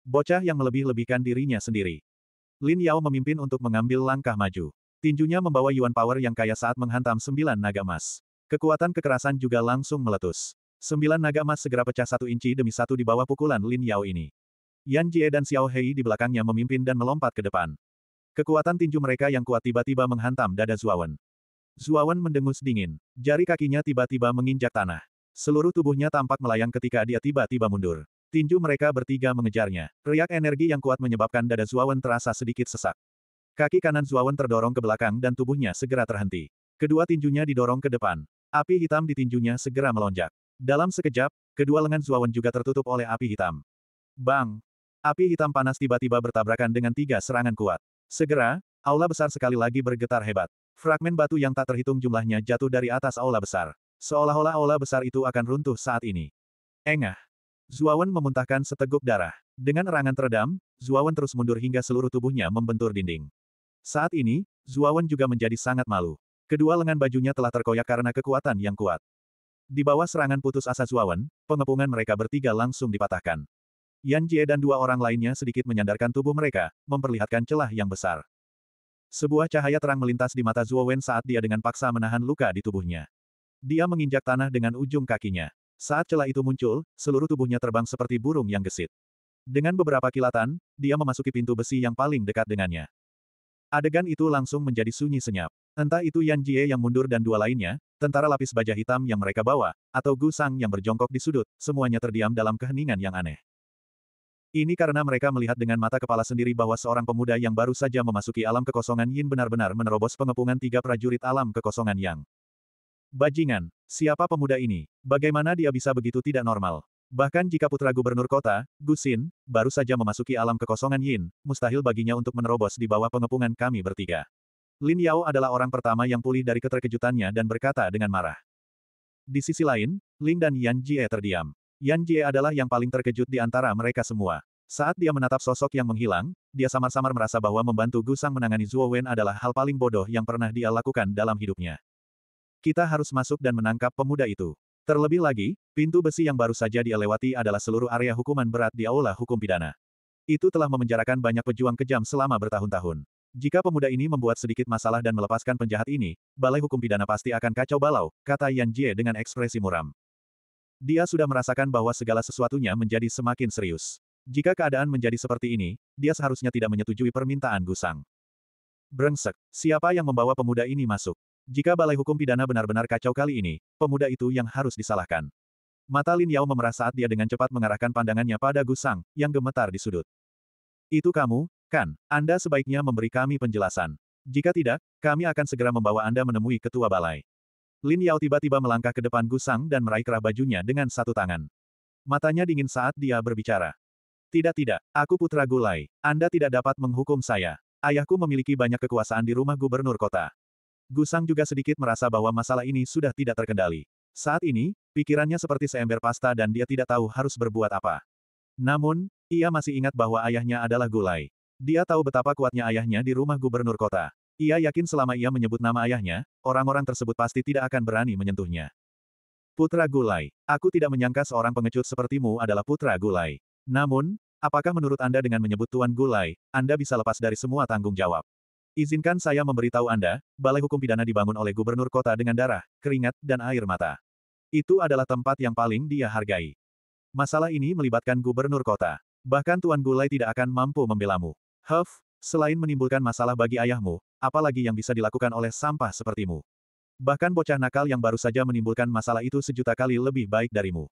Bocah yang melebih-lebihkan dirinya sendiri. Lin Yao memimpin untuk mengambil langkah maju. Tinjunya membawa Yuan Power yang kaya saat menghantam sembilan naga emas. Kekuatan kekerasan juga langsung meletus. Sembilan naga emas segera pecah satu inci demi satu di bawah pukulan Lin Yao ini. Yan Jie dan Xiao Hei di belakangnya memimpin dan melompat ke depan. Kekuatan tinju mereka yang kuat tiba-tiba menghantam dada Zuawan. Zuawan mendengus dingin. Jari kakinya tiba-tiba menginjak tanah. Seluruh tubuhnya tampak melayang ketika dia tiba-tiba mundur. Tinju mereka bertiga mengejarnya. Riak energi yang kuat menyebabkan dada Zuawan terasa sedikit sesak. Kaki kanan Zuawan terdorong ke belakang dan tubuhnya segera terhenti. Kedua tinjunya didorong ke depan. Api hitam di tinjunya segera melonjak. Dalam sekejap, kedua lengan Zuawan juga tertutup oleh api hitam. Bang! Api hitam panas tiba-tiba bertabrakan dengan tiga serangan kuat. Segera, aula besar sekali lagi bergetar hebat. Fragmen batu yang tak terhitung jumlahnya jatuh dari atas aula besar. Seolah-olah aula besar itu akan runtuh saat ini. Engah. Zuawan memuntahkan seteguk darah. Dengan erangan teredam, Zuawan terus mundur hingga seluruh tubuhnya membentur dinding. Saat ini, Zuawan juga menjadi sangat malu. Kedua lengan bajunya telah terkoyak karena kekuatan yang kuat. Di bawah serangan putus asa Zuawan, pengepungan mereka bertiga langsung dipatahkan. Yan Jie dan dua orang lainnya sedikit menyandarkan tubuh mereka, memperlihatkan celah yang besar. Sebuah cahaya terang melintas di mata Zuo Wen saat dia dengan paksa menahan luka di tubuhnya. Dia menginjak tanah dengan ujung kakinya. Saat celah itu muncul, seluruh tubuhnya terbang seperti burung yang gesit. Dengan beberapa kilatan, dia memasuki pintu besi yang paling dekat dengannya. Adegan itu langsung menjadi sunyi senyap. Entah itu Yan Jie yang mundur dan dua lainnya, tentara lapis baja hitam yang mereka bawa, atau Gu Sang yang berjongkok di sudut, semuanya terdiam dalam keheningan yang aneh. Ini karena mereka melihat dengan mata kepala sendiri bahwa seorang pemuda yang baru saja memasuki alam kekosongan Yin benar-benar menerobos pengepungan tiga prajurit alam kekosongan Yang. Bajingan, siapa pemuda ini? Bagaimana dia bisa begitu tidak normal? Bahkan jika putra gubernur kota, Gusin, baru saja memasuki alam kekosongan Yin, mustahil baginya untuk menerobos di bawah pengepungan kami bertiga. Lin Yao adalah orang pertama yang pulih dari keterkejutannya dan berkata dengan marah. Di sisi lain, Ling dan Yan Jie terdiam. Yan Jie adalah yang paling terkejut di antara mereka semua. Saat dia menatap sosok yang menghilang, dia samar-samar merasa bahwa membantu Gusang menangani Zuo Wen adalah hal paling bodoh yang pernah dia lakukan dalam hidupnya. Kita harus masuk dan menangkap pemuda itu. Terlebih lagi, pintu besi yang baru saja dia lewati adalah seluruh area hukuman berat di aula hukum pidana. Itu telah memenjarakan banyak pejuang kejam selama bertahun-tahun. Jika pemuda ini membuat sedikit masalah dan melepaskan penjahat ini, balai hukum pidana pasti akan kacau balau, kata Yan Jie dengan ekspresi muram. Dia sudah merasakan bahwa segala sesuatunya menjadi semakin serius. Jika keadaan menjadi seperti ini, dia seharusnya tidak menyetujui permintaan Gusang. Brengsek, siapa yang membawa pemuda ini masuk? Jika Balai Hukum Pidana benar-benar kacau kali ini, pemuda itu yang harus disalahkan. Mata Lin Yao memerah saat dia dengan cepat mengarahkan pandangannya pada Gusang, yang gemetar di sudut. Itu kamu, kan? Anda sebaiknya memberi kami penjelasan. Jika tidak, kami akan segera membawa Anda menemui ketua balai. Lin Yao tiba-tiba melangkah ke depan Gusang dan meraih kerah bajunya dengan satu tangan. Matanya dingin saat dia berbicara. Tidak tidak, aku putra Gulai. Anda tidak dapat menghukum saya. Ayahku memiliki banyak kekuasaan di rumah gubernur kota. Gusang juga sedikit merasa bahwa masalah ini sudah tidak terkendali. Saat ini, pikirannya seperti seember pasta dan dia tidak tahu harus berbuat apa. Namun, ia masih ingat bahwa ayahnya adalah Gulai. Dia tahu betapa kuatnya ayahnya di rumah gubernur kota. Ia yakin selama ia menyebut nama ayahnya, orang-orang tersebut pasti tidak akan berani menyentuhnya. Putra Gulai, aku tidak menyangka seorang pengecut sepertimu adalah Putra Gulai. Namun, apakah menurut Anda dengan menyebut Tuan Gulai, Anda bisa lepas dari semua tanggung jawab? Izinkan saya memberitahu Anda, Balai Hukum Pidana dibangun oleh Gubernur Kota dengan darah, keringat, dan air mata. Itu adalah tempat yang paling dia hargai. Masalah ini melibatkan Gubernur Kota. Bahkan Tuan Gulai tidak akan mampu membelamu. Huff, Selain menimbulkan masalah bagi ayahmu, apalagi yang bisa dilakukan oleh sampah sepertimu? Bahkan bocah nakal yang baru saja menimbulkan masalah itu sejuta kali lebih baik darimu.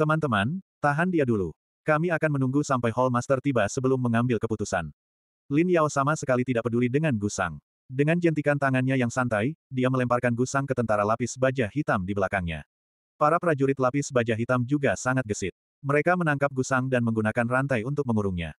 Teman-teman, tahan dia dulu. Kami akan menunggu sampai Hall Master tiba sebelum mengambil keputusan. Lin Yao sama sekali tidak peduli dengan Gusang. Dengan jentikan tangannya yang santai, dia melemparkan Gusang ke tentara lapis baja hitam di belakangnya. Para prajurit lapis baja hitam juga sangat gesit. Mereka menangkap Gusang dan menggunakan rantai untuk mengurungnya.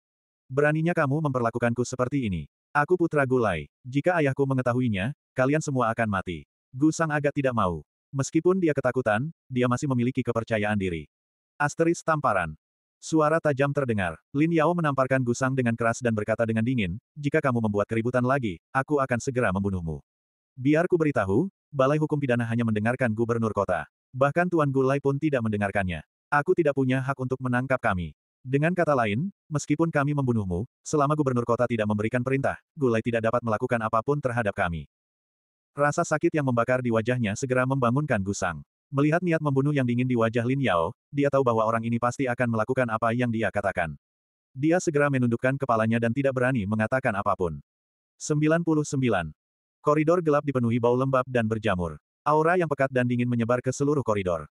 Beraninya kamu memperlakukanku seperti ini. Aku putra Gulai. Jika ayahku mengetahuinya, kalian semua akan mati. Gusang agak tidak mau. Meskipun dia ketakutan, dia masih memiliki kepercayaan diri. Asteris tamparan. Suara tajam terdengar. Lin Yao menamparkan Gusang dengan keras dan berkata dengan dingin, jika kamu membuat keributan lagi, aku akan segera membunuhmu. Biar ku beritahu, Balai Hukum Pidana hanya mendengarkan gubernur kota. Bahkan Tuan Gulai pun tidak mendengarkannya. Aku tidak punya hak untuk menangkap kami. Dengan kata lain, meskipun kami membunuhmu, selama gubernur kota tidak memberikan perintah, Gulai tidak dapat melakukan apapun terhadap kami. Rasa sakit yang membakar di wajahnya segera membangunkan Gusang. Melihat niat membunuh yang dingin di wajah Lin Yao, dia tahu bahwa orang ini pasti akan melakukan apa yang dia katakan. Dia segera menundukkan kepalanya dan tidak berani mengatakan apapun. 99. Koridor gelap dipenuhi bau lembab dan berjamur. Aura yang pekat dan dingin menyebar ke seluruh koridor.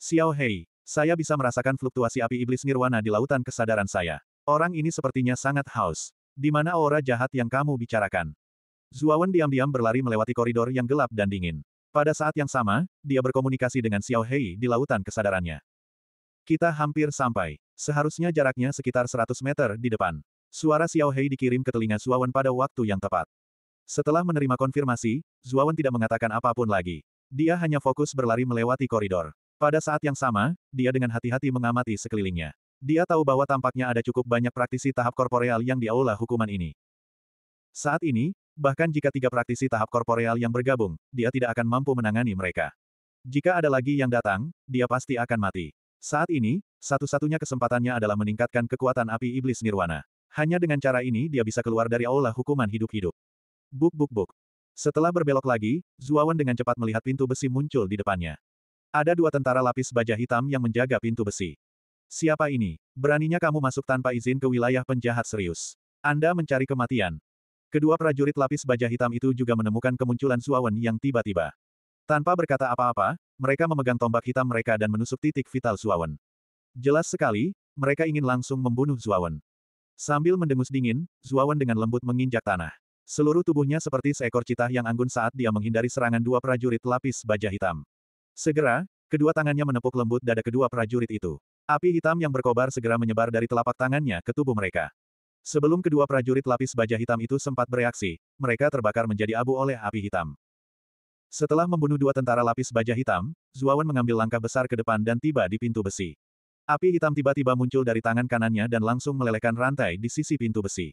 Xiao Hei, saya bisa merasakan fluktuasi api iblis nirwana di lautan kesadaran saya. Orang ini sepertinya sangat haus. Di mana aura jahat yang kamu bicarakan? Zuawan diam-diam berlari melewati koridor yang gelap dan dingin. Pada saat yang sama, dia berkomunikasi dengan Xiao Hei di lautan kesadarannya. Kita hampir sampai. Seharusnya jaraknya sekitar 100 meter di depan. Suara Xiao Hei dikirim ke telinga Zuawan pada waktu yang tepat. Setelah menerima konfirmasi, Zuawan tidak mengatakan apapun lagi. Dia hanya fokus berlari melewati koridor. Pada saat yang sama, dia dengan hati-hati mengamati sekelilingnya. Dia tahu bahwa tampaknya ada cukup banyak praktisi tahap korporeal yang di hukuman ini. Saat ini, bahkan jika tiga praktisi tahap korporeal yang bergabung, dia tidak akan mampu menangani mereka. Jika ada lagi yang datang, dia pasti akan mati. Saat ini, satu-satunya kesempatannya adalah meningkatkan kekuatan api iblis nirwana. Hanya dengan cara ini dia bisa keluar dari aula hukuman hidup-hidup. Buk buk buk. Setelah berbelok lagi, Zuawan dengan cepat melihat pintu besi muncul di depannya. Ada dua tentara lapis baja hitam yang menjaga pintu besi. Siapa ini? Beraninya kamu masuk tanpa izin ke wilayah penjahat serius. Anda mencari kematian. Kedua prajurit lapis baja hitam itu juga menemukan kemunculan Suawen yang tiba-tiba. Tanpa berkata apa-apa, mereka memegang tombak hitam mereka dan menusuk titik vital Suawen. Jelas sekali, mereka ingin langsung membunuh Zuawan. Sambil mendengus dingin, Zuawan dengan lembut menginjak tanah. Seluruh tubuhnya seperti seekor citah yang anggun saat dia menghindari serangan dua prajurit lapis baja hitam. Segera, kedua tangannya menepuk lembut dada kedua prajurit itu. Api hitam yang berkobar segera menyebar dari telapak tangannya ke tubuh mereka. Sebelum kedua prajurit lapis baja hitam itu sempat bereaksi, mereka terbakar menjadi abu oleh api hitam. Setelah membunuh dua tentara lapis baja hitam, Zuawan mengambil langkah besar ke depan dan tiba di pintu besi. Api hitam tiba-tiba muncul dari tangan kanannya dan langsung melelehkan rantai di sisi pintu besi.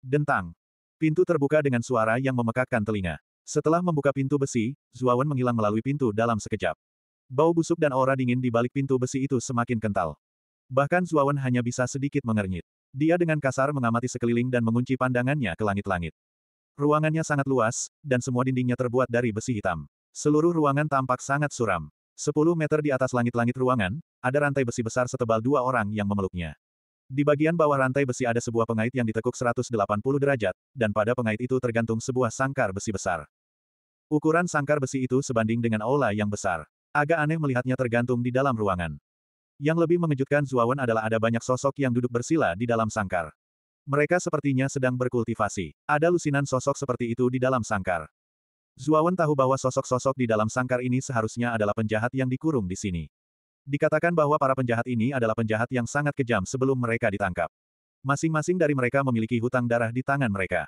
Dentang. Pintu terbuka dengan suara yang memekakkan telinga. Setelah membuka pintu besi, Zuawan menghilang melalui pintu dalam sekejap. Bau busuk dan aura dingin di balik pintu besi itu semakin kental. Bahkan Zuawan hanya bisa sedikit mengernyit. Dia dengan kasar mengamati sekeliling dan mengunci pandangannya ke langit-langit. Ruangannya sangat luas, dan semua dindingnya terbuat dari besi hitam. Seluruh ruangan tampak sangat suram. Sepuluh meter di atas langit-langit ruangan, ada rantai besi besar setebal dua orang yang memeluknya. Di bagian bawah rantai besi ada sebuah pengait yang ditekuk 180 derajat, dan pada pengait itu tergantung sebuah sangkar besi besar. Ukuran sangkar besi itu sebanding dengan aula yang besar. Agak aneh melihatnya tergantung di dalam ruangan. Yang lebih mengejutkan Zuawan adalah ada banyak sosok yang duduk bersila di dalam sangkar. Mereka sepertinya sedang berkultivasi. Ada lusinan sosok seperti itu di dalam sangkar. Zuawan tahu bahwa sosok-sosok di dalam sangkar ini seharusnya adalah penjahat yang dikurung di sini. Dikatakan bahwa para penjahat ini adalah penjahat yang sangat kejam sebelum mereka ditangkap. Masing-masing dari mereka memiliki hutang darah di tangan mereka.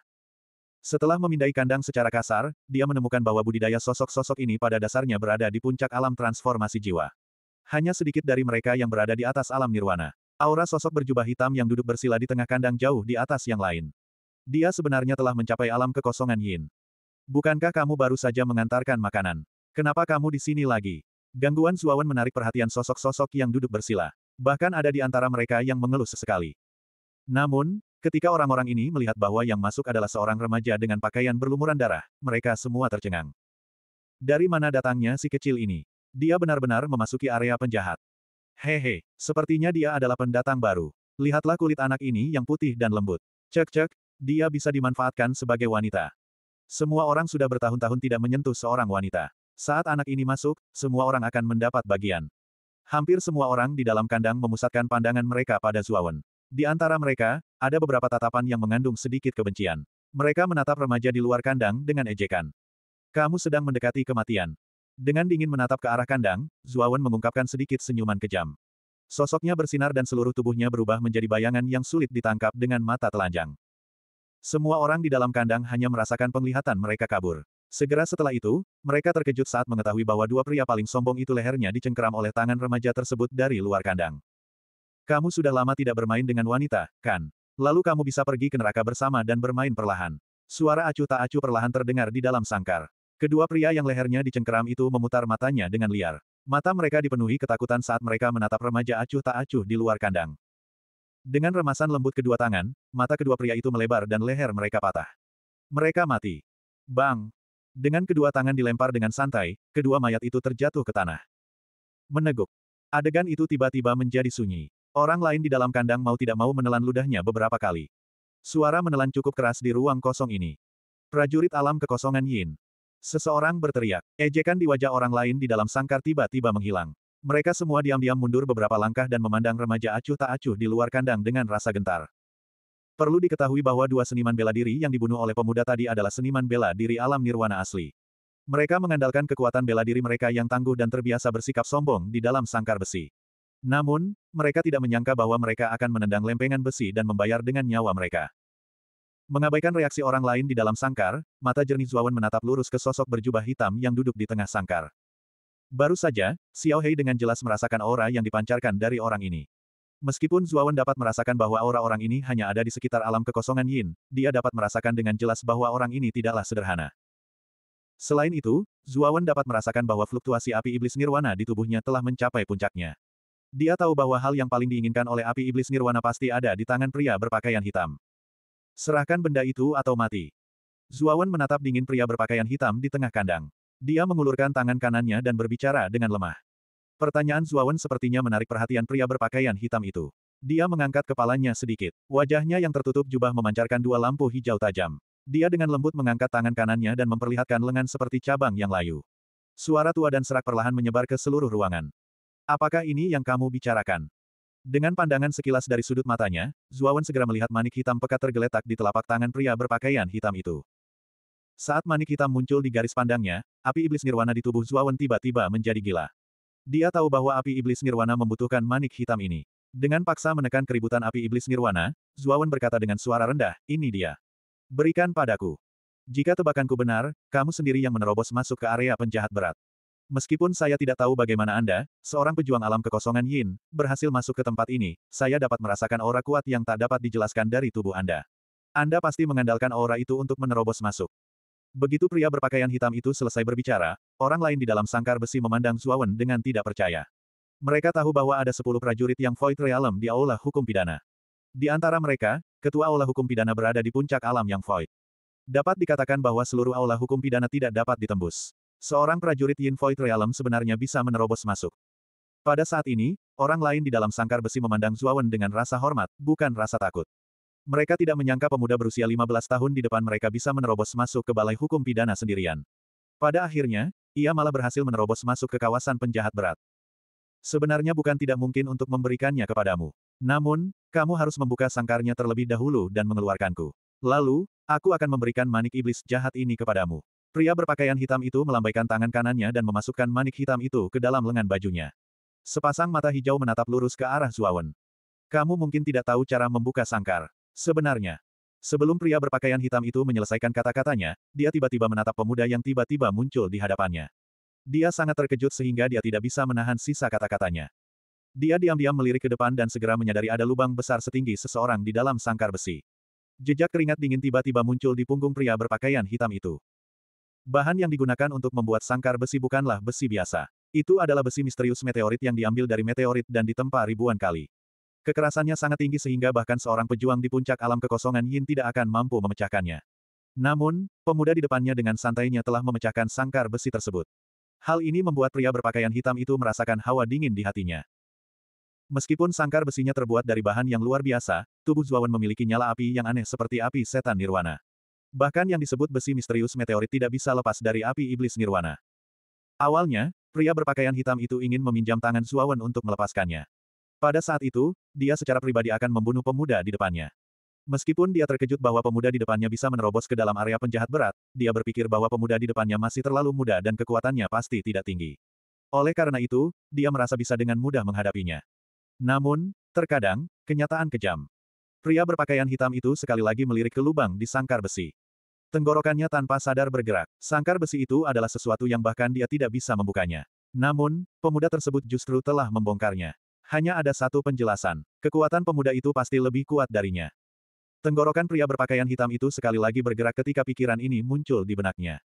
Setelah memindai kandang secara kasar, dia menemukan bahwa budidaya sosok-sosok ini pada dasarnya berada di puncak alam transformasi jiwa. Hanya sedikit dari mereka yang berada di atas alam nirwana. Aura sosok berjubah hitam yang duduk bersila di tengah kandang jauh di atas yang lain. Dia sebenarnya telah mencapai alam kekosongan yin. Bukankah kamu baru saja mengantarkan makanan? Kenapa kamu di sini lagi? Gangguan Suawan menarik perhatian sosok-sosok yang duduk bersila. Bahkan ada di antara mereka yang mengeluh sesekali. Namun, Ketika orang-orang ini melihat bahwa yang masuk adalah seorang remaja dengan pakaian berlumuran darah, mereka semua tercengang. Dari mana datangnya si kecil ini? Dia benar-benar memasuki area penjahat. Hehe, sepertinya dia adalah pendatang baru. Lihatlah kulit anak ini yang putih dan lembut. Cek-cek, dia bisa dimanfaatkan sebagai wanita. Semua orang sudah bertahun-tahun tidak menyentuh seorang wanita. Saat anak ini masuk, semua orang akan mendapat bagian. Hampir semua orang di dalam kandang memusatkan pandangan mereka pada Zuawan. Di antara mereka, ada beberapa tatapan yang mengandung sedikit kebencian. Mereka menatap remaja di luar kandang dengan ejekan. Kamu sedang mendekati kematian. Dengan dingin menatap ke arah kandang, Zuawan mengungkapkan sedikit senyuman kejam. Sosoknya bersinar dan seluruh tubuhnya berubah menjadi bayangan yang sulit ditangkap dengan mata telanjang. Semua orang di dalam kandang hanya merasakan penglihatan mereka kabur. Segera setelah itu, mereka terkejut saat mengetahui bahwa dua pria paling sombong itu lehernya dicengkeram oleh tangan remaja tersebut dari luar kandang. Kamu sudah lama tidak bermain dengan wanita, kan? Lalu kamu bisa pergi ke neraka bersama dan bermain perlahan. Suara acuh tak acuh perlahan terdengar di dalam sangkar. Kedua pria yang lehernya dicengkeram itu memutar matanya dengan liar. Mata mereka dipenuhi ketakutan saat mereka menatap remaja acuh tak acuh di luar kandang. Dengan remasan lembut kedua tangan, mata kedua pria itu melebar dan leher mereka patah. Mereka mati. Bang! Dengan kedua tangan dilempar dengan santai, kedua mayat itu terjatuh ke tanah. Meneguk. Adegan itu tiba-tiba menjadi sunyi. Orang lain di dalam kandang mau tidak mau menelan ludahnya beberapa kali. Suara menelan cukup keras di ruang kosong ini. Prajurit alam kekosongan Yin. Seseorang berteriak, ejekan di wajah orang lain di dalam sangkar tiba-tiba menghilang. Mereka semua diam-diam mundur beberapa langkah dan memandang remaja acuh tak acuh di luar kandang dengan rasa gentar. Perlu diketahui bahwa dua seniman bela diri yang dibunuh oleh pemuda tadi adalah seniman bela diri alam nirwana asli. Mereka mengandalkan kekuatan bela diri mereka yang tangguh dan terbiasa bersikap sombong di dalam sangkar besi. Namun, mereka tidak menyangka bahwa mereka akan menendang lempengan besi dan membayar dengan nyawa mereka. Mengabaikan reaksi orang lain di dalam sangkar, mata jernih Zuawan menatap lurus ke sosok berjubah hitam yang duduk di tengah sangkar. Baru saja, Xiao Hei dengan jelas merasakan aura yang dipancarkan dari orang ini. Meskipun Zuawan dapat merasakan bahwa aura orang ini hanya ada di sekitar alam kekosongan Yin, dia dapat merasakan dengan jelas bahwa orang ini tidaklah sederhana. Selain itu, Zuawan dapat merasakan bahwa fluktuasi api iblis nirwana di tubuhnya telah mencapai puncaknya. Dia tahu bahwa hal yang paling diinginkan oleh api iblis nirwana pasti ada di tangan pria berpakaian hitam. Serahkan benda itu atau mati. Zuawan menatap dingin pria berpakaian hitam di tengah kandang. Dia mengulurkan tangan kanannya dan berbicara dengan lemah. Pertanyaan Zuawan sepertinya menarik perhatian pria berpakaian hitam itu. Dia mengangkat kepalanya sedikit. Wajahnya yang tertutup jubah memancarkan dua lampu hijau tajam. Dia dengan lembut mengangkat tangan kanannya dan memperlihatkan lengan seperti cabang yang layu. Suara tua dan serak perlahan menyebar ke seluruh ruangan. Apakah ini yang kamu bicarakan? Dengan pandangan sekilas dari sudut matanya, Zuawan segera melihat manik hitam pekat tergeletak di telapak tangan pria berpakaian hitam itu. Saat manik hitam muncul di garis pandangnya, api iblis nirwana di tubuh Zuawan tiba-tiba menjadi gila. Dia tahu bahwa api iblis nirwana membutuhkan manik hitam ini. Dengan paksa menekan keributan api iblis nirwana, Zuawan berkata dengan suara rendah, ini dia. Berikan padaku. Jika tebakanku benar, kamu sendiri yang menerobos masuk ke area penjahat berat. Meskipun saya tidak tahu bagaimana Anda, seorang pejuang alam kekosongan Yin, berhasil masuk ke tempat ini, saya dapat merasakan aura kuat yang tak dapat dijelaskan dari tubuh Anda. Anda pasti mengandalkan aura itu untuk menerobos masuk. Begitu pria berpakaian hitam itu selesai berbicara, orang lain di dalam sangkar besi memandang Zuawan dengan tidak percaya. Mereka tahu bahwa ada sepuluh prajurit yang void Realm di aula hukum pidana. Di antara mereka, ketua aula hukum pidana berada di puncak alam yang void. Dapat dikatakan bahwa seluruh aula hukum pidana tidak dapat ditembus. Seorang prajurit Yin Void Realm sebenarnya bisa menerobos masuk. Pada saat ini, orang lain di dalam sangkar besi memandang Zuawan dengan rasa hormat, bukan rasa takut. Mereka tidak menyangka pemuda berusia 15 tahun di depan mereka bisa menerobos masuk ke balai hukum pidana sendirian. Pada akhirnya, ia malah berhasil menerobos masuk ke kawasan penjahat berat. Sebenarnya bukan tidak mungkin untuk memberikannya kepadamu. Namun, kamu harus membuka sangkarnya terlebih dahulu dan mengeluarkanku. Lalu, aku akan memberikan manik iblis jahat ini kepadamu. Pria berpakaian hitam itu melambaikan tangan kanannya dan memasukkan manik hitam itu ke dalam lengan bajunya. Sepasang mata hijau menatap lurus ke arah Zuawan. Kamu mungkin tidak tahu cara membuka sangkar. Sebenarnya, Sebelum pria berpakaian hitam itu menyelesaikan kata-katanya, dia tiba-tiba menatap pemuda yang tiba-tiba muncul di hadapannya. Dia sangat terkejut sehingga dia tidak bisa menahan sisa kata-katanya. Dia diam-diam melirik ke depan dan segera menyadari ada lubang besar setinggi seseorang di dalam sangkar besi. Jejak keringat dingin tiba-tiba muncul di punggung pria berpakaian hitam itu. Bahan yang digunakan untuk membuat sangkar besi bukanlah besi biasa. Itu adalah besi misterius meteorit yang diambil dari meteorit dan ditempa ribuan kali. Kekerasannya sangat tinggi sehingga bahkan seorang pejuang di puncak alam kekosongan Yin tidak akan mampu memecahkannya. Namun, pemuda di depannya dengan santainya telah memecahkan sangkar besi tersebut. Hal ini membuat pria berpakaian hitam itu merasakan hawa dingin di hatinya. Meskipun sangkar besinya terbuat dari bahan yang luar biasa, tubuh Zuawan memiliki nyala api yang aneh seperti api setan nirwana. Bahkan yang disebut besi misterius meteorit tidak bisa lepas dari api iblis nirwana. Awalnya, pria berpakaian hitam itu ingin meminjam tangan Suawan untuk melepaskannya. Pada saat itu, dia secara pribadi akan membunuh pemuda di depannya. Meskipun dia terkejut bahwa pemuda di depannya bisa menerobos ke dalam area penjahat berat, dia berpikir bahwa pemuda di depannya masih terlalu muda dan kekuatannya pasti tidak tinggi. Oleh karena itu, dia merasa bisa dengan mudah menghadapinya. Namun, terkadang, kenyataan kejam. Pria berpakaian hitam itu sekali lagi melirik ke lubang di sangkar besi. Tenggorokannya tanpa sadar bergerak. Sangkar besi itu adalah sesuatu yang bahkan dia tidak bisa membukanya. Namun, pemuda tersebut justru telah membongkarnya. Hanya ada satu penjelasan. Kekuatan pemuda itu pasti lebih kuat darinya. Tenggorokan pria berpakaian hitam itu sekali lagi bergerak ketika pikiran ini muncul di benaknya.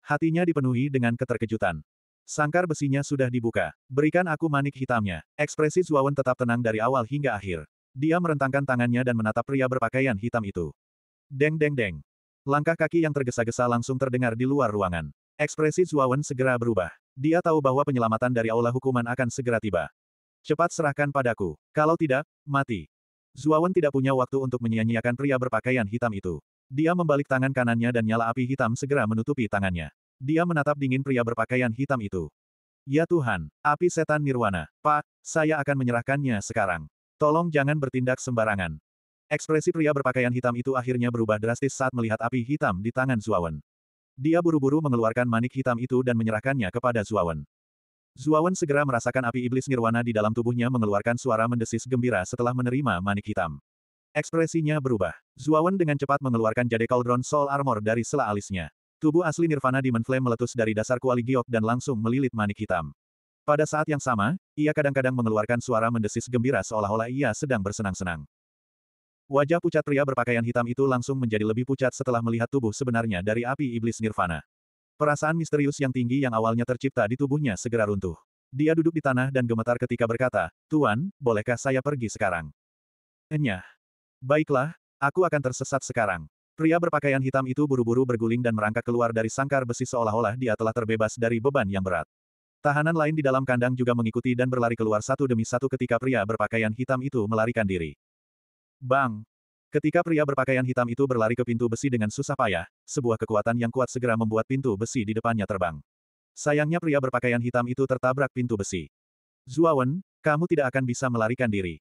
Hatinya dipenuhi dengan keterkejutan. Sangkar besinya sudah dibuka. Berikan aku manik hitamnya. Ekspresi Zuawan tetap tenang dari awal hingga akhir. Dia merentangkan tangannya dan menatap pria berpakaian hitam itu. Deng deng deng. Langkah kaki yang tergesa-gesa langsung terdengar di luar ruangan. Ekspresi Zuawan segera berubah. Dia tahu bahwa penyelamatan dari aula hukuman akan segera tiba. Cepat serahkan padaku. Kalau tidak, mati. Zuawan tidak punya waktu untuk menyia-nyiakan pria berpakaian hitam itu. Dia membalik tangan kanannya dan nyala api hitam segera menutupi tangannya. Dia menatap dingin pria berpakaian hitam itu. Ya Tuhan, api setan nirwana. Pak, saya akan menyerahkannya sekarang. Tolong jangan bertindak sembarangan. Ekspresi pria berpakaian hitam itu akhirnya berubah drastis saat melihat api hitam di tangan Zuawan. Dia buru-buru mengeluarkan manik hitam itu dan menyerahkannya kepada Zuawan. Zuawan segera merasakan api iblis nirwana di dalam tubuhnya mengeluarkan suara mendesis gembira setelah menerima manik hitam. Ekspresinya berubah. Zuawan dengan cepat mengeluarkan jade cauldron soul armor dari sela alisnya. Tubuh asli Nirvana Demon Flame meletus dari dasar kuali giok dan langsung melilit manik hitam. Pada saat yang sama, ia kadang-kadang mengeluarkan suara mendesis gembira seolah-olah ia sedang bersenang-senang. Wajah pucat pria berpakaian hitam itu langsung menjadi lebih pucat setelah melihat tubuh sebenarnya dari api iblis nirvana. Perasaan misterius yang tinggi yang awalnya tercipta di tubuhnya segera runtuh. Dia duduk di tanah dan gemetar ketika berkata, Tuan, bolehkah saya pergi sekarang? Enyah. Baiklah, aku akan tersesat sekarang. Pria berpakaian hitam itu buru-buru berguling dan merangkak keluar dari sangkar besi seolah-olah dia telah terbebas dari beban yang berat. Tahanan lain di dalam kandang juga mengikuti dan berlari keluar satu demi satu ketika pria berpakaian hitam itu melarikan diri. Bang! Ketika pria berpakaian hitam itu berlari ke pintu besi dengan susah payah, sebuah kekuatan yang kuat segera membuat pintu besi di depannya terbang. Sayangnya pria berpakaian hitam itu tertabrak pintu besi. Zuawan, kamu tidak akan bisa melarikan diri.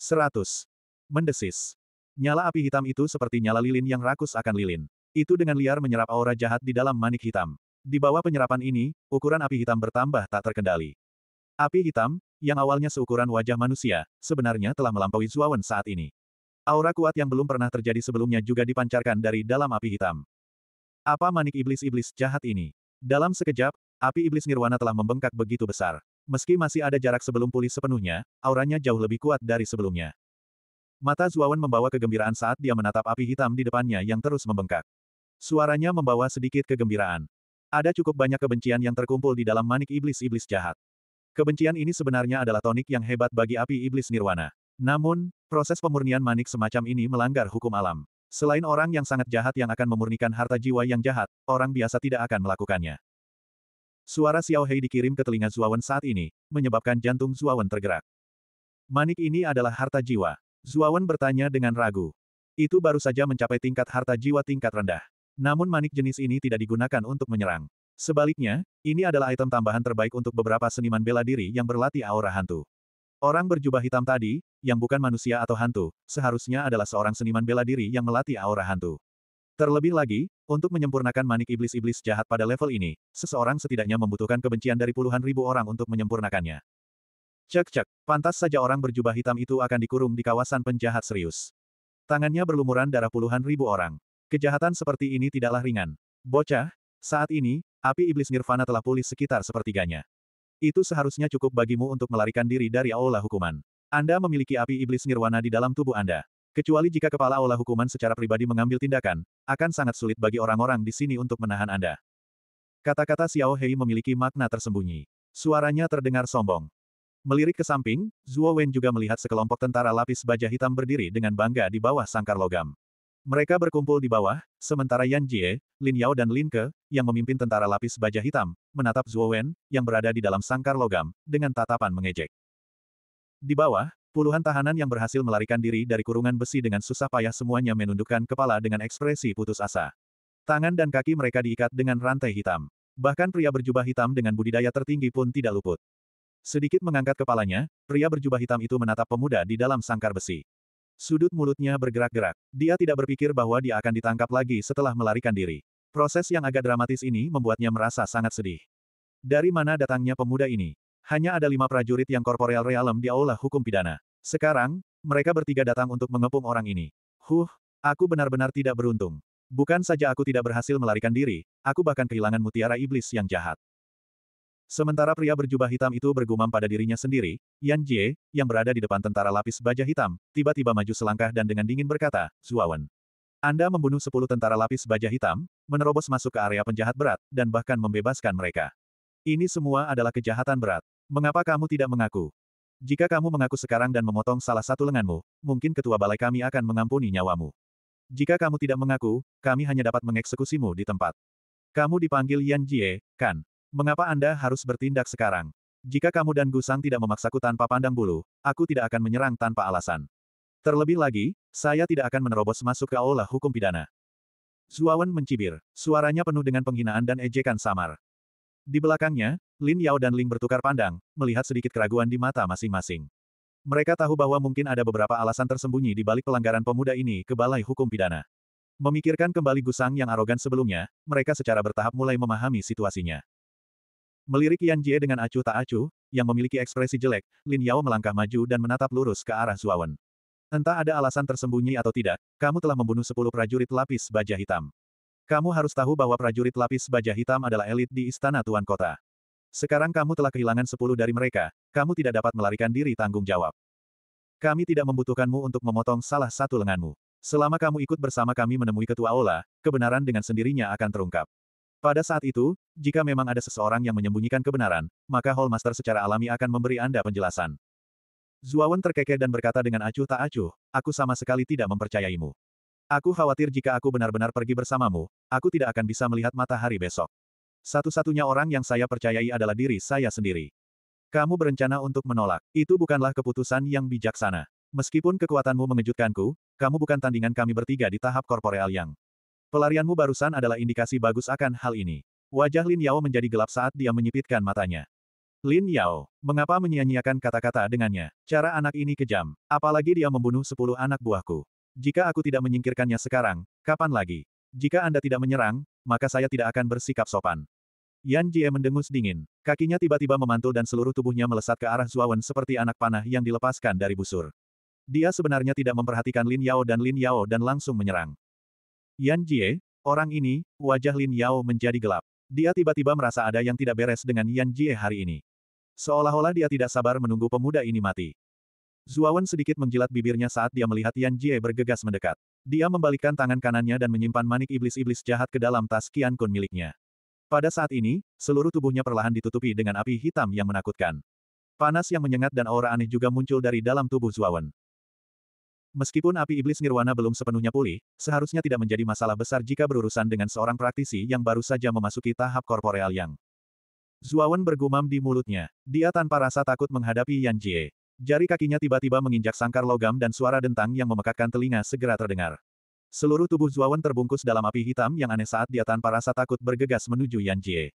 100. Mendesis. Nyala api hitam itu seperti nyala lilin yang rakus akan lilin. Itu dengan liar menyerap aura jahat di dalam manik hitam. Di bawah penyerapan ini, ukuran api hitam bertambah tak terkendali. Api hitam, yang awalnya seukuran wajah manusia, sebenarnya telah melampaui Zuawan saat ini. Aura kuat yang belum pernah terjadi sebelumnya juga dipancarkan dari dalam api hitam. Apa manik iblis-iblis jahat ini? Dalam sekejap, api iblis nirwana telah membengkak begitu besar. Meski masih ada jarak sebelum pulih sepenuhnya, auranya jauh lebih kuat dari sebelumnya. Mata Zuawan membawa kegembiraan saat dia menatap api hitam di depannya yang terus membengkak. Suaranya membawa sedikit kegembiraan. Ada cukup banyak kebencian yang terkumpul di dalam manik iblis-iblis jahat. Kebencian ini sebenarnya adalah tonik yang hebat bagi api iblis nirwana. Namun, proses pemurnian manik semacam ini melanggar hukum alam. Selain orang yang sangat jahat yang akan memurnikan harta jiwa yang jahat, orang biasa tidak akan melakukannya. Suara Xiao Hei dikirim ke telinga Zuawan saat ini, menyebabkan jantung Zuawan tergerak. Manik ini adalah harta jiwa. Zuawan bertanya dengan ragu. Itu baru saja mencapai tingkat harta jiwa tingkat rendah. Namun manik jenis ini tidak digunakan untuk menyerang. Sebaliknya, ini adalah item tambahan terbaik untuk beberapa seniman bela diri yang berlatih aura hantu. Orang berjubah hitam tadi, yang bukan manusia atau hantu, seharusnya adalah seorang seniman bela diri yang melatih aura hantu. Terlebih lagi, untuk menyempurnakan manik iblis-iblis jahat pada level ini, seseorang setidaknya membutuhkan kebencian dari puluhan ribu orang untuk menyempurnakannya. Cek-cek, pantas saja orang berjubah hitam itu akan dikurung di kawasan penjahat serius. Tangannya berlumuran darah puluhan ribu orang. Kejahatan seperti ini tidaklah ringan. Bocah, saat ini, api iblis nirvana telah pulih sekitar sepertiganya. Itu seharusnya cukup bagimu untuk melarikan diri dari aula hukuman. Anda memiliki api iblis nirwana di dalam tubuh Anda. Kecuali jika kepala olah hukuman secara pribadi mengambil tindakan, akan sangat sulit bagi orang-orang di sini untuk menahan Anda. Kata-kata Xiao Hei memiliki makna tersembunyi. Suaranya terdengar sombong. Melirik ke samping, Zhuo Wen juga melihat sekelompok tentara lapis baja hitam berdiri dengan bangga di bawah sangkar logam. Mereka berkumpul di bawah, sementara Yan Jie, Lin Yao dan Lin Ke, yang memimpin tentara lapis baja hitam, menatap Zhuo Wen, yang berada di dalam sangkar logam, dengan tatapan mengejek. Di bawah, puluhan tahanan yang berhasil melarikan diri dari kurungan besi dengan susah payah semuanya menundukkan kepala dengan ekspresi putus asa. Tangan dan kaki mereka diikat dengan rantai hitam. Bahkan pria berjubah hitam dengan budidaya tertinggi pun tidak luput. Sedikit mengangkat kepalanya, pria berjubah hitam itu menatap pemuda di dalam sangkar besi. Sudut mulutnya bergerak-gerak. Dia tidak berpikir bahwa dia akan ditangkap lagi setelah melarikan diri. Proses yang agak dramatis ini membuatnya merasa sangat sedih. Dari mana datangnya pemuda ini? hanya ada lima prajurit yang korporeal realem di aula hukum pidana. Sekarang, mereka bertiga datang untuk mengepung orang ini. Huh, aku benar-benar tidak beruntung. Bukan saja aku tidak berhasil melarikan diri, aku bahkan kehilangan mutiara iblis yang jahat. Sementara pria berjubah hitam itu bergumam pada dirinya sendiri, Yan Jie, yang berada di depan tentara lapis baja hitam, tiba-tiba maju selangkah dan dengan dingin berkata, Zuawan. Anda membunuh sepuluh tentara lapis baja hitam, menerobos masuk ke area penjahat berat, dan bahkan membebaskan mereka. Ini semua adalah kejahatan berat. Mengapa kamu tidak mengaku? Jika kamu mengaku sekarang dan memotong salah satu lenganmu, mungkin ketua balai kami akan mengampuni nyawamu. Jika kamu tidak mengaku, kami hanya dapat mengeksekusimu di tempat. Kamu dipanggil Yan Jie, kan? Mengapa Anda harus bertindak sekarang? Jika kamu dan Gusang tidak memaksaku tanpa pandang bulu, aku tidak akan menyerang tanpa alasan. Terlebih lagi, saya tidak akan menerobos masuk ke aula hukum pidana. Zuawan mencibir, suaranya penuh dengan penghinaan dan ejekan samar. Di belakangnya, Lin Yao dan Ling bertukar pandang, melihat sedikit keraguan di mata masing-masing. Mereka tahu bahwa mungkin ada beberapa alasan tersembunyi di balik pelanggaran pemuda ini ke Balai Hukum Pidana. Memikirkan kembali Gusang yang arogan sebelumnya, mereka secara bertahap mulai memahami situasinya. Melirik Yan Jie dengan acuh tak acuh, yang memiliki ekspresi jelek, Lin Yao melangkah maju dan menatap lurus ke arah Zuawan. Entah ada alasan tersembunyi atau tidak, kamu telah membunuh sepuluh prajurit lapis baja hitam. Kamu harus tahu bahwa prajurit lapis baja hitam adalah elit di istana tuan kota. Sekarang kamu telah kehilangan sepuluh dari mereka, kamu tidak dapat melarikan diri tanggung jawab. Kami tidak membutuhkanmu untuk memotong salah satu lenganmu. Selama kamu ikut bersama kami menemui ketua Ola, kebenaran dengan sendirinya akan terungkap. Pada saat itu, jika memang ada seseorang yang menyembunyikan kebenaran, maka Hallmaster secara alami akan memberi Anda penjelasan. Zuawan terkekeh dan berkata dengan acuh tak acuh, aku sama sekali tidak mempercayaimu. Aku khawatir jika aku benar-benar pergi bersamamu, aku tidak akan bisa melihat matahari besok. Satu-satunya orang yang saya percayai adalah diri saya sendiri. Kamu berencana untuk menolak. Itu bukanlah keputusan yang bijaksana. Meskipun kekuatanmu mengejutkanku, kamu bukan tandingan kami bertiga di tahap korporeal yang. Pelarianmu barusan adalah indikasi bagus akan hal ini. Wajah Lin Yao menjadi gelap saat dia menyipitkan matanya. Lin Yao, mengapa menyia-nyiakan kata-kata dengannya? Cara anak ini kejam. Apalagi dia membunuh sepuluh anak buahku. Jika aku tidak menyingkirkannya sekarang, kapan lagi? Jika Anda tidak menyerang, maka saya tidak akan bersikap sopan. Yan Jie mendengus dingin. Kakinya tiba-tiba memantul dan seluruh tubuhnya melesat ke arah Zuawan seperti anak panah yang dilepaskan dari busur. Dia sebenarnya tidak memperhatikan Lin Yao dan Lin Yao dan langsung menyerang. Yan Jie, orang ini, wajah Lin Yao menjadi gelap. Dia tiba-tiba merasa ada yang tidak beres dengan Yan Jie hari ini. Seolah-olah dia tidak sabar menunggu pemuda ini mati. Zuawan sedikit menjilat bibirnya saat dia melihat Yan Jie bergegas mendekat. Dia membalikkan tangan kanannya dan menyimpan manik iblis-iblis jahat ke dalam tas kian Kun miliknya. Pada saat ini, seluruh tubuhnya perlahan ditutupi dengan api hitam yang menakutkan. Panas yang menyengat dan aura aneh juga muncul dari dalam tubuh Zuawan. Meskipun api iblis nirwana belum sepenuhnya pulih, seharusnya tidak menjadi masalah besar jika berurusan dengan seorang praktisi yang baru saja memasuki tahap korporeal yang. Zuawan bergumam di mulutnya. Dia tanpa rasa takut menghadapi Yan Jie. Jari kakinya tiba-tiba menginjak sangkar logam dan suara dentang yang memekakkan telinga segera terdengar. Seluruh tubuh Zuawan terbungkus dalam api hitam yang aneh saat dia tanpa rasa takut bergegas menuju Yan Jie.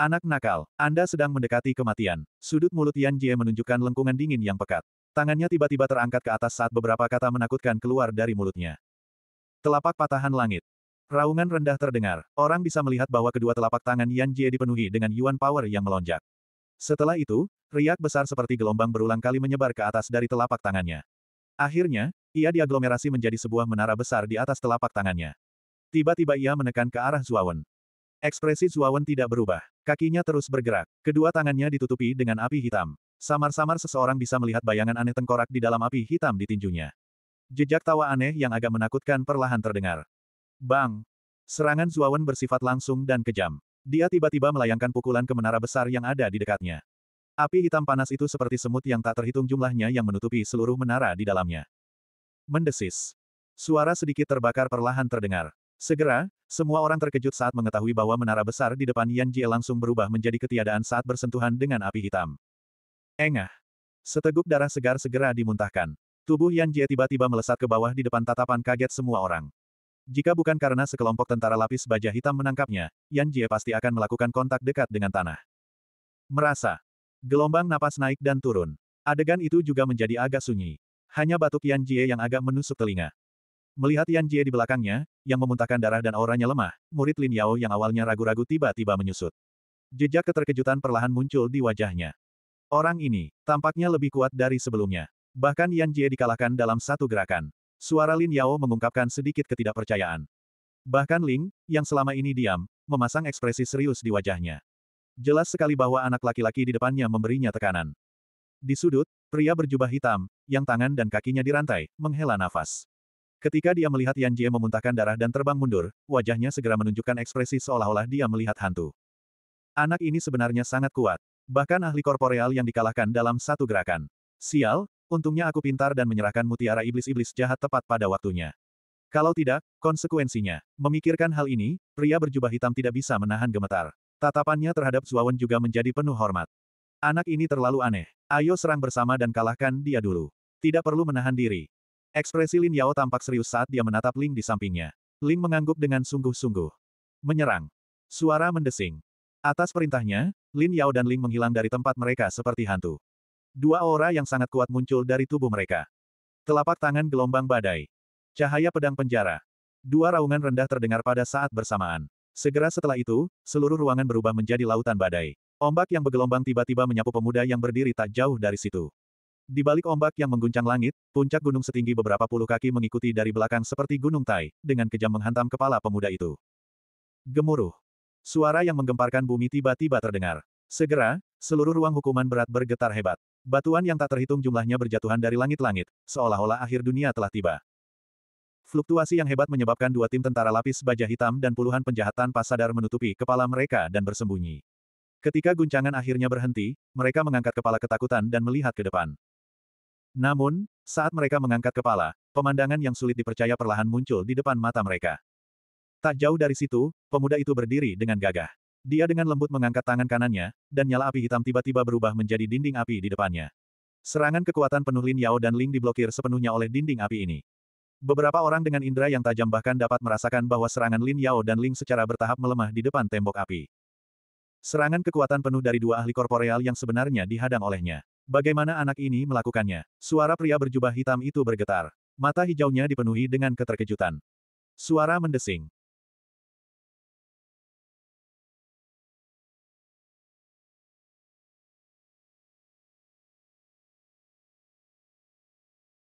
Anak nakal, Anda sedang mendekati kematian. Sudut mulut Yan Jie menunjukkan lengkungan dingin yang pekat. Tangannya tiba-tiba terangkat ke atas saat beberapa kata menakutkan keluar dari mulutnya. Telapak patahan langit. Raungan rendah terdengar. Orang bisa melihat bahwa kedua telapak tangan Yan Jie dipenuhi dengan yuan power yang melonjak. Setelah itu, Riak besar seperti gelombang berulang kali menyebar ke atas dari telapak tangannya. Akhirnya, ia diaglomerasi menjadi sebuah menara besar di atas telapak tangannya. Tiba-tiba ia menekan ke arah Zuawan. Ekspresi Zuawan tidak berubah. Kakinya terus bergerak. Kedua tangannya ditutupi dengan api hitam. Samar-samar seseorang bisa melihat bayangan aneh tengkorak di dalam api hitam di tinjunya. Jejak tawa aneh yang agak menakutkan perlahan terdengar. Bang! Serangan Zuawan bersifat langsung dan kejam. Dia tiba-tiba melayangkan pukulan ke menara besar yang ada di dekatnya. Api hitam panas itu seperti semut yang tak terhitung jumlahnya yang menutupi seluruh menara di dalamnya. Mendesis. Suara sedikit terbakar perlahan terdengar. Segera, semua orang terkejut saat mengetahui bahwa menara besar di depan Yan Jie langsung berubah menjadi ketiadaan saat bersentuhan dengan api hitam. Engah. Seteguk darah segar segera dimuntahkan. Tubuh Yan Jie tiba-tiba melesat ke bawah di depan tatapan kaget semua orang. Jika bukan karena sekelompok tentara lapis baja hitam menangkapnya, Yan Jie pasti akan melakukan kontak dekat dengan tanah. Merasa, Gelombang napas naik dan turun. Adegan itu juga menjadi agak sunyi. Hanya batuk Yan Jie yang agak menusuk telinga. Melihat Yan Jie di belakangnya, yang memuntahkan darah dan auranya lemah, murid Lin Yao yang awalnya ragu-ragu tiba-tiba menyusut. Jejak keterkejutan perlahan muncul di wajahnya. Orang ini, tampaknya lebih kuat dari sebelumnya. Bahkan Yan Jie dikalahkan dalam satu gerakan. Suara Lin Yao mengungkapkan sedikit ketidakpercayaan. Bahkan Ling, yang selama ini diam, memasang ekspresi serius di wajahnya. Jelas sekali bahwa anak laki-laki di depannya memberinya tekanan. Di sudut, pria berjubah hitam, yang tangan dan kakinya dirantai, menghela nafas. Ketika dia melihat Yan Jie memuntahkan darah dan terbang mundur, wajahnya segera menunjukkan ekspresi seolah-olah dia melihat hantu. Anak ini sebenarnya sangat kuat. Bahkan ahli korporeal yang dikalahkan dalam satu gerakan. Sial, untungnya aku pintar dan menyerahkan mutiara iblis-iblis jahat tepat pada waktunya. Kalau tidak, konsekuensinya. Memikirkan hal ini, pria berjubah hitam tidak bisa menahan gemetar. Tatapannya terhadap Zuawan juga menjadi penuh hormat. Anak ini terlalu aneh. Ayo serang bersama dan kalahkan dia dulu. Tidak perlu menahan diri. Ekspresi Lin Yao tampak serius saat dia menatap Ling di sampingnya. Ling mengangguk dengan sungguh-sungguh. Menyerang. Suara mendesing. Atas perintahnya, Lin Yao dan Ling menghilang dari tempat mereka seperti hantu. Dua aura yang sangat kuat muncul dari tubuh mereka. Telapak tangan gelombang badai. Cahaya pedang penjara. Dua raungan rendah terdengar pada saat bersamaan. Segera setelah itu, seluruh ruangan berubah menjadi lautan badai. Ombak yang bergelombang tiba-tiba menyapu pemuda yang berdiri tak jauh dari situ. Di balik ombak yang mengguncang langit, puncak gunung setinggi beberapa puluh kaki mengikuti dari belakang seperti gunung Tai, dengan kejam menghantam kepala pemuda itu. Gemuruh. Suara yang menggemparkan bumi tiba-tiba terdengar. Segera, seluruh ruang hukuman berat bergetar hebat. Batuan yang tak terhitung jumlahnya berjatuhan dari langit-langit, seolah-olah akhir dunia telah tiba. Fluktuasi yang hebat menyebabkan dua tim tentara lapis baja hitam dan puluhan penjahat tanpa sadar menutupi kepala mereka dan bersembunyi. Ketika guncangan akhirnya berhenti, mereka mengangkat kepala ketakutan dan melihat ke depan. Namun, saat mereka mengangkat kepala, pemandangan yang sulit dipercaya perlahan muncul di depan mata mereka. Tak jauh dari situ, pemuda itu berdiri dengan gagah. Dia dengan lembut mengangkat tangan kanannya, dan nyala api hitam tiba-tiba berubah menjadi dinding api di depannya. Serangan kekuatan penuh Lin Yao dan Ling diblokir sepenuhnya oleh dinding api ini. Beberapa orang dengan indera yang tajam bahkan dapat merasakan bahwa serangan Lin Yao dan Ling secara bertahap melemah di depan tembok api. Serangan kekuatan penuh dari dua ahli korporeal yang sebenarnya dihadang olehnya. Bagaimana anak ini melakukannya? Suara pria berjubah hitam itu bergetar. Mata hijaunya dipenuhi dengan keterkejutan. Suara mendesing.